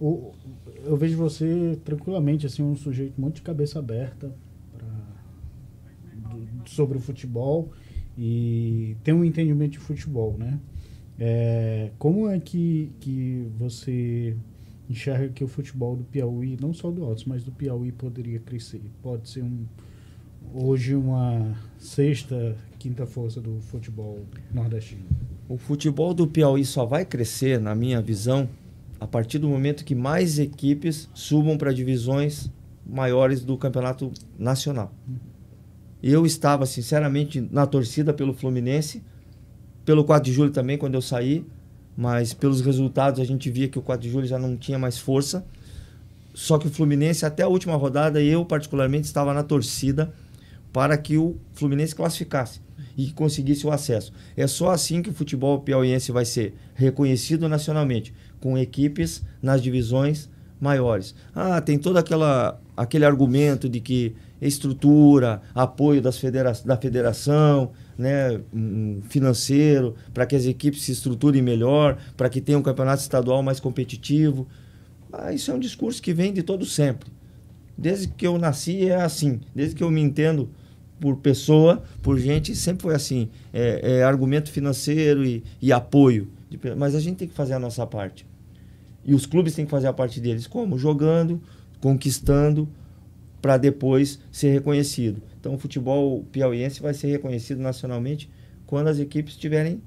Eu, eu vejo você tranquilamente assim um sujeito muito de cabeça aberta pra, do, sobre o futebol e tem um entendimento de futebol, né? É, como é que, que você enxerga que o futebol do Piauí, não só do Altos, mas do Piauí poderia crescer. Pode ser um hoje uma sexta, quinta força do futebol nordestino. O futebol do Piauí só vai crescer, na minha visão, a partir do momento que mais equipes subam para divisões maiores do campeonato nacional. Uhum. Eu estava, sinceramente, na torcida pelo Fluminense, pelo 4 de julho também, quando eu saí, mas pelos resultados a gente via que o 4 de julho já não tinha mais força. Só que o Fluminense, até a última rodada, eu particularmente estava na torcida para que o Fluminense classificasse e conseguisse o acesso. É só assim que o futebol piauiense vai ser reconhecido nacionalmente, com equipes nas divisões maiores. Ah, tem todo aquela, aquele argumento de que estrutura, apoio das federa da federação, né, financeiro, para que as equipes se estruturem melhor, para que tenha um campeonato estadual mais competitivo. Ah, isso é um discurso que vem de todo sempre. Desde que eu nasci é assim. Desde que eu me entendo por pessoa, por gente, sempre foi assim. É, é argumento financeiro e, e apoio. De, mas a gente tem que fazer a nossa parte. E os clubes têm que fazer a parte deles. Como? Jogando, conquistando, para depois ser reconhecido. Então o futebol piauiense vai ser reconhecido nacionalmente quando as equipes tiverem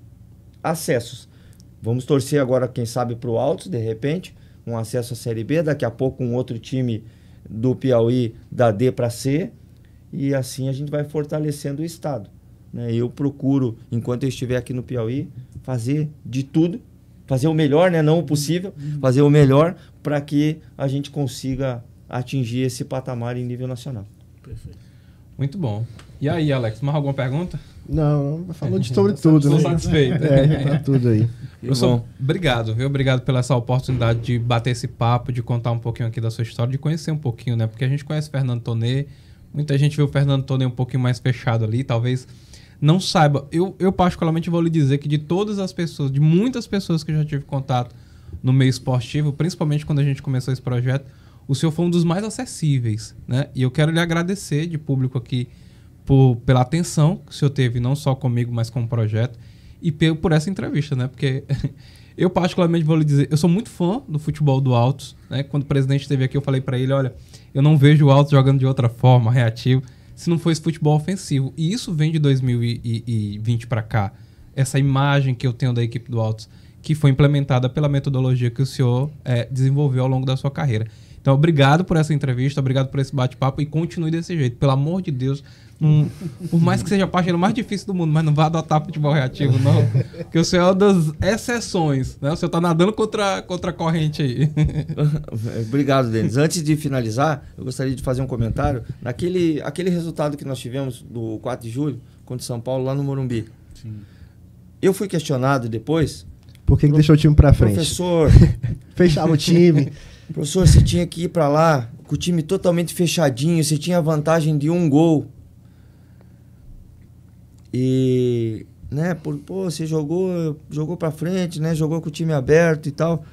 acessos. Vamos torcer agora, quem sabe, para o Altos, de repente, um acesso à Série B, daqui a pouco um outro time do Piauí da D para C, e assim a gente vai fortalecendo o Estado. Né? Eu procuro, enquanto eu estiver aqui no Piauí, fazer de tudo, fazer o melhor, né? não o possível, uhum. fazer o melhor para que a gente consiga atingir esse patamar em nível nacional. Perfeito. Muito bom. E aí, Alex, mais alguma pergunta? Não, falou de sobre tudo, Estou né? satisfeito. É, tá tudo aí. sou. obrigado, viu? Obrigado pela essa oportunidade de bater esse papo, de contar um pouquinho aqui da sua história, de conhecer um pouquinho, né? Porque a gente conhece Fernando Tonê, muita gente vê o Fernando Tonê um pouquinho mais fechado ali, talvez não saiba. Eu, eu particularmente vou lhe dizer que de todas as pessoas, de muitas pessoas que eu já tive contato no meio esportivo, principalmente quando a gente começou esse projeto, o senhor foi um dos mais acessíveis, né? E eu quero lhe agradecer de público aqui por, pela atenção que o senhor teve, não só comigo, mas com o projeto, e por essa entrevista, né? Porque eu, particularmente, vou lhe dizer, eu sou muito fã do futebol do Altos, né? Quando o presidente esteve aqui, eu falei para ele: olha, eu não vejo o Altos jogando de outra forma, reativo, se não fosse futebol ofensivo. E isso vem de 2020 para cá, essa imagem que eu tenho da equipe do Altos, que foi implementada pela metodologia que o senhor é, desenvolveu ao longo da sua carreira. Então, obrigado por essa entrevista, obrigado por esse bate-papo e continue desse jeito. Pelo amor de Deus, um, por mais que seja a página mais difícil do mundo, mas não vá adotar futebol reativo, não. Porque o senhor é uma das exceções, né? O senhor tá nadando contra, contra a corrente aí. Obrigado, Denis. Antes de finalizar, eu gostaria de fazer um comentário. Naquele aquele resultado que nós tivemos do 4 de julho contra o São Paulo lá no Morumbi. Sim. Eu fui questionado depois. Por que, que deixou o time para frente? Professor. Fechava o time. Professor, você tinha que ir para lá com o time totalmente fechadinho, você tinha a vantagem de um gol. E, né, por, pô, você jogou, jogou para frente, né, jogou com o time aberto e tal.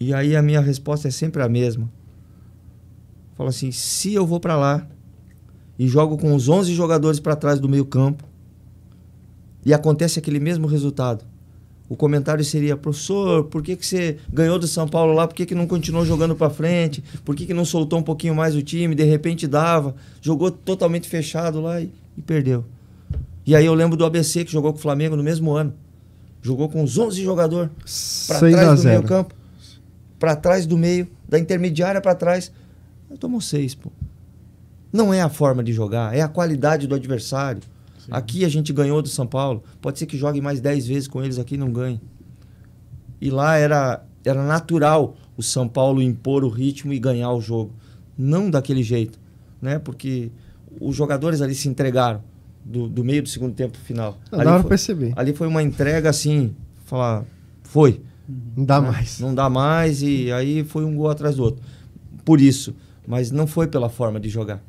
E aí a minha resposta é sempre a mesma. Falo assim, se eu vou para lá e jogo com os 11 jogadores para trás do meio-campo e acontece aquele mesmo resultado, o comentário seria: professor, por que, que você ganhou do São Paulo lá? Por que, que não continuou jogando para frente? Por que, que não soltou um pouquinho mais o time? De repente dava, jogou totalmente fechado lá e, e perdeu. E aí eu lembro do ABC que jogou com o Flamengo no mesmo ano. Jogou com os 11 jogadores para trás do meio campo, para trás do meio, da intermediária para trás. Eu tomou seis, pô. Não é a forma de jogar, é a qualidade do adversário. Sim. Aqui a gente ganhou do São Paulo. Pode ser que jogue mais 10 vezes com eles aqui e não ganhe. E lá era, era natural o São Paulo impor o ritmo e ganhar o jogo. Não daquele jeito, né? Porque os jogadores ali se entregaram do, do meio do segundo tempo final. Não dá para perceber. Ali foi uma entrega assim, falar, foi. Uhum. Não dá né? mais. Não dá mais e aí foi um gol atrás do outro. Por isso, mas não foi pela forma de jogar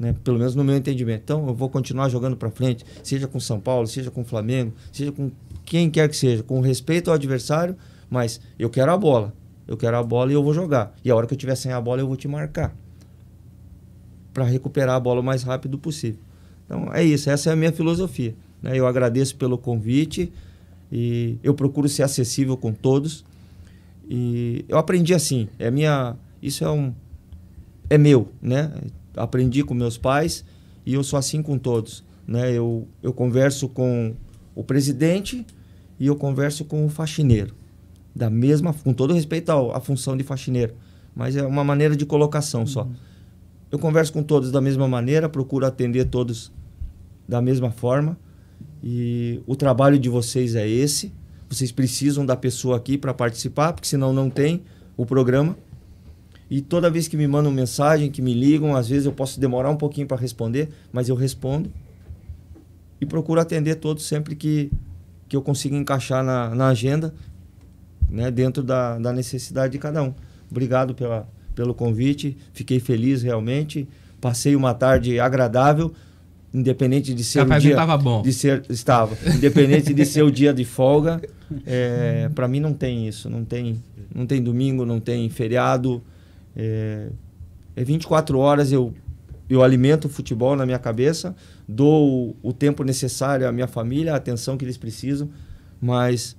né? pelo menos no meu entendimento. Então eu vou continuar jogando para frente, seja com São Paulo, seja com Flamengo, seja com quem quer que seja, com respeito ao adversário, mas eu quero a bola. Eu quero a bola e eu vou jogar. E a hora que eu tiver sem a bola, eu vou te marcar para recuperar a bola o mais rápido possível. Então é isso, essa é a minha filosofia. Né? Eu agradeço pelo convite e eu procuro ser acessível com todos. E eu aprendi assim, é minha, isso é um é meu, né? aprendi com meus pais e eu sou assim com todos. Né? Eu, eu converso com o presidente e eu converso com o faxineiro. Da mesma, com todo respeito à, função de faxineiro, mas é uma maneira de colocação uhum. só. Eu converso com todos da mesma maneira, procuro atender todos da mesma forma. E o trabalho de vocês é esse. Vocês precisam da pessoa aqui para participar, porque senão não tem o programa. E toda vez que me mandam mensagem, que me ligam, às vezes eu posso demorar um pouquinho para responder, mas eu respondo. E procuro atender todos sempre que, que eu consigo encaixar na, na agenda, né, dentro da, da necessidade de cada um. Obrigado pela, pelo convite, fiquei feliz realmente. Passei uma tarde agradável, independente de ser o dia bom. de ser estava, independente de ser o dia de folga. É, para mim não tem isso, não tem, não tem domingo, não tem feriado, é, é 24 horas eu, eu alimento o futebol na minha cabeça, dou o, o tempo necessário à minha família, a atenção que eles precisam, mas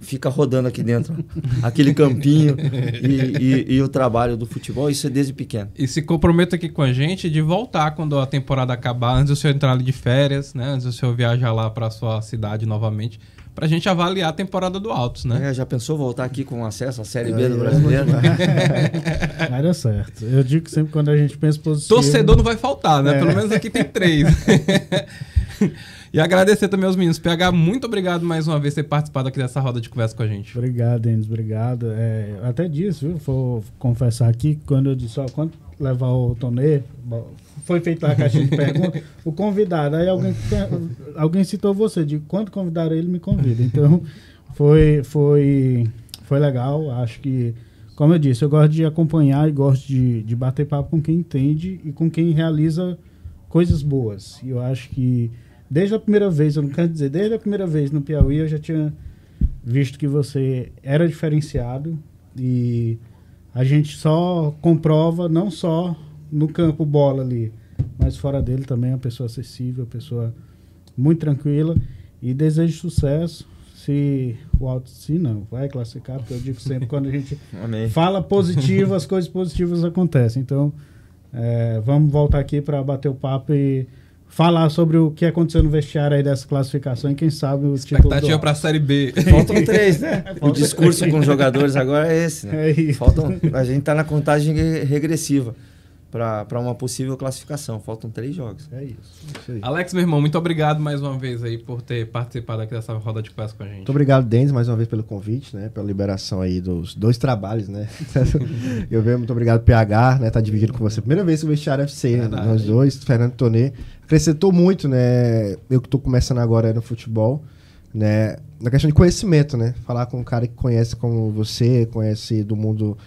fica rodando aqui dentro, aquele campinho e, e, e, o trabalho do futebol, isso é desde pequeno. E se comprometa aqui com a gente de voltar quando a temporada acabar, antes do senhor entrar ali de férias, né? antes do senhor viajar lá para sua cidade novamente, para a gente avaliar a temporada do Altos, né? É, já pensou voltar aqui com acesso à Série B é, do brasileiro? Vai dar certo. Eu digo que sempre quando a gente pensa positivo. Torcedor não vai faltar, né? É. Pelo menos aqui tem três. E agradecer também aos meninos. PH, muito obrigado mais uma vez por ter participado aqui dessa roda de conversa com a gente. Obrigado, Enes. Obrigado. É, até disso, viu? Vou confessar aqui, quando eu disse, ó, quando levar o Tonê, foi feita a caixinha de perguntas, o convidado, aí alguém, alguém citou você, de quando convidaram ele, me convida. Então, foi, foi, foi legal, acho que, como eu disse, eu gosto de acompanhar e gosto de, de bater papo com quem entende e com quem realiza coisas boas. E eu acho que, desde a primeira vez, eu não quero dizer, desde a primeira vez no Piauí, eu já tinha visto que você era diferenciado e a gente só comprova não só no campo bola ali. Mas fora dele também é uma pessoa acessível, pessoa muito tranquila. E desejo sucesso. Se o alto se não vai classificar, porque eu digo sempre quando a gente Amei. fala positivo, as coisas positivas acontecem. Então, é, vamos voltar aqui para bater o papo e falar sobre o que aconteceu no vestiário aí dessa classificação e quem sabe o Expectativa título. para a Série B. Faltam três, né? Faltam o discurso três. com os jogadores agora é esse, né? É Faltam, a gente está na contagem regressiva para uma possível classificação. Faltam três jogos. É isso. É isso Alex, meu irmão, muito obrigado mais uma vez aí por ter participado aqui dessa roda de peça com a gente. Muito obrigado, Denis, mais uma vez pelo convite, né? Pela liberação aí dos dois trabalhos, né? eu vejo, muito obrigado, PH, né? Tá dividindo com você. Uhum. Primeira vez que o vestiário FC, né? nós dois, Fernando Tonê. Acrescentou muito, né? Eu que tô começando agora é no futebol, né? Na questão de conhecimento, né? Falar com um cara que conhece como você, conhece do mundo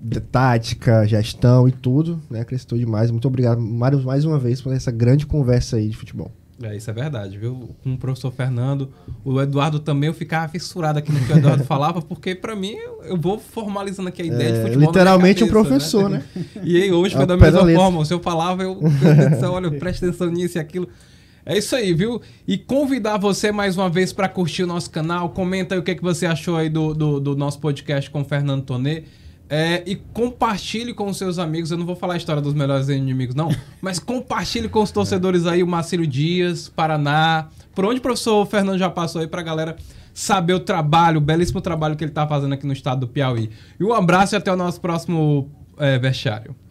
de tática, gestão e tudo, né? Acrescentou demais. Muito obrigado, Mário, mais uma vez, por essa grande conversa aí de futebol. É, isso é verdade, viu? Com o professor Fernando, o Eduardo também, eu ficava fissurado aqui no que o Eduardo falava, porque para mim eu vou formalizando aqui a ideia é, de futebol. Literalmente cabeça, né? professor, né? né? E aí, hoje foi é da mesma letra. forma, se eu falava, eu, eu olha, presta atenção nisso e aquilo. É isso aí, viu? E convidar você mais uma vez para curtir o nosso canal, comenta aí o que, é que você achou aí do, do, do nosso podcast com o Fernando Tonet. É, e compartilhe com os seus amigos. Eu não vou falar a história dos melhores inimigos, não. mas compartilhe com os torcedores aí, o Marcelo Dias, Paraná. Por onde o professor Fernando já passou aí pra galera saber o trabalho, o belíssimo trabalho que ele tá fazendo aqui no estado do Piauí. E um abraço e até o nosso próximo é, vestiário.